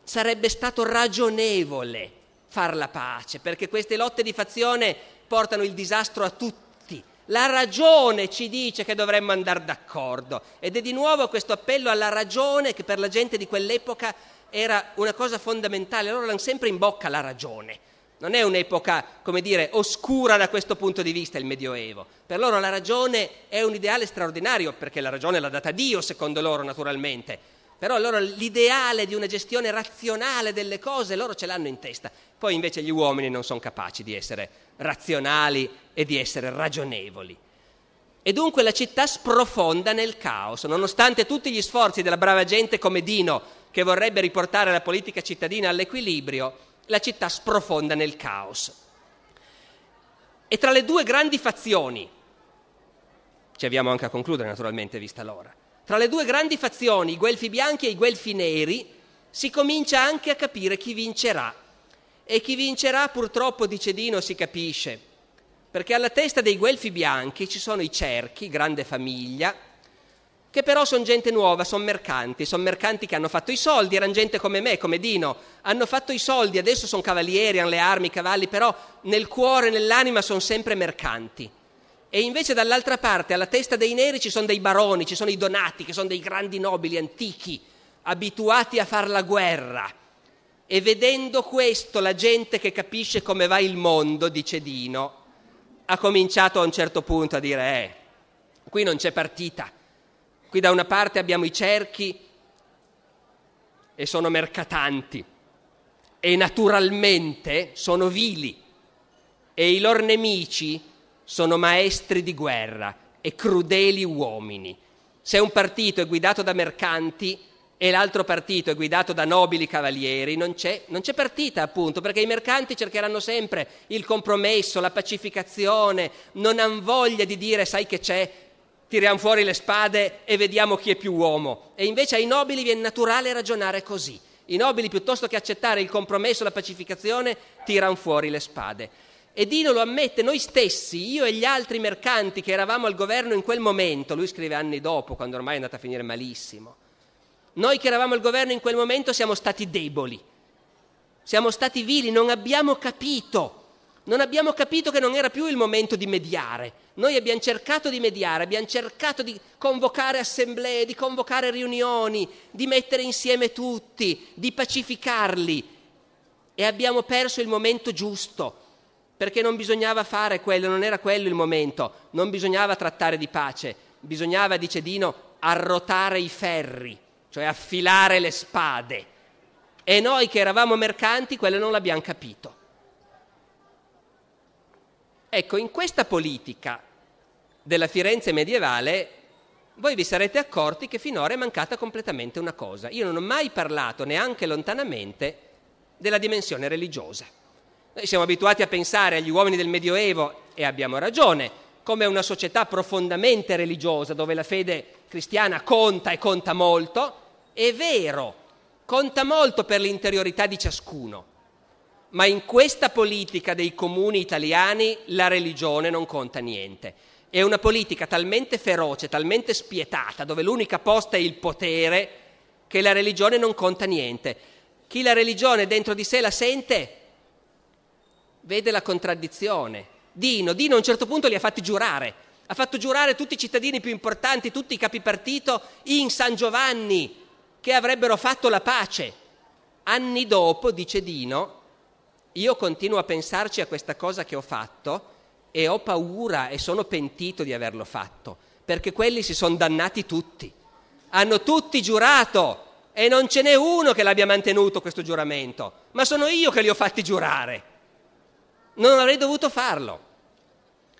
sarebbe stato ragionevole far la pace, perché queste lotte di fazione portano il disastro a tutti. La ragione ci dice che dovremmo andare d'accordo ed è di nuovo questo appello alla ragione che per la gente di quell'epoca era una cosa fondamentale, loro allora erano sempre in bocca la ragione non è un'epoca, come dire, oscura da questo punto di vista il Medioevo. Per loro la ragione è un ideale straordinario, perché la ragione l'ha data Dio, secondo loro, naturalmente. Però loro l'ideale di una gestione razionale delle cose, loro ce l'hanno in testa. Poi invece gli uomini non sono capaci di essere razionali e di essere ragionevoli. E dunque la città sprofonda nel caos, nonostante tutti gli sforzi della brava gente come Dino, che vorrebbe riportare la politica cittadina all'equilibrio, la città sprofonda nel caos. E tra le due grandi fazioni, ci avviamo anche a concludere naturalmente vista l'ora, tra le due grandi fazioni, i guelfi bianchi e i guelfi neri, si comincia anche a capire chi vincerà. E chi vincerà purtroppo dice Dino si capisce, perché alla testa dei guelfi bianchi ci sono i cerchi, grande famiglia, che però sono gente nuova, sono mercanti, sono mercanti che hanno fatto i soldi, erano gente come me, come Dino, hanno fatto i soldi, adesso sono cavalieri, hanno le armi, i cavalli, però nel cuore, nell'anima sono sempre mercanti. E invece dall'altra parte, alla testa dei neri, ci sono dei baroni, ci sono i donati, che sono dei grandi nobili antichi, abituati a far la guerra. E vedendo questo, la gente che capisce come va il mondo, dice Dino, ha cominciato a un certo punto a dire, eh, qui non c'è partita Qui da una parte abbiamo i cerchi e sono mercatanti e naturalmente sono vili e i loro nemici sono maestri di guerra e crudeli uomini. Se un partito è guidato da mercanti e l'altro partito è guidato da nobili cavalieri, non c'è, non c'è partita appunto, perché i mercanti cercheranno sempre il compromesso, la pacificazione, non hanno voglia di dire sai che c'è, tiriamo fuori le spade e vediamo chi è più uomo. E invece ai nobili viene naturale ragionare così. I nobili, piuttosto che accettare il compromesso, la pacificazione, tirano fuori le spade. E Dino lo ammette, noi stessi, io e gli altri mercanti che eravamo al governo in quel momento, lui scrive anni dopo, quando ormai è andata a finire malissimo, noi che eravamo al governo in quel momento siamo stati deboli, siamo stati vili, non abbiamo capito non abbiamo capito che non era più il momento di mediare. Noi abbiamo cercato di mediare, abbiamo cercato di convocare assemblee, di convocare riunioni, di mettere insieme tutti, di pacificarli. E abbiamo perso il momento giusto, perché non bisognava fare quello, non era quello il momento, non bisognava trattare di pace, bisognava, dice Dino, arrotare i ferri, cioè affilare le spade. E noi che eravamo mercanti, quello non l'abbiamo capito. Ecco, in questa politica della Firenze medievale voi vi sarete accorti che finora è mancata completamente una cosa. Io non ho mai parlato, neanche lontanamente, della dimensione religiosa. Noi siamo abituati a pensare agli uomini del Medioevo, e abbiamo ragione, come una società profondamente religiosa dove la fede cristiana conta e conta molto. È vero, conta molto per l'interiorità di ciascuno, ma in questa politica dei comuni italiani la religione non conta niente. È una politica talmente feroce, talmente spietata, dove l'unica posta è il potere, che la religione non conta niente. Chi la religione dentro di sé la sente, vede la contraddizione. Dino, Dino a un certo punto li ha fatti giurare, ha fatto giurare tutti i cittadini più importanti, tutti i capi partito in San Giovanni, che avrebbero fatto la pace. Anni dopo, dice Dino, io continuo a pensarci a questa cosa che ho fatto e ho paura e sono pentito di averlo fatto, perché quelli si sono dannati tutti, hanno tutti giurato e non ce n'è uno che l'abbia mantenuto questo giuramento, ma sono io che li ho fatti giurare, non avrei dovuto farlo.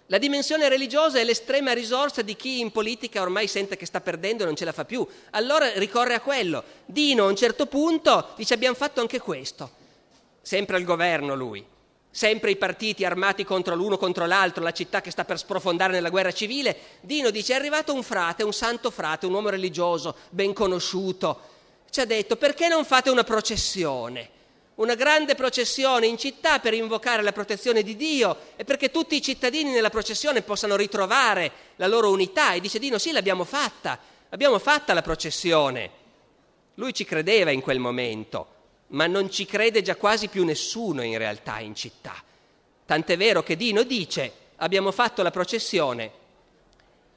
La dimensione religiosa è l'estrema risorsa di chi in politica ormai sente che sta perdendo e non ce la fa più, allora ricorre a quello. Dino a un certo punto dice abbiamo fatto anche questo, sempre il governo lui, sempre i partiti armati contro l'uno contro l'altro, la città che sta per sprofondare nella guerra civile, Dino dice è arrivato un frate, un santo frate, un uomo religioso, ben conosciuto, ci ha detto perché non fate una processione? Una grande processione in città per invocare la protezione di Dio e perché tutti i cittadini nella processione possano ritrovare la loro unità. E dice Dino, sì, l'abbiamo fatta, abbiamo fatta la processione. Lui ci credeva in quel momento ma non ci crede già quasi più nessuno in realtà in città. Tant'è vero che Dino dice, abbiamo fatto la processione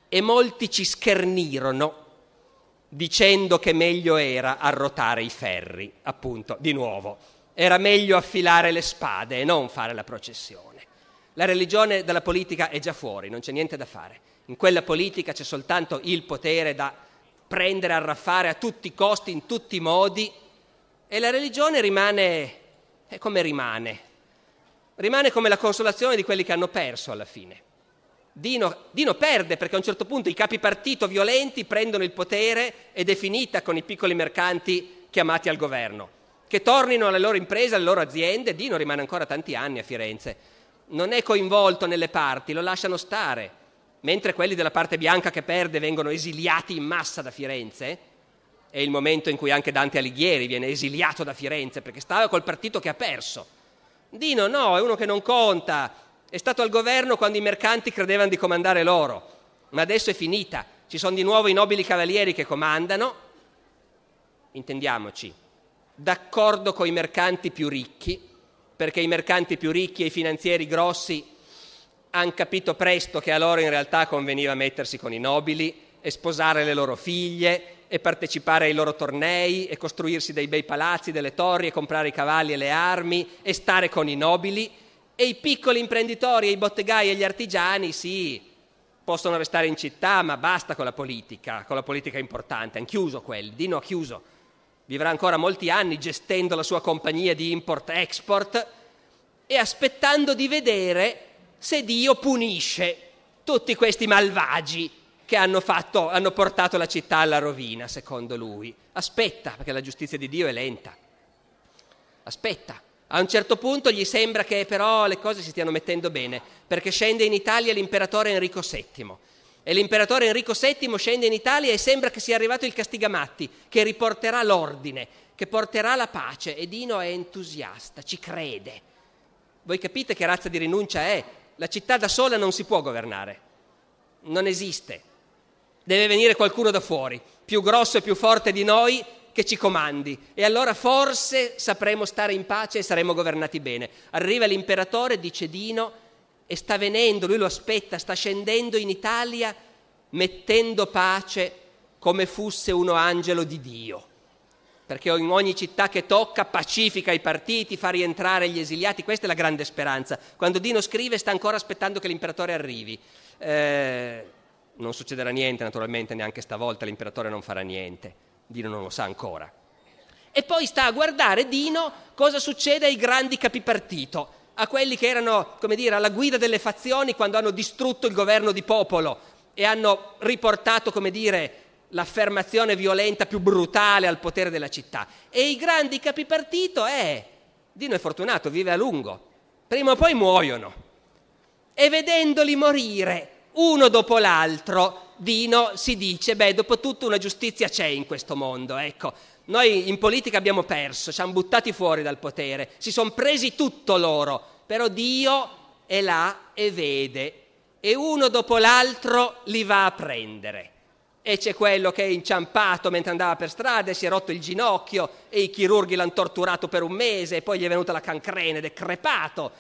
e molti ci schernirono dicendo che meglio era arrotare i ferri, appunto, di nuovo. Era meglio affilare le spade e non fare la processione. La religione dalla politica è già fuori, non c'è niente da fare. In quella politica c'è soltanto il potere da prendere, arraffare a tutti i costi, in tutti i modi e la religione rimane come rimane, rimane come la consolazione di quelli che hanno perso alla fine. Dino, Dino, perde perché a un certo punto i capi partito violenti prendono il potere ed è finita con i piccoli mercanti chiamati al governo, che tornino alle loro imprese, alle loro aziende. Dino rimane ancora tanti anni a Firenze, non è coinvolto nelle parti, lo lasciano stare, mentre quelli della parte bianca che perde vengono esiliati in massa da Firenze è il momento in cui anche Dante Alighieri viene esiliato da Firenze perché stava col partito che ha perso. Dino no, è uno che non conta, è stato al governo quando i mercanti credevano di comandare loro, ma adesso è finita, ci sono di nuovo i nobili cavalieri che comandano, intendiamoci, d'accordo con i mercanti più ricchi, perché i mercanti più ricchi e i finanzieri grossi hanno capito presto che a loro in realtà conveniva mettersi con i nobili e sposare le loro figlie e partecipare ai loro tornei e costruirsi dei bei palazzi, delle torri e comprare i cavalli e le armi e stare con i nobili e i piccoli imprenditori, i bottegai e gli artigiani sì, possono restare in città ma basta con la politica, con la politica importante, hanno chiuso quelli, Dino ha chiuso, vivrà ancora molti anni gestendo la sua compagnia di import-export e aspettando di vedere se Dio punisce tutti questi malvagi che hanno, fatto, hanno portato la città alla rovina, secondo lui. Aspetta, perché la giustizia di Dio è lenta. Aspetta. A un certo punto gli sembra che però le cose si stiano mettendo bene, perché scende in Italia l'imperatore Enrico VII. E l'imperatore Enrico VII scende in Italia e sembra che sia arrivato il Castigamatti, che riporterà l'ordine, che porterà la pace. E Dino è entusiasta, ci crede. Voi capite che razza di rinuncia è? La città da sola non si può governare, non esiste. Deve venire qualcuno da fuori, più grosso e più forte di noi, che ci comandi. E allora forse sapremo stare in pace e saremo governati bene. Arriva l'imperatore, dice Dino, e sta venendo, lui lo aspetta, sta scendendo in Italia mettendo pace come fosse uno angelo di Dio. Perché in ogni città che tocca pacifica i partiti, fa rientrare gli esiliati, questa è la grande speranza. Quando Dino scrive sta ancora aspettando che l'imperatore arrivi. Eh, non succederà niente, naturalmente, neanche stavolta l'imperatore non farà niente. Dino non lo sa ancora. E poi sta a guardare Dino cosa succede ai grandi capipartito, a quelli che erano, come dire, alla guida delle fazioni quando hanno distrutto il governo di popolo e hanno riportato, come dire, l'affermazione violenta più brutale al potere della città. E i grandi capipartito, eh, Dino è fortunato, vive a lungo, prima o poi muoiono. E vedendoli morire, uno dopo l'altro, Dino si dice, beh, dopo tutto una giustizia c'è in questo mondo, ecco. Noi in politica abbiamo perso, ci hanno buttati fuori dal potere, si sono presi tutto loro, però Dio è là e vede e uno dopo l'altro li va a prendere. E c'è quello che è inciampato mentre andava per strada e si è rotto il ginocchio e i chirurghi l'hanno torturato per un mese e poi gli è venuta la cancrena ed è crepato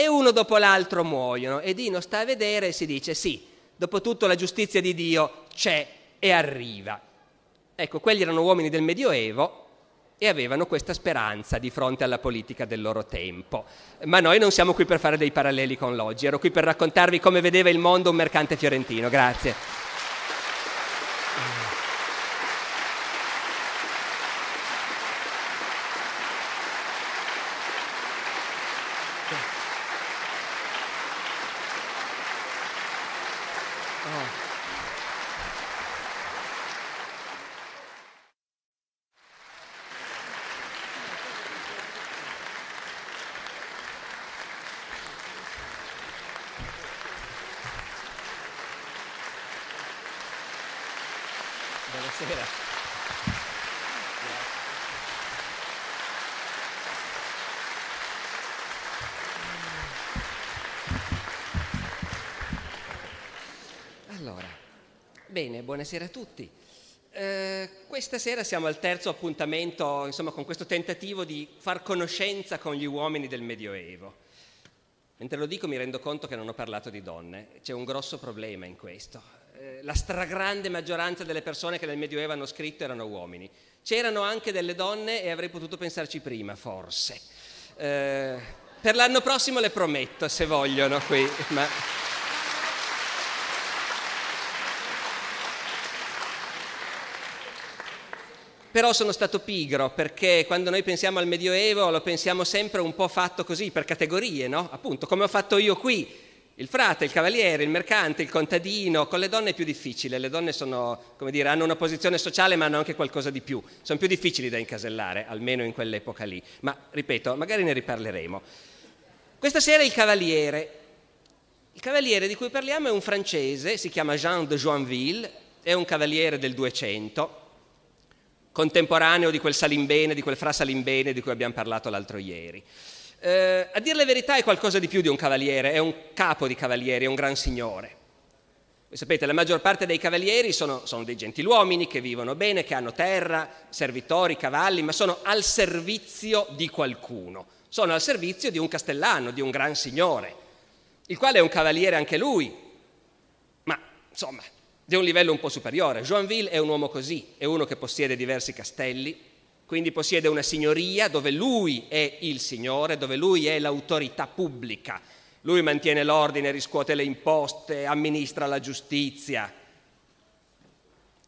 e uno dopo l'altro muoiono. Edino sta a vedere e si dice sì, dopo tutto la giustizia di Dio c'è e arriva. Ecco, quelli erano uomini del Medioevo e avevano questa speranza di fronte alla politica del loro tempo. Ma noi non siamo qui per fare dei paralleli con l'oggi, ero qui per raccontarvi come vedeva il mondo un mercante fiorentino. Grazie. Bene, buonasera a tutti. Eh, questa sera siamo al terzo appuntamento, insomma, con questo tentativo di far conoscenza con gli uomini del Medioevo. Mentre lo dico mi rendo conto che non ho parlato di donne, c'è un grosso problema in questo. Eh, la stragrande maggioranza delle persone che nel Medioevo hanno scritto erano uomini. C'erano anche delle donne e avrei potuto pensarci prima, forse. Eh, per l'anno prossimo le prometto, se vogliono qui. Ma... però sono stato pigro perché quando noi pensiamo al Medioevo lo pensiamo sempre un po' fatto così, per categorie, no? Appunto, come ho fatto io qui. Il frate, il cavaliere, il mercante, il contadino, con le donne è più difficile, le donne sono, come dire, hanno una posizione sociale ma hanno anche qualcosa di più, sono più difficili da incasellare, almeno in quell'epoca lì, ma ripeto, magari ne riparleremo. Questa sera il cavaliere, il cavaliere di cui parliamo è un francese, si chiama Jean de Joinville, è un cavaliere del 200, contemporaneo di quel Salimbene, di quel fra Salimbene di cui abbiamo parlato l'altro ieri. Eh, a dire la verità è qualcosa di più di un cavaliere, è un capo di cavalieri, è un gran signore. Voi sapete, la maggior parte dei cavalieri sono, sono dei gentiluomini che vivono bene, che hanno terra, servitori, cavalli, ma sono al servizio di qualcuno, sono al servizio di un castellano, di un gran signore, il quale è un cavaliere anche lui, ma insomma di un livello un po' superiore. Joinville è un uomo così, è uno che possiede diversi castelli, quindi possiede una signoria dove lui è il signore, dove lui è l'autorità pubblica. Lui mantiene l'ordine, riscuote le imposte, amministra la giustizia.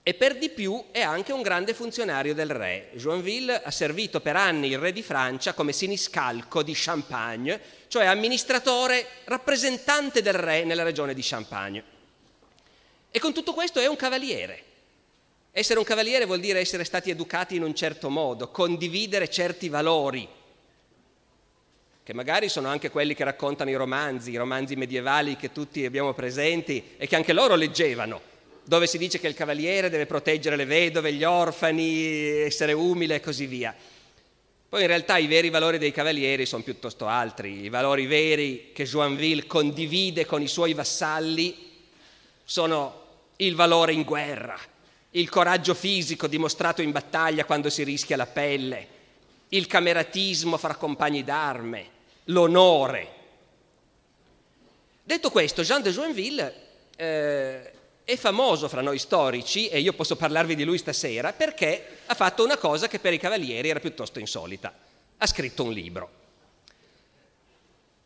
E per di più è anche un grande funzionario del re. Joinville ha servito per anni il re di Francia come siniscalco di Champagne, cioè amministratore, rappresentante del re nella regione di Champagne. E con tutto questo è un cavaliere. Essere un cavaliere vuol dire essere stati educati in un certo modo, condividere certi valori, che magari sono anche quelli che raccontano i romanzi, i romanzi medievali che tutti abbiamo presenti e che anche loro leggevano, dove si dice che il cavaliere deve proteggere le vedove, gli orfani, essere umile e così via. Poi in realtà i veri valori dei cavalieri sono piuttosto altri, i valori veri che Joinville condivide con i suoi vassalli sono il valore in guerra, il coraggio fisico dimostrato in battaglia quando si rischia la pelle, il cameratismo fra compagni d'arme, l'onore. Detto questo, Jean de Joinville eh, è famoso fra noi storici, e io posso parlarvi di lui stasera, perché ha fatto una cosa che per i cavalieri era piuttosto insolita. Ha scritto un libro.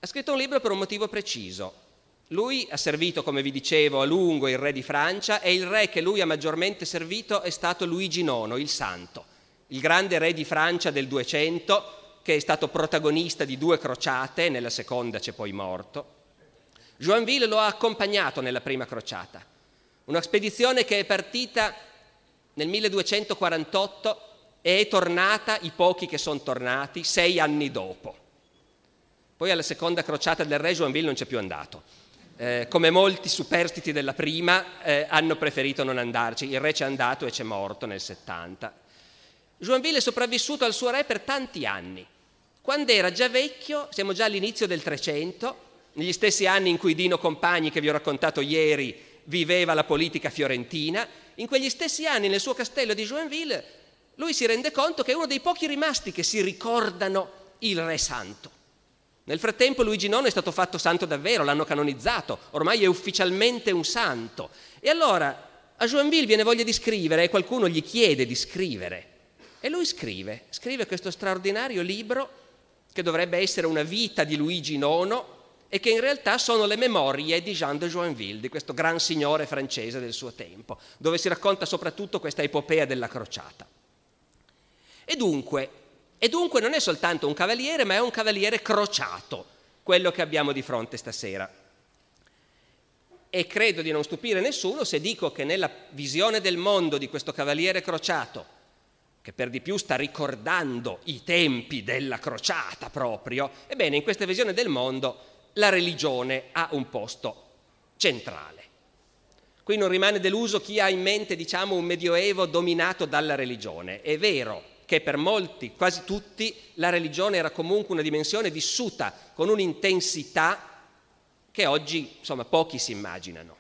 Ha scritto un libro per un motivo preciso. Lui ha servito, come vi dicevo, a lungo il re di Francia e il re che lui ha maggiormente servito è stato Luigi IX, il santo, il grande re di Francia del 200 che è stato protagonista di due crociate, nella seconda c'è poi morto. Joinville lo ha accompagnato nella prima crociata, una spedizione che è partita nel 1248 e è tornata, i pochi che sono tornati, sei anni dopo. Poi alla seconda crociata del re Joinville non c'è più andato. Eh, come molti superstiti della prima, eh, hanno preferito non andarci. Il re c'è andato e c'è morto nel 70. Joinville è sopravvissuto al suo re per tanti anni. Quando era già vecchio, siamo già all'inizio del 300, negli stessi anni in cui Dino Compagni, che vi ho raccontato ieri, viveva la politica fiorentina, in quegli stessi anni nel suo castello di Joinville, lui si rende conto che è uno dei pochi rimasti che si ricordano il re santo. Nel frattempo Luigi IX è stato fatto santo davvero, l'hanno canonizzato, ormai è ufficialmente un santo. E allora a Joinville viene voglia di scrivere e qualcuno gli chiede di scrivere. E lui scrive, scrive questo straordinario libro che dovrebbe essere una vita di Luigi IX e che in realtà sono le memorie di Jean de Joinville, di questo gran signore francese del suo tempo, dove si racconta soprattutto questa epopea della crociata. E dunque, e dunque non è soltanto un cavaliere, ma è un cavaliere crociato, quello che abbiamo di fronte stasera. E credo di non stupire nessuno se dico che nella visione del mondo di questo cavaliere crociato, che per di più sta ricordando i tempi della crociata proprio, ebbene in questa visione del mondo la religione ha un posto centrale. Qui non rimane deluso chi ha in mente, diciamo, un medioevo dominato dalla religione. È vero, che per molti, quasi tutti, la religione era comunque una dimensione vissuta con un'intensità che oggi insomma, pochi si immaginano.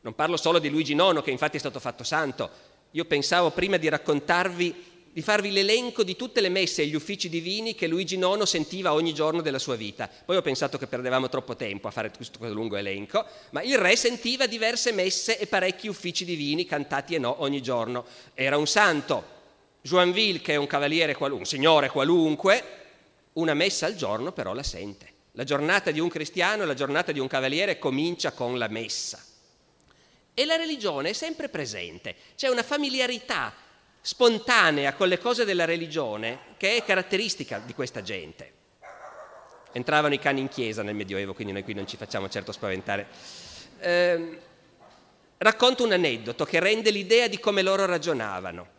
Non parlo solo di Luigi IX, che infatti è stato fatto santo. Io pensavo prima di raccontarvi, di farvi l'elenco di tutte le messe e gli uffici divini che Luigi IX sentiva ogni giorno della sua vita. Poi ho pensato che perdevamo troppo tempo a fare questo, lungo elenco, ma il re sentiva diverse messe e parecchi uffici divini cantati e no ogni giorno. Era un santo, Joinville, che è un cavaliere qualunque, un signore qualunque, una messa al giorno però la sente. La giornata di un cristiano, la giornata di un cavaliere comincia con la messa. E la religione è sempre presente, c'è una familiarità spontanea con le cose della religione che è caratteristica di questa gente. Entravano i cani in chiesa nel Medioevo, quindi noi qui non ci facciamo certo spaventare. Eh, racconto un aneddoto che rende l'idea di come loro ragionavano.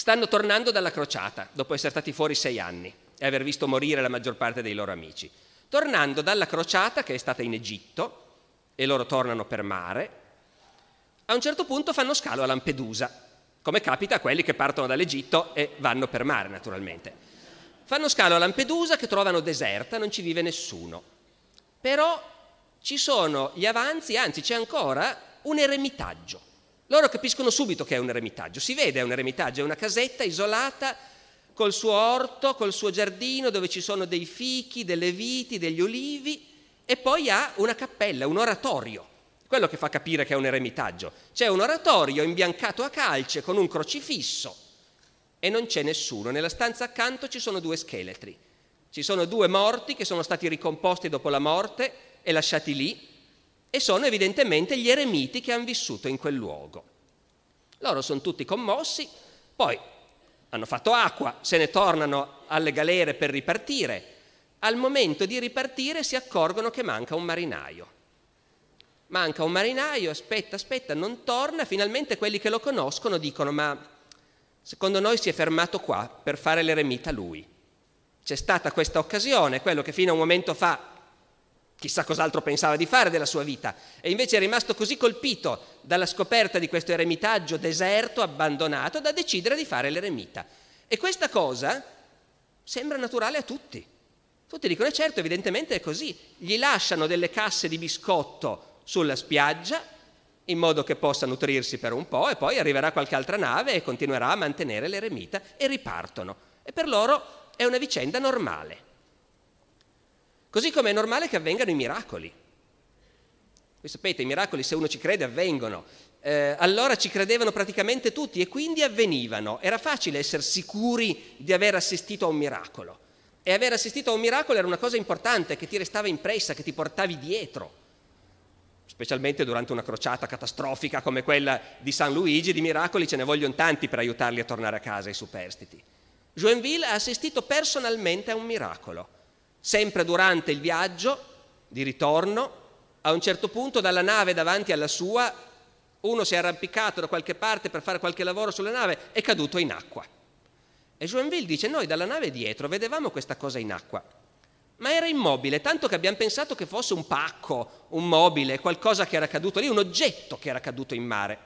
Stanno tornando dalla crociata, dopo essere stati fuori sei anni e aver visto morire la maggior parte dei loro amici. Tornando dalla crociata, che è stata in Egitto, e loro tornano per mare, a un certo punto fanno scalo a Lampedusa, come capita a quelli che partono dall'Egitto e vanno per mare, naturalmente. Fanno scalo a Lampedusa, che trovano deserta, non ci vive nessuno. Però ci sono gli avanzi, anzi c'è ancora un eremitaggio loro capiscono subito che è un eremitaggio, si vede è un eremitaggio, è una casetta isolata col suo orto, col suo giardino dove ci sono dei fichi, delle viti, degli olivi e poi ha una cappella, un oratorio, quello che fa capire che è un eremitaggio. C'è un oratorio imbiancato a calce con un crocifisso e non c'è nessuno. Nella stanza accanto ci sono due scheletri, ci sono due morti che sono stati ricomposti dopo la morte e lasciati lì e sono evidentemente gli eremiti che hanno vissuto in quel luogo. Loro sono tutti commossi, poi hanno fatto acqua, se ne tornano alle galere per ripartire. Al momento di ripartire si accorgono che manca un marinaio. Manca un marinaio, aspetta, aspetta, non torna, finalmente quelli che lo conoscono dicono ma secondo noi si è fermato qua per fare l'eremita lui. C'è stata questa occasione, quello che fino a un momento fa chissà cos'altro pensava di fare della sua vita, e invece è rimasto così colpito dalla scoperta di questo eremitaggio deserto, abbandonato, da decidere di fare l'eremita. E questa cosa sembra naturale a tutti. Tutti dicono, eh, certo, evidentemente è così. Gli lasciano delle casse di biscotto sulla spiaggia in modo che possa nutrirsi per un po' e poi arriverà qualche altra nave e continuerà a mantenere l'eremita e ripartono. E per loro è una vicenda normale. Così come è normale che avvengano i miracoli. Voi sapete, i miracoli se uno ci crede avvengono. Eh, allora ci credevano praticamente tutti e quindi avvenivano. Era facile essere sicuri di aver assistito a un miracolo. E aver assistito a un miracolo era una cosa importante che ti restava impressa, che ti portavi dietro. Specialmente durante una crociata catastrofica come quella di San Luigi, di miracoli ce ne vogliono tanti per aiutarli a tornare a casa i superstiti. Joinville ha assistito personalmente a un miracolo Sempre durante il viaggio di ritorno, a un certo punto dalla nave davanti alla sua, uno si è arrampicato da qualche parte per fare qualche lavoro sulla nave, è caduto in acqua. E Joinville dice, noi dalla nave dietro vedevamo questa cosa in acqua, ma era immobile, tanto che abbiamo pensato che fosse un pacco, un mobile, qualcosa che era caduto lì, un oggetto che era caduto in mare.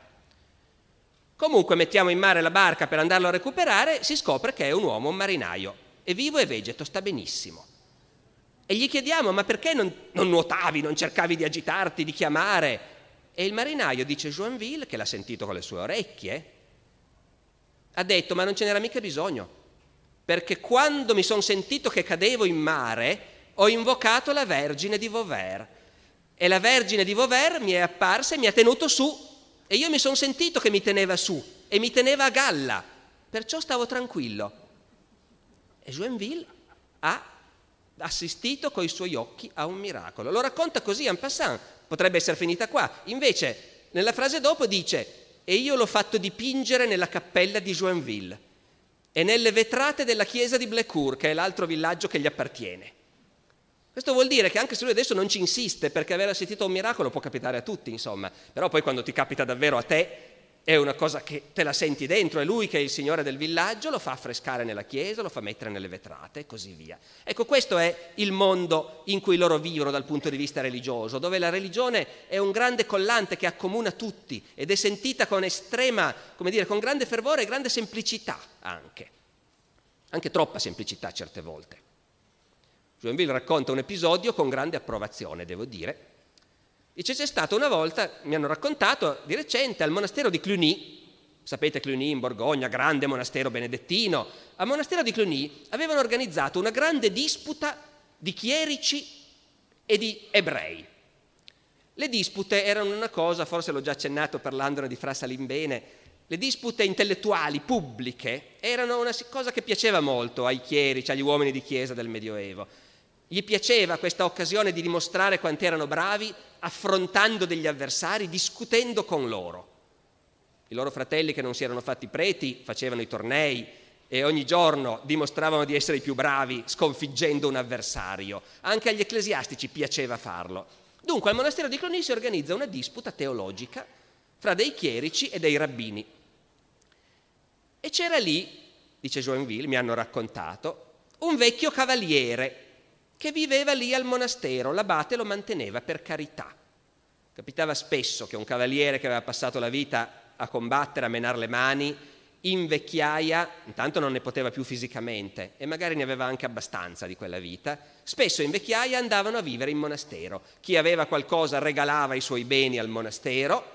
Comunque mettiamo in mare la barca per andarlo a recuperare, si scopre che è un uomo, un marinaio, è vivo e vegeto, sta benissimo. E gli chiediamo, ma perché non, non nuotavi, non cercavi di agitarti, di chiamare? E il marinaio dice, Joinville, che l'ha sentito con le sue orecchie, ha detto, ma non ce n'era mica bisogno, perché quando mi sono sentito che cadevo in mare, ho invocato la Vergine di Vauvert. E la Vergine di Vauvert mi è apparsa e mi ha tenuto su. E io mi sono sentito che mi teneva su e mi teneva a galla. Perciò stavo tranquillo. E Joinville ha assistito con i suoi occhi a un miracolo. Lo racconta così en passant, potrebbe essere finita qua. Invece, nella frase dopo dice, e io l'ho fatto dipingere nella cappella di Joinville e nelle vetrate della chiesa di Blecourt, che è l'altro villaggio che gli appartiene. Questo vuol dire che anche se lui adesso non ci insiste, perché aver assistito a un miracolo può capitare a tutti, insomma, però poi quando ti capita davvero a te è una cosa che te la senti dentro, è lui che è il signore del villaggio, lo fa affrescare nella chiesa, lo fa mettere nelle vetrate e così via. Ecco, questo è il mondo in cui loro vivono dal punto di vista religioso, dove la religione è un grande collante che accomuna tutti ed è sentita con estrema, come dire, con grande fervore e grande semplicità anche, anche troppa semplicità certe volte. Joinville racconta un episodio con grande approvazione, devo dire, Dice c'è stata una volta, mi hanno raccontato di recente, al monastero di Cluny, sapete Cluny in Borgogna, grande monastero benedettino, al monastero di Cluny avevano organizzato una grande disputa di chierici e di ebrei. Le dispute erano una cosa, forse l'ho già accennato parlandone di Fra Salimbene, le dispute intellettuali pubbliche erano una cosa che piaceva molto ai chierici, agli uomini di chiesa del Medioevo. Gli piaceva questa occasione di dimostrare quanto erano bravi affrontando degli avversari, discutendo con loro. I loro fratelli che non si erano fatti preti facevano i tornei e ogni giorno dimostravano di essere i più bravi sconfiggendo un avversario. Anche agli ecclesiastici piaceva farlo. Dunque al monastero di Cluny si organizza una disputa teologica fra dei chierici e dei rabbini. E c'era lì, dice Joinville, mi hanno raccontato, un vecchio cavaliere che viveva lì al monastero, l'abate lo manteneva per carità. Capitava spesso che un cavaliere che aveva passato la vita a combattere, a menare le mani, in vecchiaia, intanto non ne poteva più fisicamente e magari ne aveva anche abbastanza di quella vita, spesso in vecchiaia andavano a vivere in monastero. Chi aveva qualcosa regalava i suoi beni al monastero,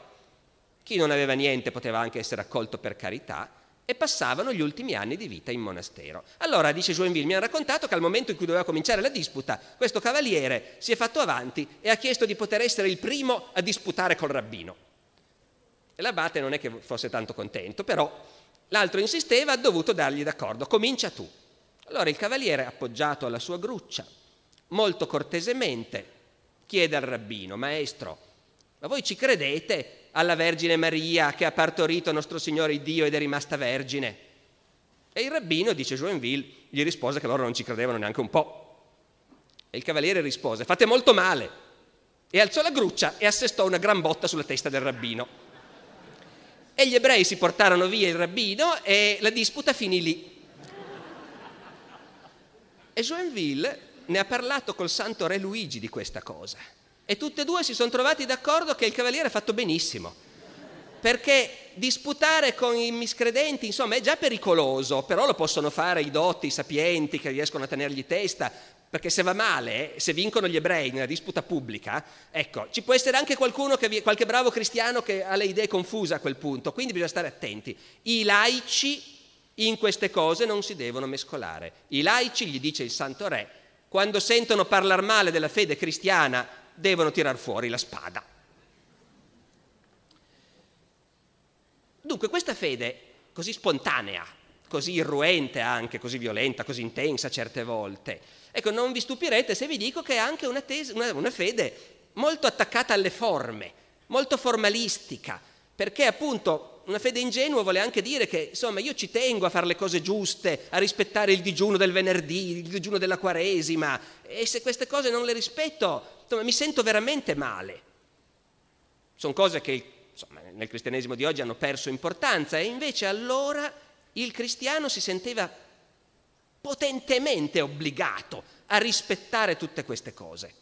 chi non aveva niente poteva anche essere accolto per carità e passavano gli ultimi anni di vita in monastero. Allora, dice Joinville, mi hanno raccontato che al momento in cui doveva cominciare la disputa, questo cavaliere si è fatto avanti e ha chiesto di poter essere il primo a disputare col rabbino. E l'abate non è che fosse tanto contento, però l'altro insisteva, ha dovuto dargli d'accordo, comincia tu. Allora il cavaliere, appoggiato alla sua gruccia, molto cortesemente chiede al rabbino, maestro, ma voi ci credete alla Vergine Maria che ha partorito nostro Signore Dio ed è rimasta vergine? E il rabbino, dice Joinville, gli rispose che loro non ci credevano neanche un po'. E il cavaliere rispose, fate molto male. E alzò la gruccia e assestò una gran botta sulla testa del rabbino. E gli ebrei si portarono via il rabbino e la disputa finì lì. E Joinville ne ha parlato col santo re Luigi di questa cosa. E tutte e due si sono trovati d'accordo che il cavaliere ha fatto benissimo, perché disputare con i miscredenti, insomma, è già pericoloso, però lo possono fare i dotti, i sapienti che riescono a tenergli testa, perché se va male, se vincono gli ebrei nella disputa pubblica, ecco, ci può essere anche qualcuno, che, qualche bravo cristiano che ha le idee confuse a quel punto, quindi bisogna stare attenti. I laici in queste cose non si devono mescolare. I laici, gli dice il Santo Re, quando sentono parlare male della fede cristiana devono tirar fuori la spada. Dunque questa fede così spontanea, così irruente anche, così violenta, così intensa certe volte, ecco non vi stupirete se vi dico che è anche una, tesi, una, una fede molto attaccata alle forme, molto formalistica, perché appunto una fede ingenua vuole anche dire che insomma io ci tengo a fare le cose giuste, a rispettare il digiuno del venerdì, il digiuno della quaresima e se queste cose non le rispetto fatto, mi sento veramente male. Sono cose che insomma, nel cristianesimo di oggi hanno perso importanza e invece allora il cristiano si senteva potentemente obbligato a rispettare tutte queste cose.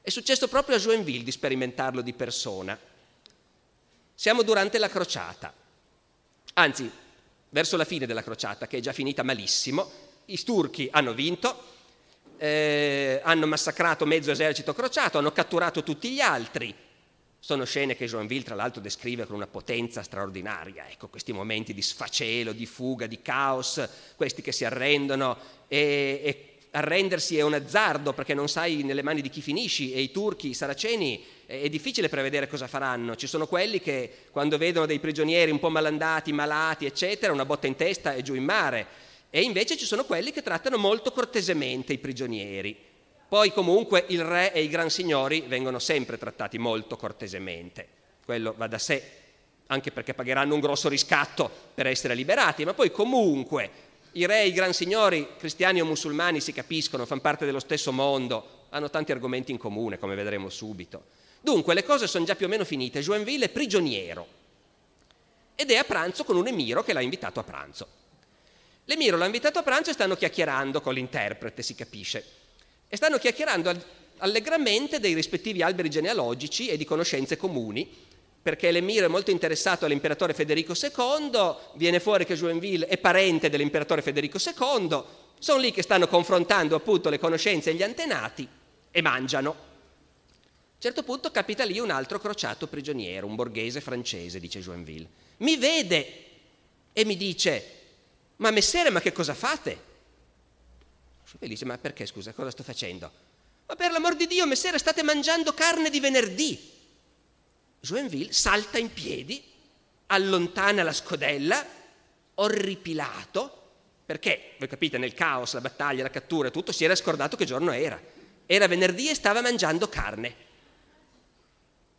È successo proprio a Joinville di sperimentarlo di persona. Siamo durante la crociata, anzi, verso la fine della crociata, che è già finita malissimo, i turchi hanno vinto, eh, hanno massacrato mezzo esercito crociato, hanno catturato tutti gli altri. Sono scene che Joinville tra l'altro descrive con una potenza straordinaria, ecco questi momenti di sfacelo, di fuga, di caos, questi che si arrendono e, e arrendersi è un azzardo perché non sai nelle mani di chi finisci e i turchi, i saraceni, è difficile prevedere cosa faranno. Ci sono quelli che quando vedono dei prigionieri un po' malandati, malati, eccetera, una botta in testa e giù in mare. E invece ci sono quelli che trattano molto cortesemente i prigionieri. Poi comunque il re e i gran signori vengono sempre trattati molto cortesemente. Quello va da sé, anche perché pagheranno un grosso riscatto per essere liberati, ma poi comunque i re e i gran signori, cristiani o musulmani, si capiscono, fanno parte dello stesso mondo, hanno tanti argomenti in comune, come vedremo subito. Dunque le cose sono già più o meno finite. Joinville è prigioniero ed è a pranzo con un emiro che l'ha invitato a pranzo. Lemiro l'ha invitato a pranzo e stanno chiacchierando con l'interprete, si capisce. E stanno chiacchierando allegramente dei rispettivi alberi genealogici e di conoscenze comuni, perché Lemiro è molto interessato all'imperatore Federico II, viene fuori che Joinville è parente dell'imperatore Federico II, sono lì che stanno confrontando appunto le conoscenze e gli antenati e mangiano. A un certo punto capita lì un altro crociato prigioniero, un borghese francese, dice Joinville. Mi vede e mi dice ma messere, ma che cosa fate? Lui dice, ma perché scusa, cosa sto facendo? Ma per l'amor di Dio, messere, state mangiando carne di venerdì. Joinville salta in piedi, allontana la scodella, orripilato, perché, voi capite, nel caos, la battaglia, la cattura e tutto, si era scordato che giorno era. Era venerdì e stava mangiando carne.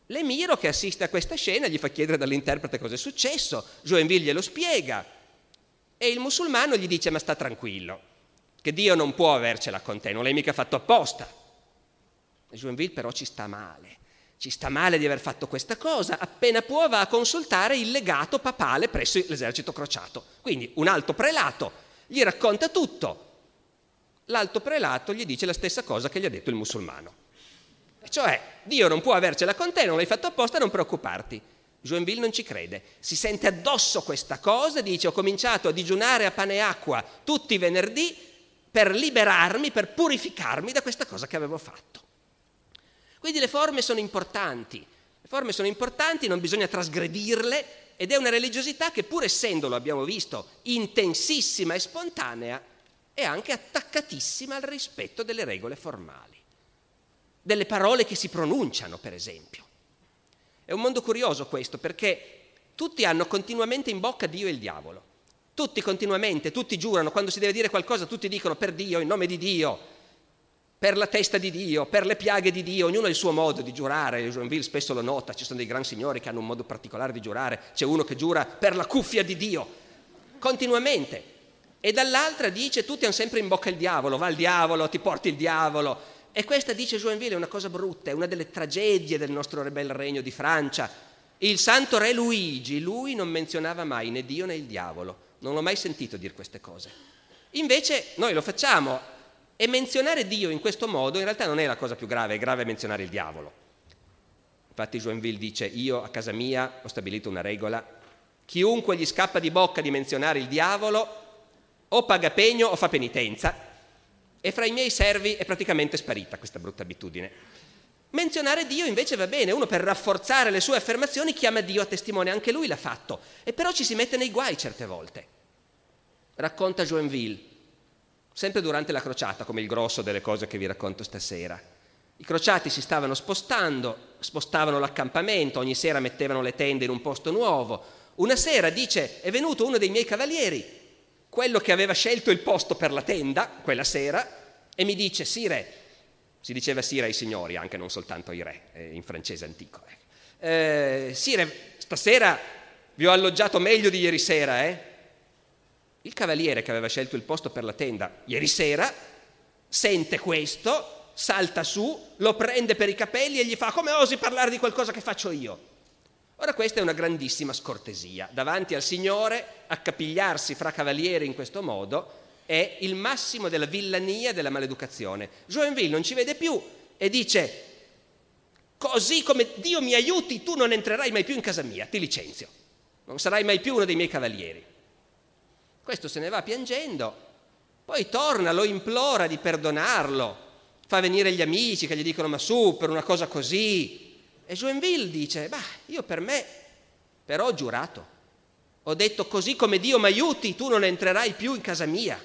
L'emiro che assiste a questa scena gli fa chiedere dall'interprete cosa è successo, Joinville glielo spiega, e il musulmano gli dice ma sta tranquillo, che Dio non può avercela con te, non l'hai mica fatto apposta. Joinville però ci sta male, ci sta male di aver fatto questa cosa, appena può va a consultare il legato papale presso l'esercito crociato. Quindi un alto prelato gli racconta tutto, l'alto prelato gli dice la stessa cosa che gli ha detto il musulmano. E cioè, Dio non può avercela con te, non l'hai fatto apposta, non preoccuparti. Joinville non ci crede, si sente addosso questa cosa, dice ho cominciato a digiunare a pane e acqua tutti i venerdì per liberarmi, per purificarmi da questa cosa che avevo fatto. Quindi le forme sono importanti, le forme sono importanti, non bisogna trasgredirle ed è una religiosità che pur essendo, lo abbiamo visto, intensissima e spontanea, è anche attaccatissima al rispetto delle regole formali, delle parole che si pronunciano, per esempio. È un mondo curioso questo perché tutti hanno continuamente in bocca Dio e il diavolo. Tutti continuamente, tutti giurano, quando si deve dire qualcosa tutti dicono per Dio, in nome di Dio, per la testa di Dio, per le piaghe di Dio, ognuno ha il suo modo di giurare, Joinville spesso lo nota, ci sono dei gran signori che hanno un modo particolare di giurare, c'è uno che giura per la cuffia di Dio, continuamente. E dall'altra dice tutti hanno sempre in bocca il diavolo, va al diavolo, ti porti il diavolo, e questa, dice Joinville, è una cosa brutta, è una delle tragedie del nostro bel regno di Francia. Il santo re Luigi, lui non menzionava mai né Dio né il diavolo, non l'ho mai sentito dire queste cose. Invece noi lo facciamo e menzionare Dio in questo modo in realtà non è la cosa più grave, è grave menzionare il diavolo. Infatti Joinville dice, io a casa mia ho stabilito una regola, chiunque gli scappa di bocca di menzionare il diavolo o paga pegno o fa penitenza, e fra i miei servi è praticamente sparita questa brutta abitudine. Menzionare Dio invece va bene, uno per rafforzare le sue affermazioni chiama Dio a testimone, anche lui l'ha fatto, e però ci si mette nei guai certe volte. Racconta Joinville, sempre durante la crociata, come il grosso delle cose che vi racconto stasera. I crociati si stavano spostando, spostavano l'accampamento, ogni sera mettevano le tende in un posto nuovo. Una sera, dice, è venuto uno dei miei cavalieri quello che aveva scelto il posto per la tenda quella sera e mi dice, sì re, si diceva sire ai signori, anche non soltanto ai re, eh, in francese antico. Ecco. Eh, sì stasera vi ho alloggiato meglio di ieri sera, eh? Il cavaliere che aveva scelto il posto per la tenda ieri sera sente questo, salta su, lo prende per i capelli e gli fa come osi parlare di qualcosa che faccio io? Ora questa è una grandissima scortesia. Davanti al Signore accapigliarsi fra cavalieri in questo modo è il massimo della villania e della maleducazione. Joinville non ci vede più e dice così come Dio mi aiuti tu non entrerai mai più in casa mia, ti licenzio, non sarai mai più uno dei miei cavalieri. Questo se ne va piangendo, poi torna, lo implora di perdonarlo, fa venire gli amici che gli dicono ma su per una cosa così, e Joinville dice, bah, io per me, però ho giurato. Ho detto così come Dio mi aiuti, tu non entrerai più in casa mia.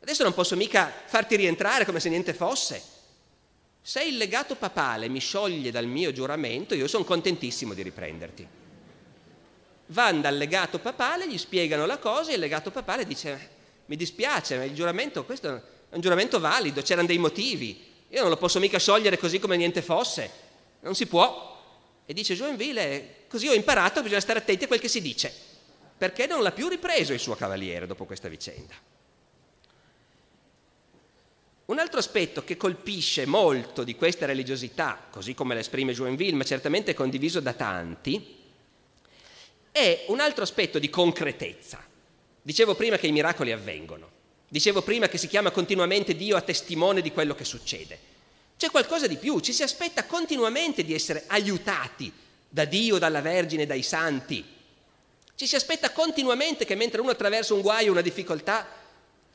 Adesso non posso mica farti rientrare come se niente fosse. Se il legato papale mi scioglie dal mio giuramento, io sono contentissimo di riprenderti. Vanno dal legato papale, gli spiegano la cosa e il legato papale dice, mi dispiace, ma il giuramento, questo è un giuramento valido, c'erano dei motivi, io non lo posso mica sciogliere così come niente fosse non si può. E dice Joinville, così ho imparato, bisogna stare attenti a quel che si dice, perché non l'ha più ripreso il suo cavaliere dopo questa vicenda. Un altro aspetto che colpisce molto di questa religiosità, così come la esprime Joinville, ma certamente condiviso da tanti, è un altro aspetto di concretezza. Dicevo prima che i miracoli avvengono, dicevo prima che si chiama continuamente Dio a testimone di quello che succede. C'è qualcosa di più, ci si aspetta continuamente di essere aiutati da Dio, dalla Vergine, dai santi. Ci si aspetta continuamente che mentre uno attraversa un guaio, una difficoltà,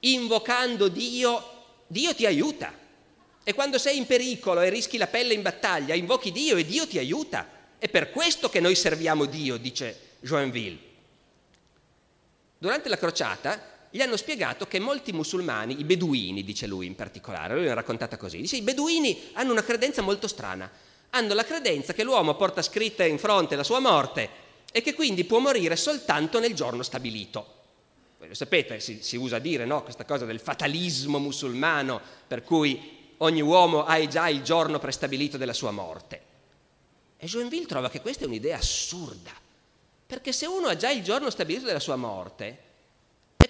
invocando Dio, Dio ti aiuta. E quando sei in pericolo e rischi la pelle in battaglia, invochi Dio e Dio ti aiuta. È per questo che noi serviamo Dio, dice Joinville. Durante la crociata gli hanno spiegato che molti musulmani, i beduini, dice lui in particolare, lui l'ha raccontata così, dice i beduini hanno una credenza molto strana, hanno la credenza che l'uomo porta scritta in fronte la sua morte e che quindi può morire soltanto nel giorno stabilito. Voi lo sapete, si, si usa dire no, questa cosa del fatalismo musulmano per cui ogni uomo ha già il giorno prestabilito della sua morte. E Joinville trova che questa è un'idea assurda, perché se uno ha già il giorno stabilito della sua morte,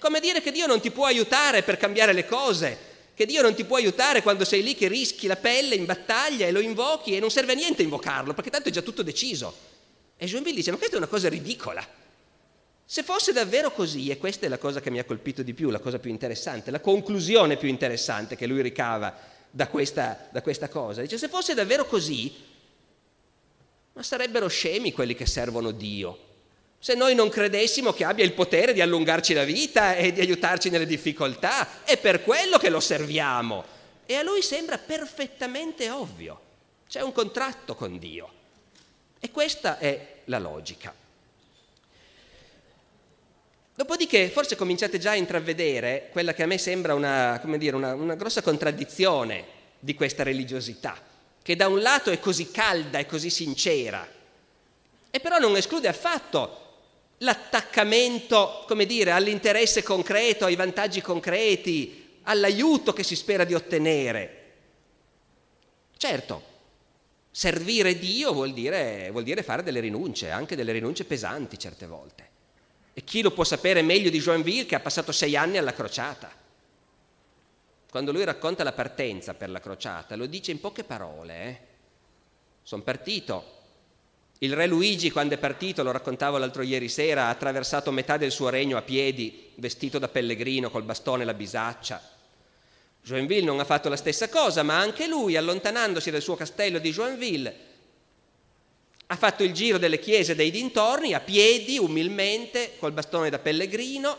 come dire che Dio non ti può aiutare per cambiare le cose, che Dio non ti può aiutare quando sei lì che rischi la pelle in battaglia e lo invochi e non serve a niente invocarlo, perché tanto è già tutto deciso. E Joinville dice, ma questa è una cosa ridicola. Se fosse davvero così, e questa è la cosa che mi ha colpito di più, la cosa più interessante, la conclusione più interessante che lui ricava da questa, da questa cosa, dice, se fosse davvero così, ma sarebbero scemi quelli che servono Dio se noi non credessimo che abbia il potere di allungarci la vita e di aiutarci nelle difficoltà. È per quello che lo serviamo. E a lui sembra perfettamente ovvio. C'è un contratto con Dio. E questa è la logica. Dopodiché forse cominciate già a intravedere quella che a me sembra una, dire, una, una grossa contraddizione di questa religiosità, che da un lato è così calda e così sincera, e però non esclude affatto l'attaccamento, come dire, all'interesse concreto, ai vantaggi concreti, all'aiuto che si spera di ottenere. Certo, servire Dio vuol dire, vuol dire fare delle rinunce, anche delle rinunce pesanti certe volte. E chi lo può sapere meglio di Joinville che ha passato sei anni alla crociata? Quando lui racconta la partenza per la crociata, lo dice in poche parole. Eh? Sono partito il re Luigi, quando è partito, lo raccontavo l'altro ieri sera, ha attraversato metà del suo regno a piedi, vestito da pellegrino, col bastone e la bisaccia. Joinville non ha fatto la stessa cosa, ma anche lui, allontanandosi dal suo castello di Joinville, ha fatto il giro delle chiese dei dintorni a piedi, umilmente, col bastone da pellegrino,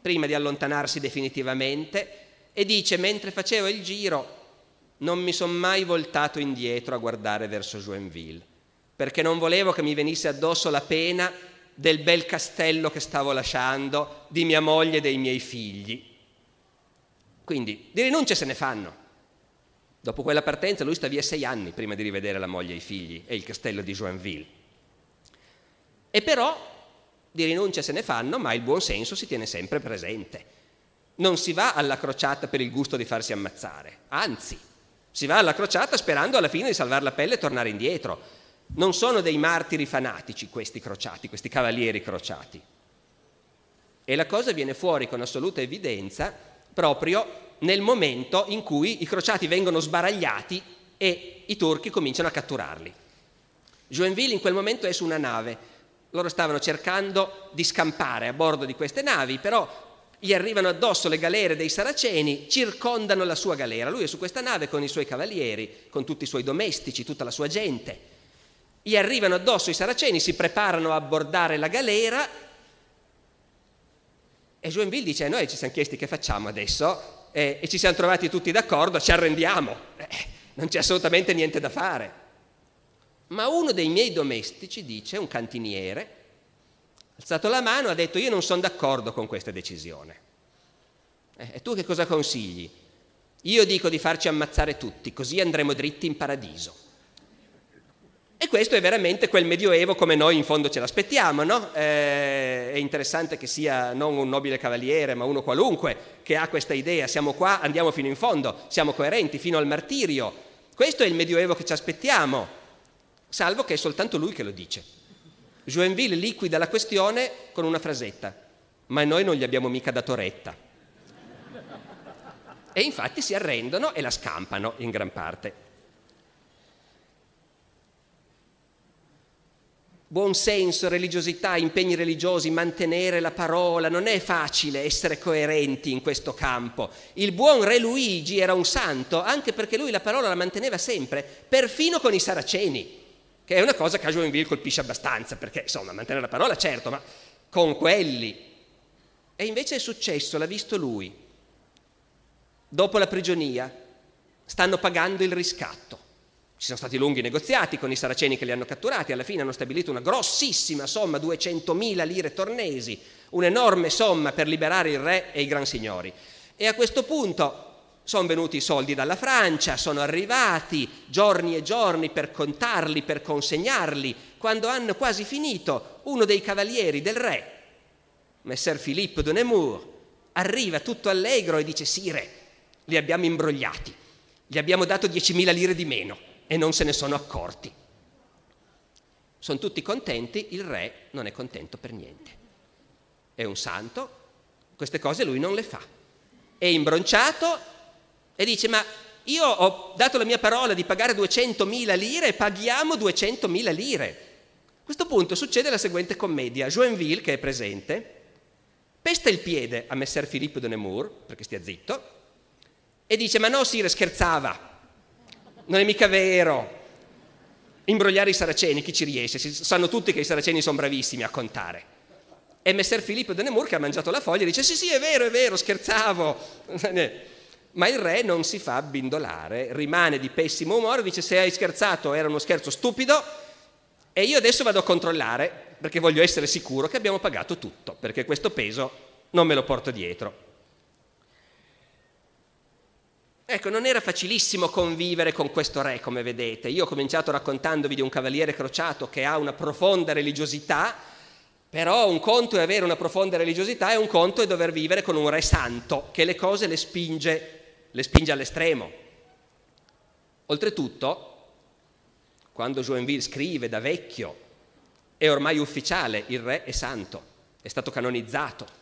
prima di allontanarsi definitivamente, e dice, mentre facevo il giro, non mi sono mai voltato indietro a guardare verso Joinville perché non volevo che mi venisse addosso la pena del bel castello che stavo lasciando, di mia moglie e dei miei figli. Quindi di rinunce se ne fanno. Dopo quella partenza lui sta via sei anni prima di rivedere la moglie e i figli e il castello di Joinville. E però di rinunce se ne fanno, ma il buon senso si tiene sempre presente. Non si va alla crociata per il gusto di farsi ammazzare, anzi, si va alla crociata sperando alla fine di salvare la pelle e tornare indietro non sono dei martiri fanatici questi crociati, questi cavalieri crociati. E la cosa viene fuori con assoluta evidenza proprio nel momento in cui i crociati vengono sbaragliati e i turchi cominciano a catturarli. Joinville in quel momento è su una nave, loro stavano cercando di scampare a bordo di queste navi, però gli arrivano addosso le galere dei saraceni, circondano la sua galera, lui è su questa nave con i suoi cavalieri, con tutti i suoi domestici, tutta la sua gente gli arrivano addosso i saraceni, si preparano a abbordare la galera e Joinville dice, eh, noi ci siamo chiesti che facciamo adesso eh, e ci siamo trovati tutti d'accordo, ci arrendiamo, eh, non c'è assolutamente niente da fare. Ma uno dei miei domestici dice, un cantiniere, ha alzato la mano e ha detto io non sono d'accordo con questa decisione. Eh, e tu che cosa consigli? Io dico di farci ammazzare tutti, così andremo dritti in paradiso. E questo è veramente quel medioevo come noi in fondo ce l'aspettiamo, no? Eh, è interessante che sia non un nobile cavaliere, ma uno qualunque che ha questa idea, siamo qua, andiamo fino in fondo, siamo coerenti fino al martirio. Questo è il medioevo che ci aspettiamo, salvo che è soltanto lui che lo dice. Joinville liquida la questione con una frasetta, ma noi non gli abbiamo mica dato retta. E infatti si arrendono e la scampano in gran parte. buonsenso, religiosità, impegni religiosi, mantenere la parola, non è facile essere coerenti in questo campo. Il buon re Luigi era un santo anche perché lui la parola la manteneva sempre, perfino con i saraceni, che è una cosa che a Joinville colpisce abbastanza, perché insomma mantenere la parola certo, ma con quelli. E invece è successo, l'ha visto lui. Dopo la prigionia stanno pagando il riscatto. Ci sono stati lunghi negoziati con i saraceni che li hanno catturati, alla fine hanno stabilito una grossissima somma, 200.000 lire tornesi, un'enorme somma per liberare il re e i gran signori. E a questo punto sono venuti i soldi dalla Francia, sono arrivati giorni e giorni per contarli, per consegnarli. Quando hanno quasi finito, uno dei cavalieri del re, Messer Philippe de Nemours, arriva tutto allegro e dice: Sire, li abbiamo imbrogliati, gli abbiamo dato 10.000 lire di meno e non se ne sono accorti. Sono tutti contenti, il re non è contento per niente. È un santo, queste cose lui non le fa. È imbronciato e dice ma io ho dato la mia parola di pagare 200.000 lire, paghiamo 200.000 lire. A questo punto succede la seguente commedia. Joinville, che è presente, pesta il piede a messer Filippo de Nemours, perché stia zitto, e dice ma no Sire scherzava, non è mica vero. Imbrogliare i saraceni, chi ci riesce? Si, sanno tutti che i saraceni sono bravissimi a contare. E messer Filippo de Nemur che ha mangiato la foglia dice sì sì è vero, è vero, scherzavo. Ma il re non si fa bindolare, rimane di pessimo umore, dice se hai scherzato era uno scherzo stupido e io adesso vado a controllare perché voglio essere sicuro che abbiamo pagato tutto, perché questo peso non me lo porto dietro. Ecco, non era facilissimo convivere con questo re, come vedete. Io ho cominciato raccontandovi di un cavaliere crociato che ha una profonda religiosità, però un conto è avere una profonda religiosità e un conto è dover vivere con un re santo che le cose le spinge, le spinge all'estremo. Oltretutto, quando Joinville scrive da vecchio, è ormai ufficiale, il re è santo, è stato canonizzato.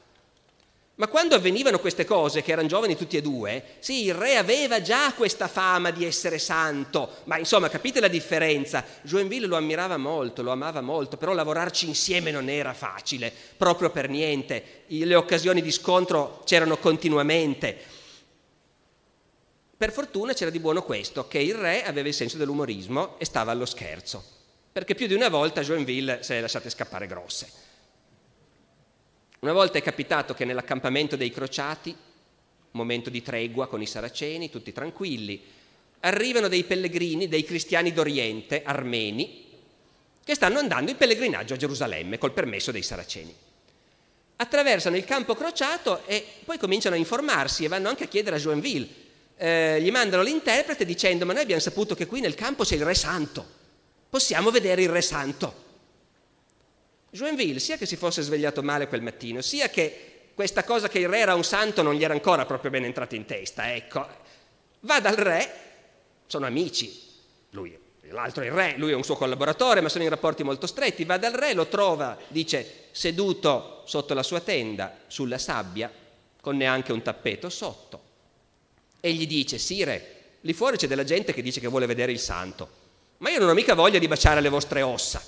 Ma quando avvenivano queste cose, che erano giovani tutti e due, sì, il re aveva già questa fama di essere santo, ma insomma capite la differenza. Joinville lo ammirava molto, lo amava molto, però lavorarci insieme non era facile, proprio per niente. Le occasioni di scontro c'erano continuamente. Per fortuna c'era di buono questo, che il re aveva il senso dell'umorismo e stava allo scherzo, perché più di una volta Joinville se le lasciate scappare grosse. Una volta è capitato che nell'accampamento dei crociati, momento di tregua con i saraceni, tutti tranquilli, arrivano dei pellegrini, dei cristiani d'Oriente, armeni, che stanno andando in pellegrinaggio a Gerusalemme col permesso dei saraceni. Attraversano il campo crociato e poi cominciano a informarsi e vanno anche a chiedere a Joinville. Eh, gli mandano l'interprete dicendo ma noi abbiamo saputo che qui nel campo c'è il Re Santo, possiamo vedere il Re Santo. Joinville, sia che si fosse svegliato male quel mattino, sia che questa cosa che il re era un santo non gli era ancora proprio ben entrata in testa, ecco. Va dal re, sono amici, lui, l'altro è il re, lui è un suo collaboratore, ma sono in rapporti molto stretti, va dal re, lo trova, dice, seduto sotto la sua tenda, sulla sabbia, con neanche un tappeto sotto. E gli dice, sire, lì fuori c'è della gente che dice che vuole vedere il santo, ma io non ho mica voglia di baciare le vostre ossa.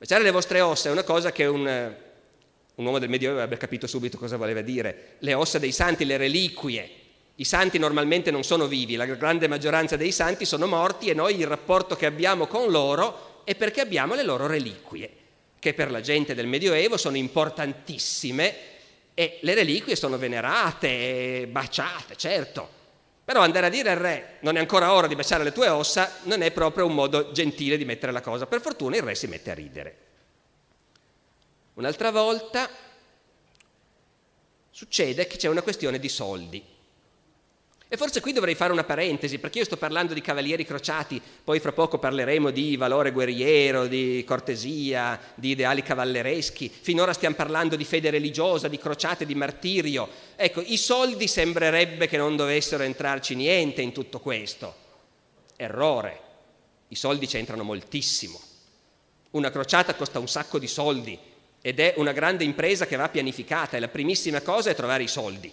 Baciare le vostre ossa è una cosa che un, eh, un uomo del Medioevo avrebbe capito subito cosa voleva dire. Le ossa dei santi, le reliquie. I santi normalmente non sono vivi, la grande maggioranza dei santi sono morti e noi il rapporto che abbiamo con loro è perché abbiamo le loro reliquie, che per la gente del Medioevo sono importantissime e le reliquie sono venerate, baciate, certo però andare a dire al re non è ancora ora di baciare le tue ossa non è proprio un modo gentile di mettere la cosa. Per fortuna il re si mette a ridere. Un'altra volta succede che c'è una questione di soldi. E forse qui dovrei fare una parentesi, perché io sto parlando di cavalieri crociati, poi fra poco parleremo di valore guerriero, di cortesia, di ideali cavallereschi, finora stiamo parlando di fede religiosa, di crociate, di martirio. Ecco, i soldi sembrerebbe che non dovessero entrarci niente in tutto questo. Errore, i soldi c'entrano moltissimo. Una crociata costa un sacco di soldi ed è una grande impresa che va pianificata e la primissima cosa è trovare i soldi.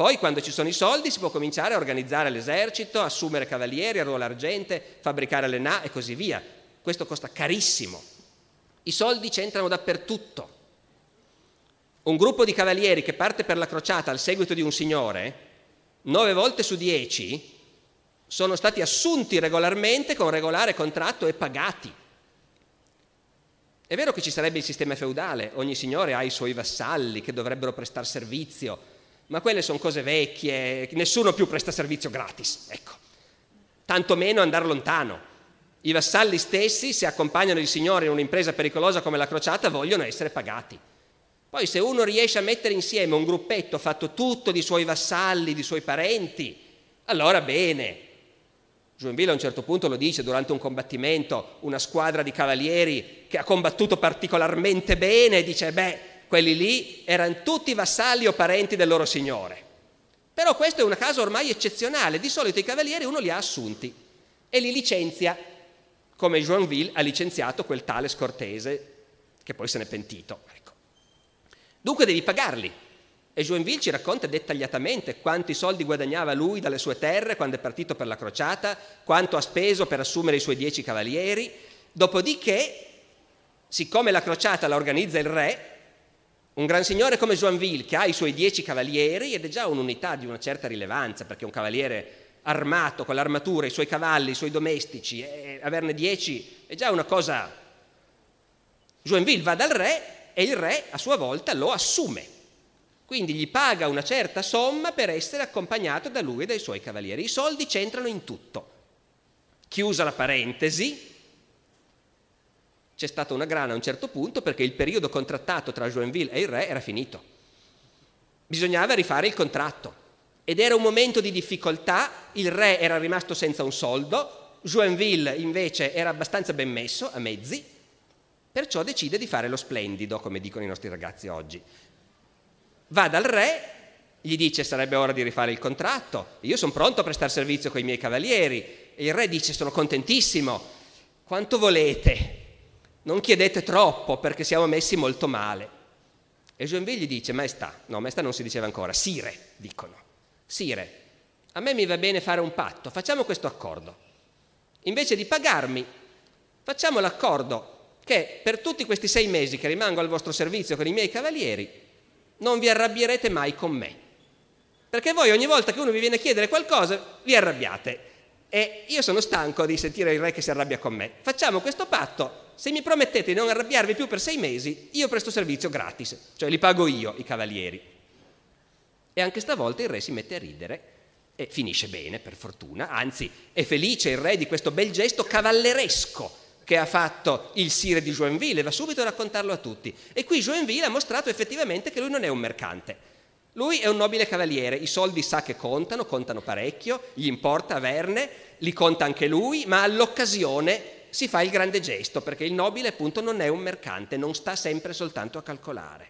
Poi quando ci sono i soldi si può cominciare a organizzare l'esercito, assumere cavalieri, arruolare gente, fabbricare le na e così via. Questo costa carissimo. I soldi c'entrano dappertutto. Un gruppo di cavalieri che parte per la crociata al seguito di un signore, nove volte su dieci, sono stati assunti regolarmente con regolare contratto e pagati. È vero che ci sarebbe il sistema feudale, ogni signore ha i suoi vassalli che dovrebbero prestare servizio, ma quelle sono cose vecchie, nessuno più presta servizio gratis, ecco. Tantomeno andare lontano. I vassalli stessi, se accompagnano il Signore in un'impresa pericolosa come la crociata, vogliono essere pagati. Poi se uno riesce a mettere insieme un gruppetto fatto tutto di suoi vassalli, di suoi parenti, allora bene. Joinville a un certo punto lo dice durante un combattimento, una squadra di cavalieri che ha combattuto particolarmente bene, dice beh, quelli lì erano tutti vassalli o parenti del loro signore. Però questo è un caso ormai eccezionale, di solito i cavalieri uno li ha assunti e li licenzia, come Joinville ha licenziato quel tale scortese che poi se n'è pentito. Ecco. Dunque devi pagarli. E Joinville ci racconta dettagliatamente quanti soldi guadagnava lui dalle sue terre quando è partito per la crociata, quanto ha speso per assumere i suoi dieci cavalieri. Dopodiché, siccome la crociata la organizza il re, un gran signore come Joinville, che ha i suoi dieci cavalieri, ed è già un'unità di una certa rilevanza, perché un cavaliere armato, con l'armatura, i suoi cavalli, i suoi domestici, e averne dieci è già una cosa... Joinville va dal re e il re a sua volta lo assume. Quindi gli paga una certa somma per essere accompagnato da lui e dai suoi cavalieri. I soldi c'entrano in tutto. Chiusa la parentesi, c'è stata una grana a un certo punto perché il periodo contrattato tra Joinville e il re era finito. Bisognava rifare il contratto ed era un momento di difficoltà, il re era rimasto senza un soldo, Joinville invece era abbastanza ben messo a mezzi, perciò decide di fare lo splendido, come dicono i nostri ragazzi oggi. Va dal re, gli dice sarebbe ora di rifare il contratto, io sono pronto a prestare servizio con i miei cavalieri, e il re dice sono contentissimo, quanto volete? Non chiedete troppo perché siamo messi molto male. E Joinville gli dice, maestà, no, maestà non si diceva ancora, sire, dicono, sire, a me mi va bene fare un patto, facciamo questo accordo. Invece di pagarmi, facciamo l'accordo che per tutti questi sei mesi che rimango al vostro servizio con i miei cavalieri, non vi arrabbierete mai con me. Perché voi ogni volta che uno vi viene a chiedere qualcosa, vi arrabbiate e io sono stanco di sentire il re che si arrabbia con me. Facciamo questo patto, se mi promettete di non arrabbiarvi più per sei mesi, io presto servizio gratis, cioè li pago io i cavalieri. E anche stavolta il re si mette a ridere e finisce bene, per fortuna, anzi è felice il re di questo bel gesto cavalleresco che ha fatto il sire di Joinville, va subito a raccontarlo a tutti. E qui Joinville ha mostrato effettivamente che lui non è un mercante lui è un nobile cavaliere, i soldi sa che contano, contano parecchio, gli importa averne, li conta anche lui, ma all'occasione si fa il grande gesto, perché il nobile appunto non è un mercante, non sta sempre soltanto a calcolare.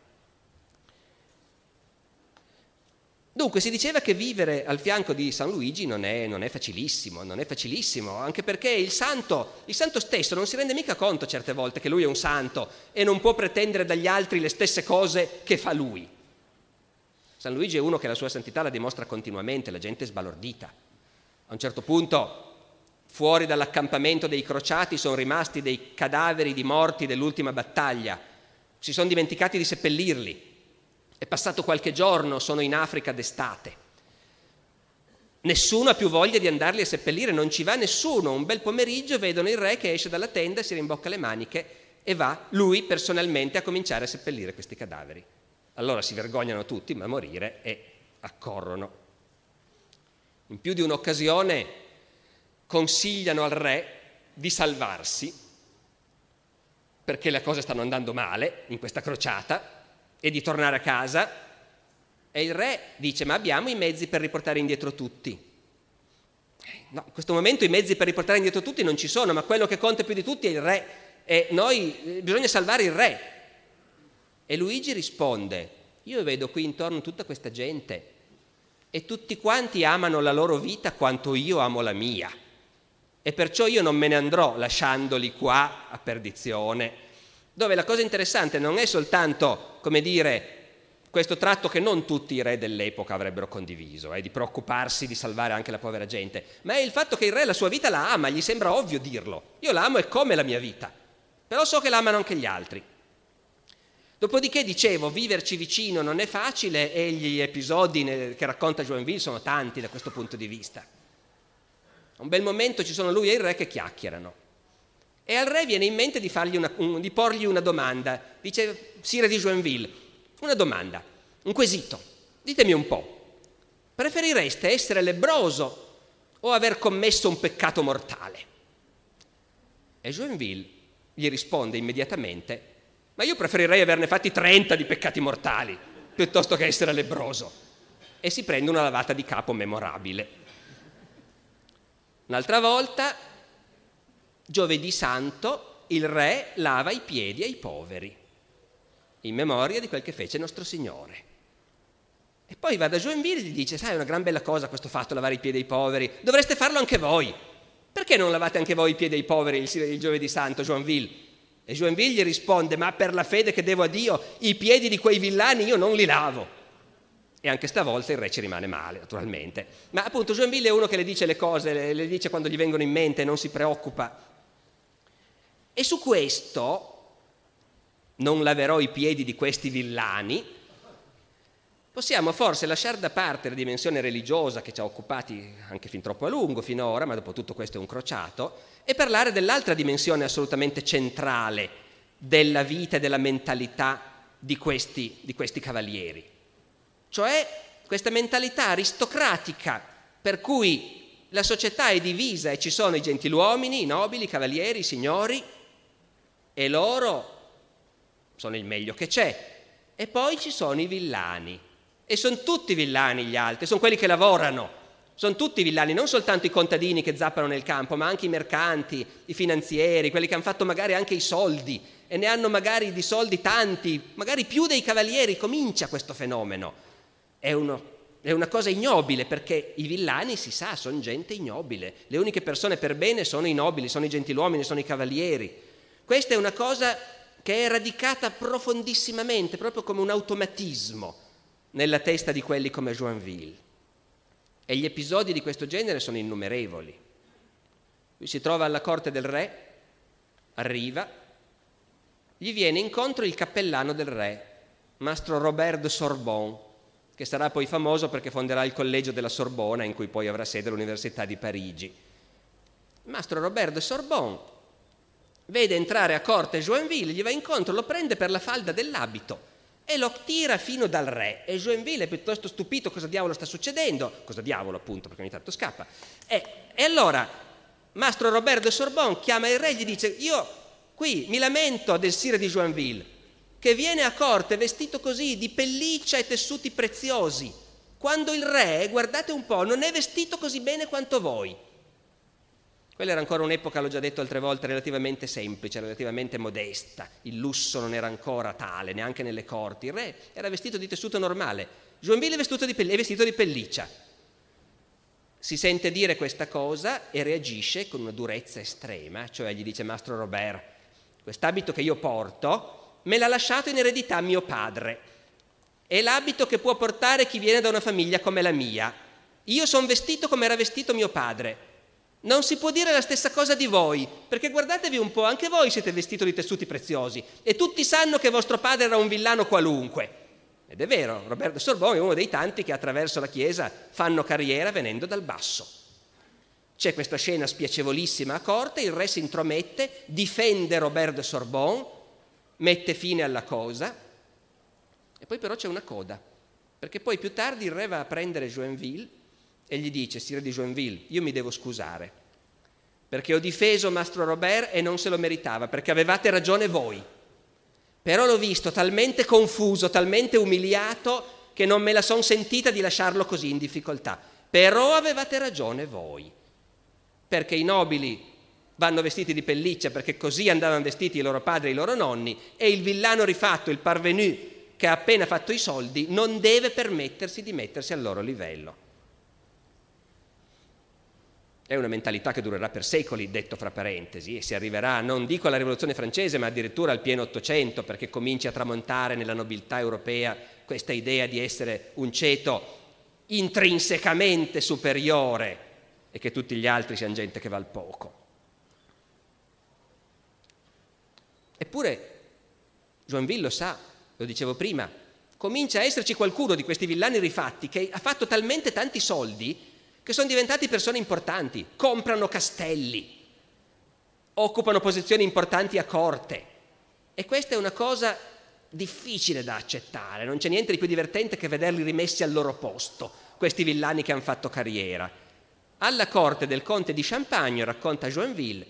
Dunque si diceva che vivere al fianco di San Luigi non è, non è facilissimo, non è facilissimo, anche perché il santo, il santo stesso non si rende mica conto certe volte che lui è un santo e non può pretendere dagli altri le stesse cose che fa lui. San Luigi è uno che la sua santità la dimostra continuamente, la gente è sbalordita. A un certo punto, fuori dall'accampamento dei crociati sono rimasti dei cadaveri di morti dell'ultima battaglia, si sono dimenticati di seppellirli. È passato qualche giorno, sono in Africa d'estate. Nessuno ha più voglia di andarli a seppellire, non ci va nessuno. Un bel pomeriggio vedono il re che esce dalla tenda, si rimbocca le maniche e va lui personalmente a cominciare a seppellire questi cadaveri. Allora si vergognano tutti, ma morire e accorrono. In più di un'occasione consigliano al re di salvarsi perché le cose stanno andando male in questa crociata e di tornare a casa. E il re dice, ma abbiamo i mezzi per riportare indietro tutti. No, in questo momento i mezzi per riportare indietro tutti non ci sono, ma quello che conta più di tutti è il re. E noi eh, bisogna salvare il re. E Luigi risponde, io vedo qui intorno tutta questa gente e tutti quanti amano la loro vita quanto io amo la mia. E perciò io non me ne andrò lasciandoli qua a perdizione. Dove la cosa interessante non è soltanto, come dire, questo tratto che non tutti i re dell'epoca avrebbero condiviso, eh, di preoccuparsi di salvare anche la povera gente, ma è il fatto che il re la sua vita la ama, gli sembra ovvio dirlo. Io la amo e come la mia vita, però so che la amano anche gli altri. Dopodiché dicevo, viverci vicino non è facile e gli episodi che racconta Joinville sono tanti da questo punto di vista. un bel momento ci sono lui e il re che chiacchierano. E al re viene in mente di, una, di porgli una domanda. Dice, Sire di Joinville, una domanda, un quesito. Ditemi un po', preferireste essere lebroso o aver commesso un peccato mortale? E Joinville gli risponde immediatamente, ma io preferirei averne fatti 30 di peccati mortali piuttosto che essere lebroso. E si prende una lavata di capo memorabile. Un'altra volta, giovedì santo, il re lava i piedi ai poveri, in memoria di quel che fece nostro Signore. E poi va da Joinville e gli dice, sai, è una gran bella cosa questo fatto, lavare i piedi ai poveri, dovreste farlo anche voi. Perché non lavate anche voi i piedi ai poveri il, giovedì santo, Joinville? E Joinville gli risponde, ma per la fede che devo a Dio, i piedi di quei villani io non li lavo. E anche stavolta il re ci rimane male, naturalmente. Ma appunto Joinville è uno che le dice le cose, le, dice quando gli vengono in mente, non si preoccupa. E su questo, non laverò i piedi di questi villani, possiamo forse lasciare da parte la dimensione religiosa che ci ha occupati anche fin troppo a lungo finora, ma dopo tutto questo è un crociato, e parlare dell'altra dimensione assolutamente centrale della vita e della mentalità di questi, di questi cavalieri, cioè questa mentalità aristocratica per cui la società è divisa e ci sono i gentiluomini, i nobili, i cavalieri, i signori e loro sono il meglio che c'è. E poi ci sono i villani, e sono tutti villani gli altri, sono quelli che lavorano. Sono tutti villani, non soltanto i contadini che zappano nel campo, ma anche i mercanti, i finanzieri, quelli che hanno fatto magari anche i soldi e ne hanno magari di soldi tanti, magari più dei cavalieri. Comincia questo fenomeno. È, uno, è una cosa ignobile perché i villani, si sa, sono gente ignobile. Le uniche persone per bene sono i nobili, sono i gentiluomini, sono i cavalieri. Questa è una cosa che è radicata profondissimamente, proprio come un automatismo nella testa di quelli come Joinville. E gli episodi di questo genere sono innumerevoli. Lui si trova alla corte del re, arriva, gli viene incontro il cappellano del re, mastro Robert de Sorbon, che sarà poi famoso perché fonderà il collegio della Sorbona, in cui poi avrà sede l'Università di Parigi. Mastro Robert de Sorbon vede entrare a corte Joinville, gli va incontro, lo prende per la falda dell'abito e lo tira fino dal re. E Joinville è piuttosto stupito cosa diavolo sta succedendo, cosa diavolo appunto perché ogni tanto scappa. E, e allora Mastro Roberto de Sorbonne chiama il re e gli dice io qui mi lamento del sire di Joinville che viene a corte vestito così di pelliccia e tessuti preziosi, quando il re, guardate un po', non è vestito così bene quanto voi. Quella era ancora un'epoca, l'ho già detto altre volte, relativamente semplice, relativamente modesta, il lusso non era ancora tale, neanche nelle corti, il re era vestito di tessuto normale, Joinville è vestito di, pell- è vestito di pelliccia. Si sente dire questa cosa e reagisce con una durezza estrema, cioè gli dice Mastro Robert, quest'abito che io porto me l'ha lasciato in eredità mio padre, è l'abito che può portare chi viene da una famiglia come la mia, io sono vestito come era vestito mio padre non si può dire la stessa cosa di voi, perché guardatevi un po', anche voi siete vestiti di tessuti preziosi e tutti sanno che vostro padre era un villano qualunque. Ed è vero, Roberto Sorbon è uno dei tanti che attraverso la Chiesa fanno carriera venendo dal basso. C'è questa scena spiacevolissima a corte, il re si intromette, difende Robert de Sorbon, mette fine alla cosa, e poi però c'è una coda, perché poi più tardi il re va a prendere Joinville e gli dice, Sire di Joinville, io mi devo scusare, perché ho difeso Mastro Robert e non se lo meritava, perché avevate ragione voi. Però l'ho visto talmente confuso, talmente umiliato, che non me la son sentita di lasciarlo così in difficoltà. Però avevate ragione voi, perché i nobili vanno vestiti di pelliccia, perché così andavano vestiti i loro padri e i loro nonni, e il villano rifatto, il parvenu, che ha appena fatto i soldi, non deve permettersi di mettersi al loro livello. È una mentalità che durerà per secoli, detto fra parentesi, e si arriverà, non dico alla rivoluzione francese, ma addirittura al pieno Ottocento, perché comincia a tramontare nella nobiltà europea questa idea di essere un ceto intrinsecamente superiore e che tutti gli altri siano gente che val poco. Eppure Joinville lo sa, lo dicevo prima, comincia a esserci qualcuno di questi villani rifatti che ha fatto talmente tanti soldi che sono diventati persone importanti, comprano castelli, occupano posizioni importanti a corte. E questa è una cosa difficile da accettare, non c'è niente di più divertente che vederli rimessi al loro posto, questi villani che hanno fatto carriera. Alla corte del conte di Champagne, racconta Joinville,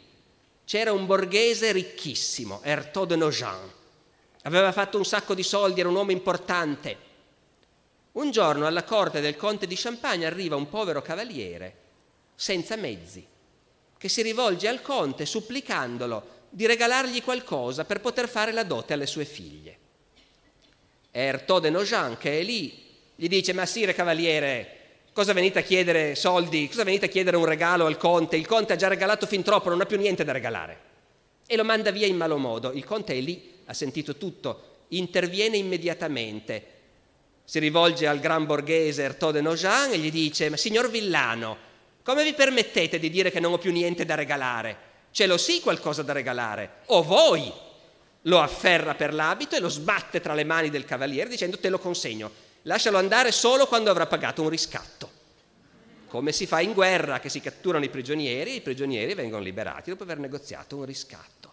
c'era un borghese ricchissimo, Ertaud de Nogent. Aveva fatto un sacco di soldi, era un uomo importante un giorno alla corte del conte di Champagne arriva un povero cavaliere senza mezzi che si rivolge al conte supplicandolo di regalargli qualcosa per poter fare la dote alle sue figlie. E Ertaud de Nogent, che è lì, gli dice, ma sire cavaliere, cosa venite a chiedere soldi, cosa venite a chiedere un regalo al conte? Il conte ha già regalato fin troppo, non ha più niente da regalare. E lo manda via in malo modo. Il conte è lì, ha sentito tutto, interviene immediatamente si rivolge al gran borghese Ertode Nogin e gli dice, ma signor Villano, come vi permettete di dire che non ho più niente da regalare? Ce l'ho sì qualcosa da regalare, o voi! Lo afferra per l'abito e lo sbatte tra le mani del cavaliere dicendo te lo consegno, lascialo andare solo quando avrà pagato un riscatto come si fa in guerra, che si catturano i prigionieri i prigionieri vengono liberati dopo aver negoziato un riscatto.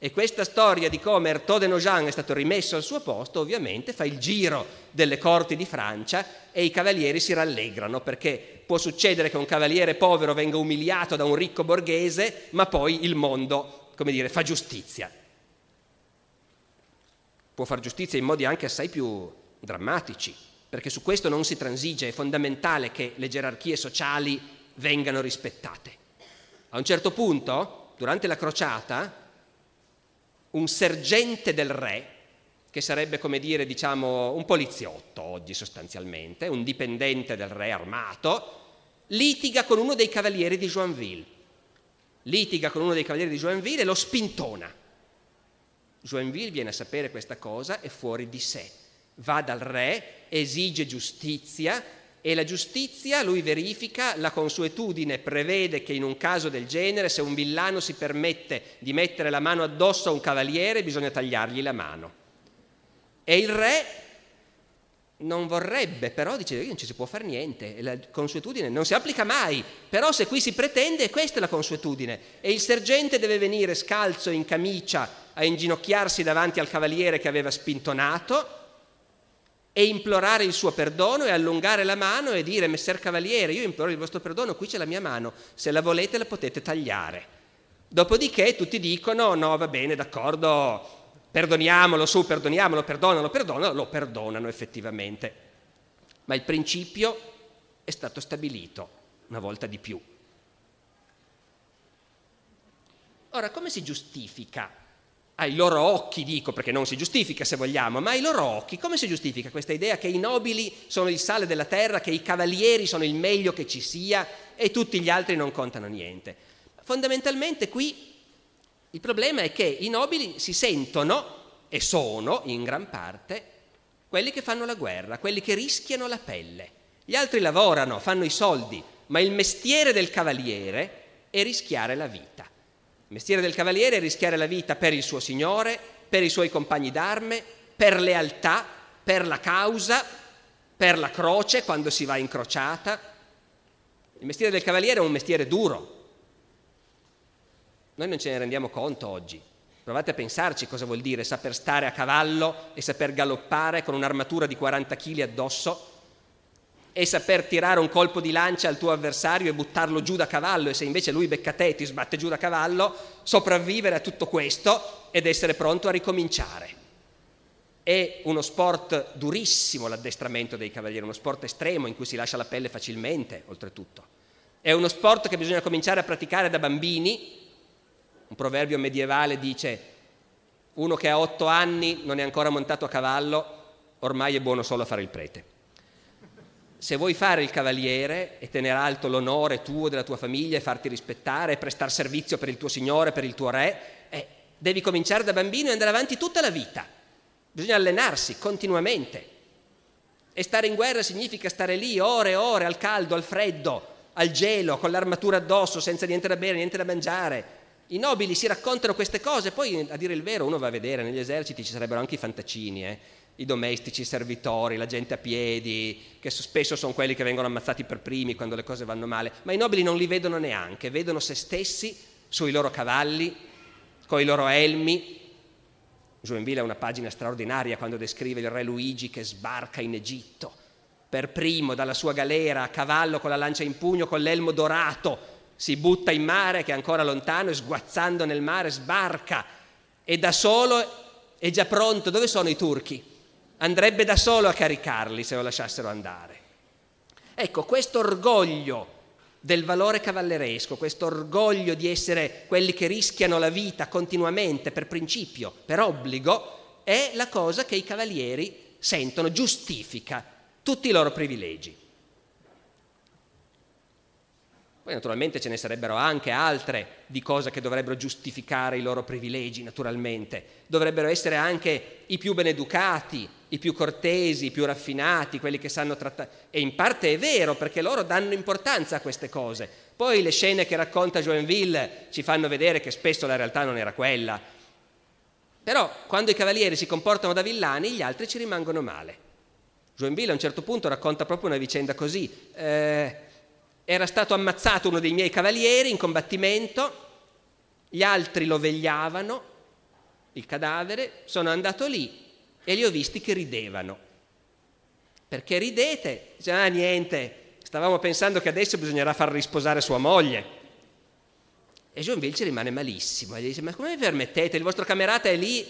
E questa storia di come Ertaud de Nogent è stato rimesso al suo posto, ovviamente, fa il giro delle corti di Francia e i cavalieri si rallegrano perché può succedere che un cavaliere povero venga umiliato da un ricco borghese, ma poi il mondo, come dire, fa giustizia. Può far giustizia in modi anche assai più drammatici, perché su questo non si transige, è fondamentale che le gerarchie sociali vengano rispettate. A un certo punto, durante la crociata, un sergente del re, che sarebbe come dire diciamo, un poliziotto oggi sostanzialmente, un dipendente del re armato, litiga con uno dei cavalieri di Joinville. Litiga con uno dei cavalieri di Joinville e lo spintona. Joinville viene a sapere questa cosa e fuori di sé. Va dal re, esige giustizia, e la giustizia, lui verifica, la consuetudine prevede che in un caso del genere, se un villano si permette di mettere la mano addosso a un cavaliere, bisogna tagliargli la mano. E il re non vorrebbe, però dice, io non ci si può fare niente, la consuetudine non si applica mai, però se qui si pretende, questa è la consuetudine. E il sergente deve venire scalzo in camicia a inginocchiarsi davanti al cavaliere che aveva spintonato e implorare il suo perdono e allungare la mano e dire Messer Cavaliere, io imploro il vostro perdono, qui c'è la mia mano, se la volete la potete tagliare. Dopodiché tutti dicono no, va bene, d'accordo, perdoniamolo, su, perdoniamolo, perdonalo, perdonalo, lo perdonano effettivamente. Ma il principio è stato stabilito una volta di più. Ora, come si giustifica ai loro occhi dico, perché non si giustifica se vogliamo, ma ai loro occhi come si giustifica questa idea che i nobili sono il sale della terra, che i cavalieri sono il meglio che ci sia e tutti gli altri non contano niente? Fondamentalmente qui il problema è che i nobili si sentono e sono in gran parte quelli che fanno la guerra, quelli che rischiano la pelle. Gli altri lavorano, fanno i soldi, ma il mestiere del cavaliere è rischiare la vita. Il mestiere del cavaliere è rischiare la vita per il suo signore, per i suoi compagni d'arme, per lealtà, per la causa, per la croce quando si va incrociata. Il mestiere del cavaliere è un mestiere duro. Noi non ce ne rendiamo conto oggi. Provate a pensarci cosa vuol dire saper stare a cavallo e saper galoppare con un'armatura di 40 kg addosso e saper tirare un colpo di lancia al tuo avversario e buttarlo giù da cavallo e se invece lui becca te e ti sbatte giù da cavallo, sopravvivere a tutto questo ed essere pronto a ricominciare. È uno sport durissimo l'addestramento dei cavalieri, uno sport estremo in cui si lascia la pelle facilmente, oltretutto. È uno sport che bisogna cominciare a praticare da bambini. Un proverbio medievale dice, uno che ha otto anni non è ancora montato a cavallo, ormai è buono solo a fare il prete se vuoi fare il cavaliere e tenere alto l'onore tuo, della tua famiglia e farti rispettare e prestare servizio per il tuo signore, per il tuo re, eh, devi cominciare da bambino e andare avanti tutta la vita. Bisogna allenarsi continuamente. E stare in guerra significa stare lì ore e ore al caldo, al freddo, al gelo, con l'armatura addosso, senza niente da bere, niente da mangiare. I nobili si raccontano queste cose, poi a dire il vero uno va a vedere, negli eserciti ci sarebbero anche i fantacini, eh i domestici, i servitori, la gente a piedi, che spesso sono quelli che vengono ammazzati per primi quando le cose vanno male, ma i nobili non li vedono neanche, vedono se stessi sui loro cavalli, con i loro elmi. Joinville ha una pagina straordinaria quando descrive il re Luigi che sbarca in Egitto, per primo dalla sua galera a cavallo con la lancia in pugno, con l'elmo dorato, si butta in mare che è ancora lontano e sguazzando nel mare sbarca e da solo è già pronto. Dove sono i turchi? andrebbe da solo a caricarli se lo lasciassero andare. Ecco, questo orgoglio del valore cavalleresco, questo orgoglio di essere quelli che rischiano la vita continuamente per principio, per obbligo, è la cosa che i cavalieri sentono, giustifica tutti i loro privilegi. Poi naturalmente ce ne sarebbero anche altre di cose che dovrebbero giustificare i loro privilegi, naturalmente. Dovrebbero essere anche i più beneducati, i più cortesi, i più raffinati, quelli che sanno trattare. E in parte è vero, perché loro danno importanza a queste cose. Poi le scene che racconta Joinville ci fanno vedere che spesso la realtà non era quella. Però quando i cavalieri si comportano da villani, gli altri ci rimangono male. Joinville a un certo punto racconta proprio una vicenda così. Eh, era stato ammazzato uno dei miei cavalieri in combattimento, gli altri lo vegliavano, il cadavere, sono andato lì e li ho visti che ridevano. Perché ridete? Dice, ah niente, stavamo pensando che adesso bisognerà far risposare sua moglie. E Gionville ci rimane malissimo e gli dice, ma come vi permettete? Il vostro camerata è lì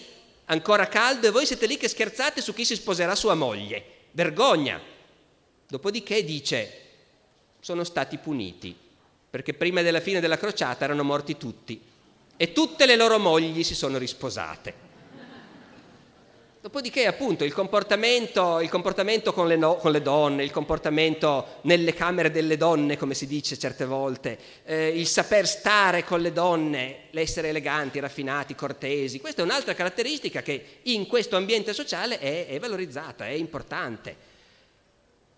ancora caldo e voi siete lì che scherzate su chi si sposerà sua moglie. Vergogna! Dopodiché dice, sono stati puniti, perché prima della fine della crociata erano morti tutti e tutte le loro mogli si sono risposate. Dopodiché appunto il comportamento, il comportamento con, le no, con, le donne, il comportamento nelle camere delle donne, come si dice certe volte, eh, il saper stare con le donne, l'essere eleganti, raffinati, cortesi, questa è un'altra caratteristica che in questo ambiente sociale è, è valorizzata, è importante.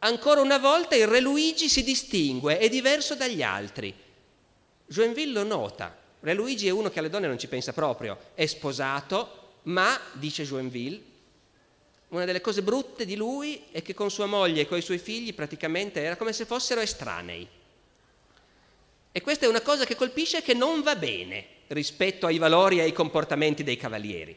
Ancora una volta il re Luigi si distingue, è diverso dagli altri. Joinville lo nota. Re Luigi è uno che alle donne non ci pensa proprio, è sposato, ma, dice Joinville, una delle cose brutte di lui è che con sua moglie e con i suoi figli praticamente era come se fossero estranei. E questa è una cosa che colpisce che non va bene rispetto ai valori e ai comportamenti dei cavalieri.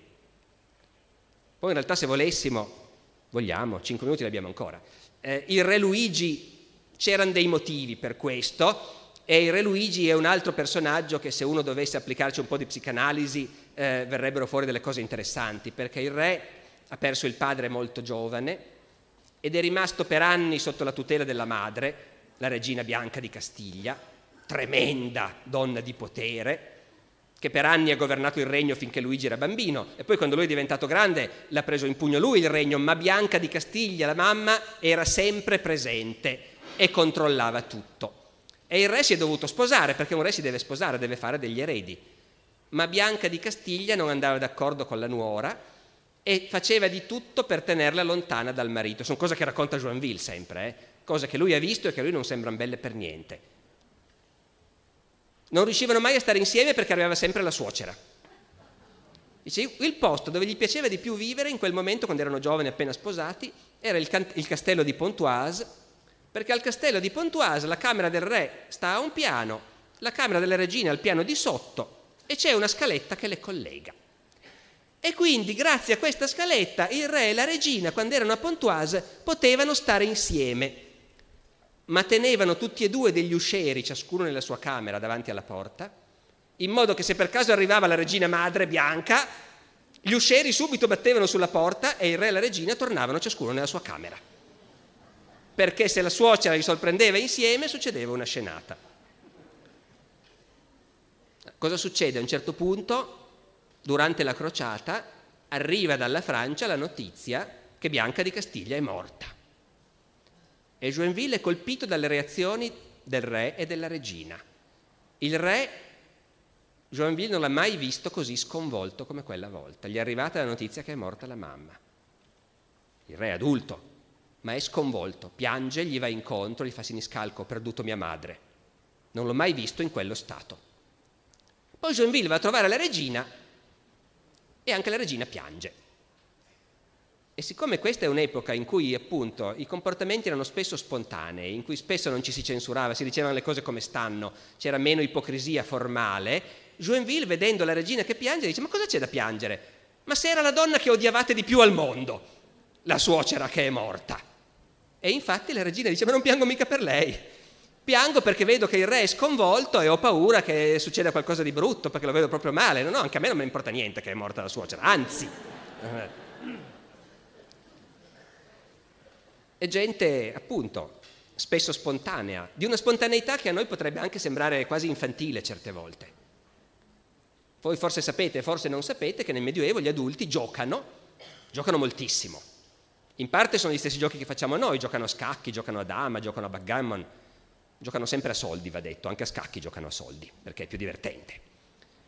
Poi in realtà se volessimo, vogliamo, 5 minuti li abbiamo ancora, eh, il Re Luigi, c'erano dei motivi per questo, e il Re Luigi è un altro personaggio che se uno dovesse applicarci un po' di psicanalisi eh, verrebbero fuori delle cose interessanti, perché il Re ha perso il padre molto giovane ed è rimasto per anni sotto la tutela della madre, la regina Bianca di Castiglia, tremenda donna di potere, che per anni ha governato il regno finché Luigi era bambino e poi quando lui è diventato grande l'ha preso in pugno lui il regno, ma Bianca di Castiglia, la mamma, era sempre presente e controllava tutto. E il re si è dovuto sposare, perché un re si deve sposare, deve fare degli eredi. Ma Bianca di Castiglia non andava d'accordo con la nuora e faceva di tutto per tenerla lontana dal marito. Sono cose che racconta Joinville sempre, eh? cose che lui ha visto e che a lui non sembrano belle per niente non riuscivano mai a stare insieme perché arrivava sempre la suocera. Dice, il posto dove gli piaceva di più vivere in quel momento, quando erano giovani appena sposati, era il, can- il castello di Pontoise, perché al castello di Pontoise la camera del re sta a un piano, la camera della regina al piano di sotto e c'è una scaletta che le collega. E quindi grazie a questa scaletta il re e la regina, quando erano a Pontoise, potevano stare insieme ma tenevano tutti e due degli usceri, ciascuno nella sua camera davanti alla porta, in modo che se per caso arrivava la regina madre bianca, gli usceri subito battevano sulla porta e il re e la regina tornavano ciascuno nella sua camera. Perché se la suocera li sorprendeva insieme succedeva una scenata. Cosa succede? A un certo punto, durante la crociata, arriva dalla Francia la notizia che Bianca di Castiglia è morta e Joinville è colpito dalle reazioni del re e della regina. Il re, Joinville non l'ha mai visto così sconvolto come quella volta. Gli è arrivata la notizia che è morta la mamma. Il re è adulto, ma è sconvolto, piange, gli va incontro, gli fa siniscalco, ho perduto mia madre. Non l'ho mai visto in quello stato. Poi Joinville va a trovare la regina e anche la regina piange. E siccome questa è un'epoca in cui appunto i comportamenti erano spesso spontanei, in cui spesso non ci si censurava, si dicevano le cose come stanno, c'era meno ipocrisia formale, Joinville vedendo la regina che piange dice ma cosa c'è da piangere? Ma se era la donna che odiavate di più al mondo, la suocera che è morta. E infatti la regina dice ma non piango mica per lei, piango perché vedo che il re è sconvolto e ho paura che succeda qualcosa di brutto perché lo vedo proprio male. No, no, anche a me non mi importa niente che è morta la suocera, anzi. Eh, È gente, appunto, spesso spontanea, di una spontaneità che a noi potrebbe anche sembrare quasi infantile certe volte. Voi forse sapete, forse non sapete, che nel Medioevo gli adulti giocano, giocano moltissimo. In parte sono gli stessi giochi che facciamo noi, giocano a scacchi, giocano a dama, giocano a backgammon, giocano sempre a soldi, va detto, anche a scacchi giocano a soldi, perché è più divertente.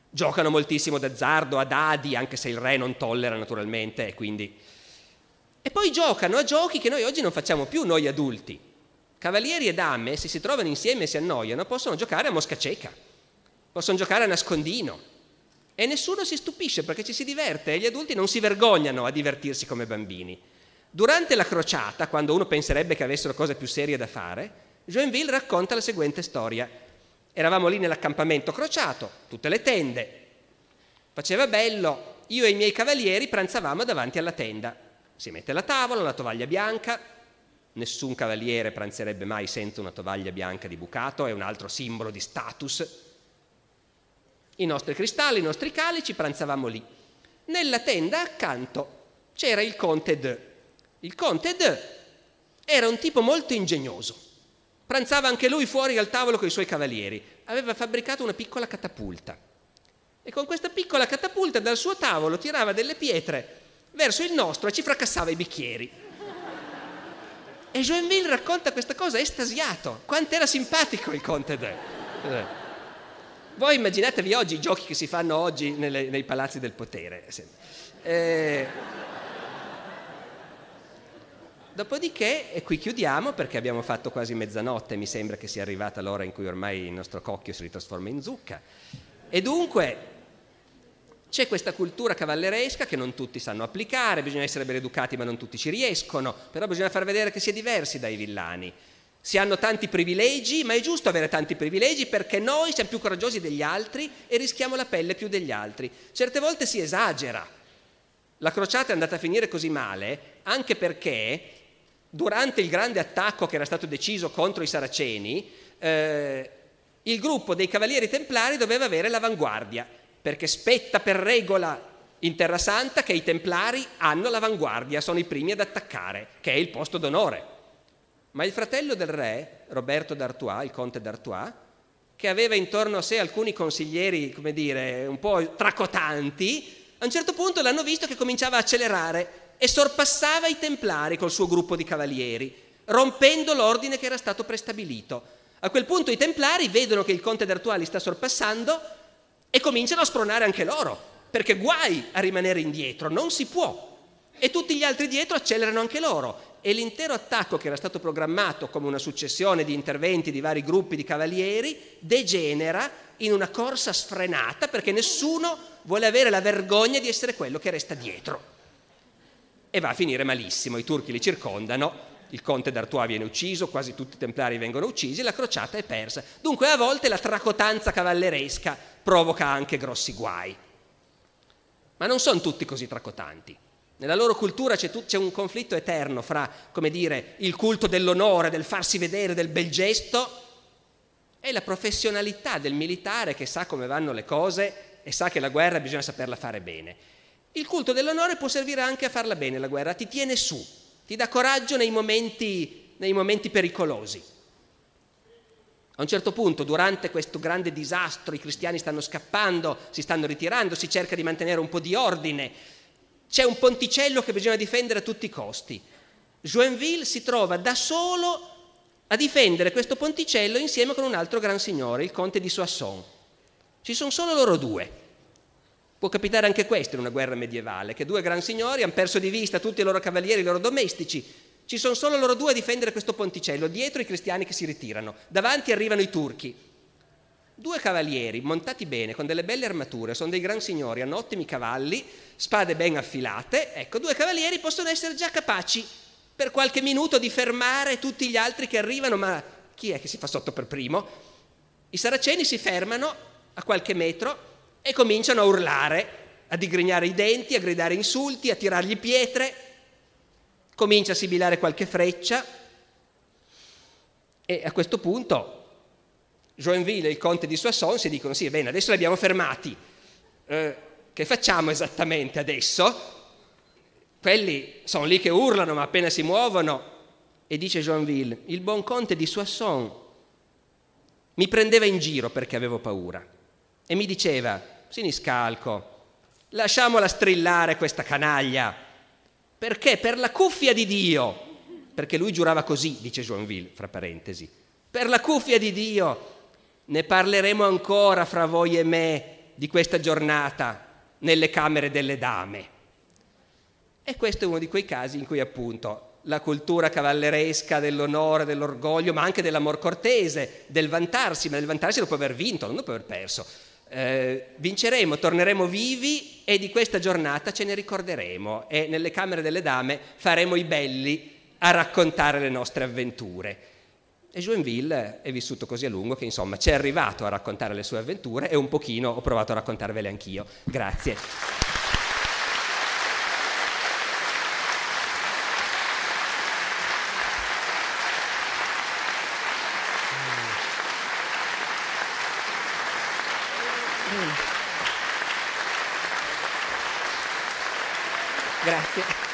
Giocano moltissimo d'azzardo, a dadi, anche se il re non tollera naturalmente, e quindi e poi giocano a giochi che noi oggi non facciamo più, noi adulti. Cavalieri e dame, se si trovano insieme e si annoiano, possono giocare a mosca cieca, possono giocare a nascondino. E nessuno si stupisce perché ci si diverte e gli adulti non si vergognano a divertirsi come bambini. Durante la crociata, quando uno penserebbe che avessero cose più serie da fare, Joinville racconta la seguente storia. Eravamo lì nell'accampamento crociato, tutte le tende. Faceva bello, io e i miei cavalieri pranzavamo davanti alla tenda. Si mette alla tavola, la tovaglia bianca, nessun cavaliere pranzerebbe mai senza una tovaglia bianca di bucato, è un altro simbolo di status. I nostri cristalli, i nostri calici pranzavamo lì. Nella tenda accanto c'era il conte De. Il conte De era un tipo molto ingegnoso. Pranzava anche lui fuori al tavolo con i suoi cavalieri. Aveva fabbricato una piccola catapulta. E con questa piccola catapulta dal suo tavolo tirava delle pietre verso il nostro e ci fracassava i bicchieri. E Joinville racconta questa cosa estasiato. Quanto era simpatico il Conte De. Eh. Voi immaginatevi oggi i giochi che si fanno oggi nelle, nei palazzi del potere. Eh, eh, dopodiché, e qui chiudiamo perché abbiamo fatto quasi mezzanotte, mi sembra che sia arrivata l'ora in cui ormai il nostro cocchio si ritrasforma in zucca. E dunque, c'è questa cultura cavalleresca che non tutti sanno applicare, bisogna essere ben educati ma non tutti ci riescono, però bisogna far vedere che si è diversi dai villani. Si hanno tanti privilegi, ma è giusto avere tanti privilegi perché noi siamo più coraggiosi degli altri e rischiamo la pelle più degli altri. Certe volte si esagera. La crociata è andata a finire così male anche perché durante il grande attacco che era stato deciso contro i saraceni, eh, il gruppo dei cavalieri templari doveva avere l'avanguardia perché spetta per regola in Terra Santa che i templari hanno l'avanguardia, sono i primi ad attaccare, che è il posto d'onore. Ma il fratello del re, Roberto d'Artois, il conte d'Artois, che aveva intorno a sé alcuni consiglieri, come dire, un po' tracotanti, a un certo punto l'hanno visto che cominciava a accelerare e sorpassava i templari col suo gruppo di cavalieri, rompendo l'ordine che era stato prestabilito. A quel punto i templari vedono che il conte d'Artois li sta sorpassando e cominciano a spronare anche loro, perché guai a rimanere indietro, non si può. E tutti gli altri dietro accelerano anche loro. E l'intero attacco che era stato programmato come una successione di interventi di vari gruppi di cavalieri degenera in una corsa sfrenata perché nessuno vuole avere la vergogna di essere quello che resta dietro. E va a finire malissimo, i turchi li circondano, il conte d'Artois viene ucciso, quasi tutti i templari vengono uccisi, la crociata è persa. Dunque a volte la tracotanza cavalleresca provoca anche grossi guai. Ma non sono tutti così tracotanti. Nella loro cultura c'è, tu, c'è, un conflitto eterno fra, come dire, il culto dell'onore, del farsi vedere, del bel gesto e la professionalità del militare che sa come vanno le cose e sa che la guerra bisogna saperla fare bene. Il culto dell'onore può servire anche a farla bene la guerra, ti tiene su, ti dà coraggio nei momenti, nei momenti pericolosi. A un certo punto, durante questo grande disastro, i cristiani stanno scappando, si stanno ritirando, si cerca di mantenere un po' di ordine. C'è un ponticello che bisogna difendere a tutti i costi. Joinville si trova da solo a difendere questo ponticello insieme con un altro gran signore, il conte di Soissons. Ci sono solo loro due. Può capitare anche questo in una guerra medievale, che due gran signori hanno perso di vista tutti i loro cavalieri, i loro domestici, ci sono solo loro due a difendere questo ponticello, dietro i cristiani che si ritirano, davanti arrivano i turchi. Due cavalieri montati bene, con delle belle armature, sono dei gran signori, hanno ottimi cavalli, spade ben affilate, ecco, due cavalieri possono essere già capaci per qualche minuto di fermare tutti gli altri che arrivano, ma chi è che si fa sotto per primo? I saraceni si fermano a qualche metro e cominciano a urlare, a digrignare i denti, a gridare insulti, a tirargli pietre comincia a sibilare qualche freccia e a questo punto Joinville e il conte di Soissons si dicono sì, bene, adesso li abbiamo fermati, eh, che facciamo esattamente adesso? Quelli sono lì che urlano ma appena si muovono e dice Joinville, il buon conte di Soissons mi prendeva in giro perché avevo paura e mi diceva, siniscalco, lasciamola strillare questa canaglia, perché per la cuffia di Dio, perché lui giurava così, dice Joinville, fra parentesi, per la cuffia di Dio ne parleremo ancora fra voi e me di questa giornata nelle camere delle dame. E questo è uno di quei casi in cui appunto la cultura cavalleresca dell'onore, dell'orgoglio, ma anche dell'amor cortese, del vantarsi, ma del vantarsi dopo aver vinto, non dopo aver perso, eh, vinceremo, torneremo vivi e di questa giornata ce ne ricorderemo e nelle Camere delle Dame faremo i belli a raccontare le nostre avventure. E Joinville è vissuto così a lungo che insomma ci è arrivato a raccontare le sue avventure e un pochino ho provato a raccontarvele anch'io. Grazie. Grazie.